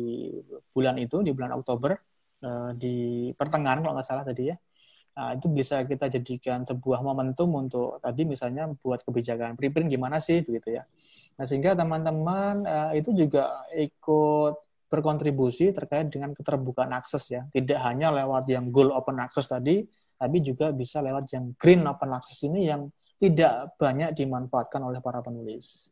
bulan itu di bulan Oktober eh, di pertengahan kalau nggak salah tadi ya nah, itu bisa kita jadikan sebuah momentum untuk tadi misalnya buat kebijakan preprint gimana sih begitu ya nah sehingga teman-teman eh, itu juga ikut berkontribusi terkait dengan keterbukaan akses ya tidak hanya lewat yang goal open access tadi tapi juga bisa lewat yang green open access ini yang tidak banyak dimanfaatkan oleh para penulis.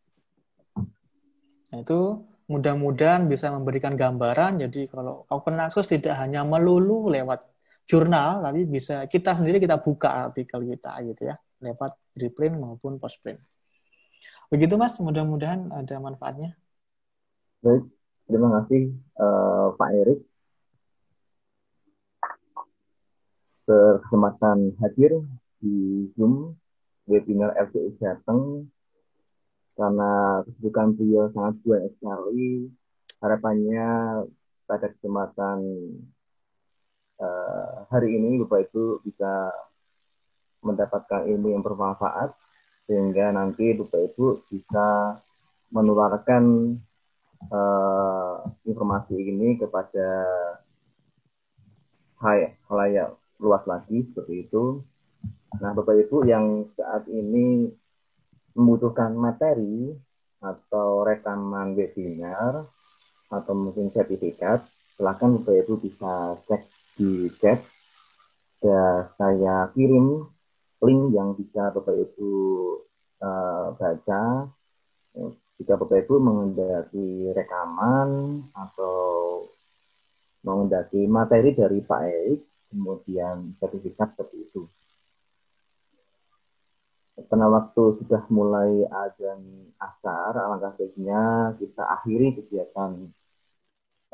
Nah, itu mudah-mudahan bisa memberikan gambaran. Jadi kalau open access tidak hanya melulu lewat jurnal, tapi bisa kita sendiri kita buka artikel kita gitu ya, lewat reprint maupun postprint. Begitu Mas, mudah-mudahan ada manfaatnya. Baik, terima kasih uh, Pak Erik. kesempatan hadir di Zoom webinar LCI e Jateng karena kesibukan beliau sangat banyak sekali. Harapannya pada kesempatan uh, hari ini Bapak Ibu bisa mendapatkan ilmu yang bermanfaat sehingga nanti Bapak Ibu bisa menularkan uh, informasi ini kepada layak-layak luas lagi seperti itu. Nah, Bapak Ibu yang saat ini membutuhkan materi atau rekaman webinar atau mungkin sertifikat, silakan Bapak Ibu bisa cek di chat dan saya kirim link yang bisa Bapak Ibu uh, baca jika Bapak Ibu mengendaki rekaman atau mengendaki materi dari Pak Erik, kemudian sertifikat seperti itu karena waktu sudah mulai azan asar, alangkah baiknya kita akhiri kegiatan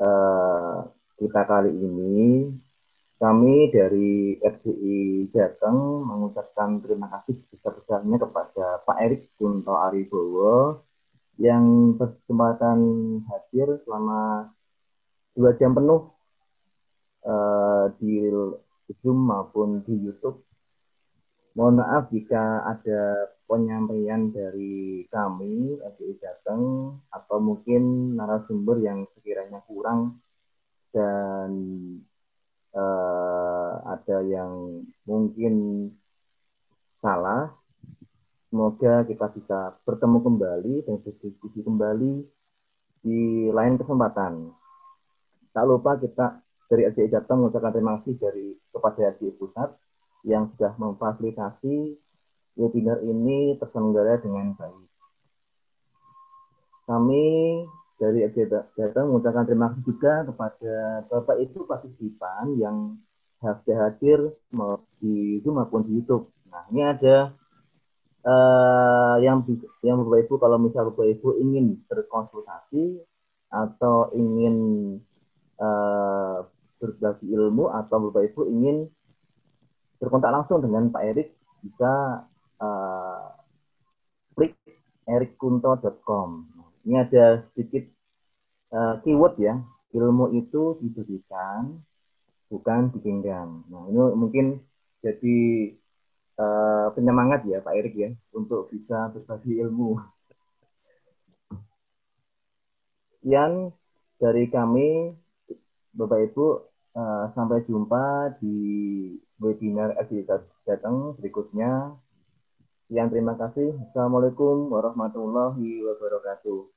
uh, kita kali ini. Kami dari RDI Jateng mengucapkan terima kasih sebesar-besarnya kepada Pak Erik Kunto Aribowo yang berkesempatan hadir selama dua jam penuh uh, di Zoom maupun di YouTube Mohon maaf jika ada penyampaian dari kami LDI Jateng atau mungkin narasumber yang sekiranya kurang dan uh, ada yang mungkin salah. Semoga kita bisa bertemu kembali dan berdiskusi kembali di lain kesempatan. Tak lupa kita dari LDI Jateng mengucapkan terima kasih dari kepada LDI Pusat yang sudah memfasilitasi webinar ini terselenggara dengan baik. Kami dari Data mengucapkan terima kasih juga kepada Bapak Ibu partisipan yang sudah hadir di Zoom maupun di YouTube. Nah, ini ada uh, yang yang Bapak Ibu kalau misalnya Bapak Ibu ingin berkonsultasi atau ingin uh, berbagi ilmu atau Bapak Ibu ingin berkontak langsung dengan Pak Erik bisa uh, klik erikkunto.com. Ini ada sedikit uh, keyword ya. Ilmu itu diberikan, bukan digenggam. Nah, ini mungkin jadi uh, penyemangat ya Pak Erik ya untuk bisa berbagi ilmu. Yang dari kami, Bapak Ibu, uh, sampai jumpa di webinar edisi datang berikutnya. Yang terima kasih. Assalamualaikum warahmatullahi wabarakatuh.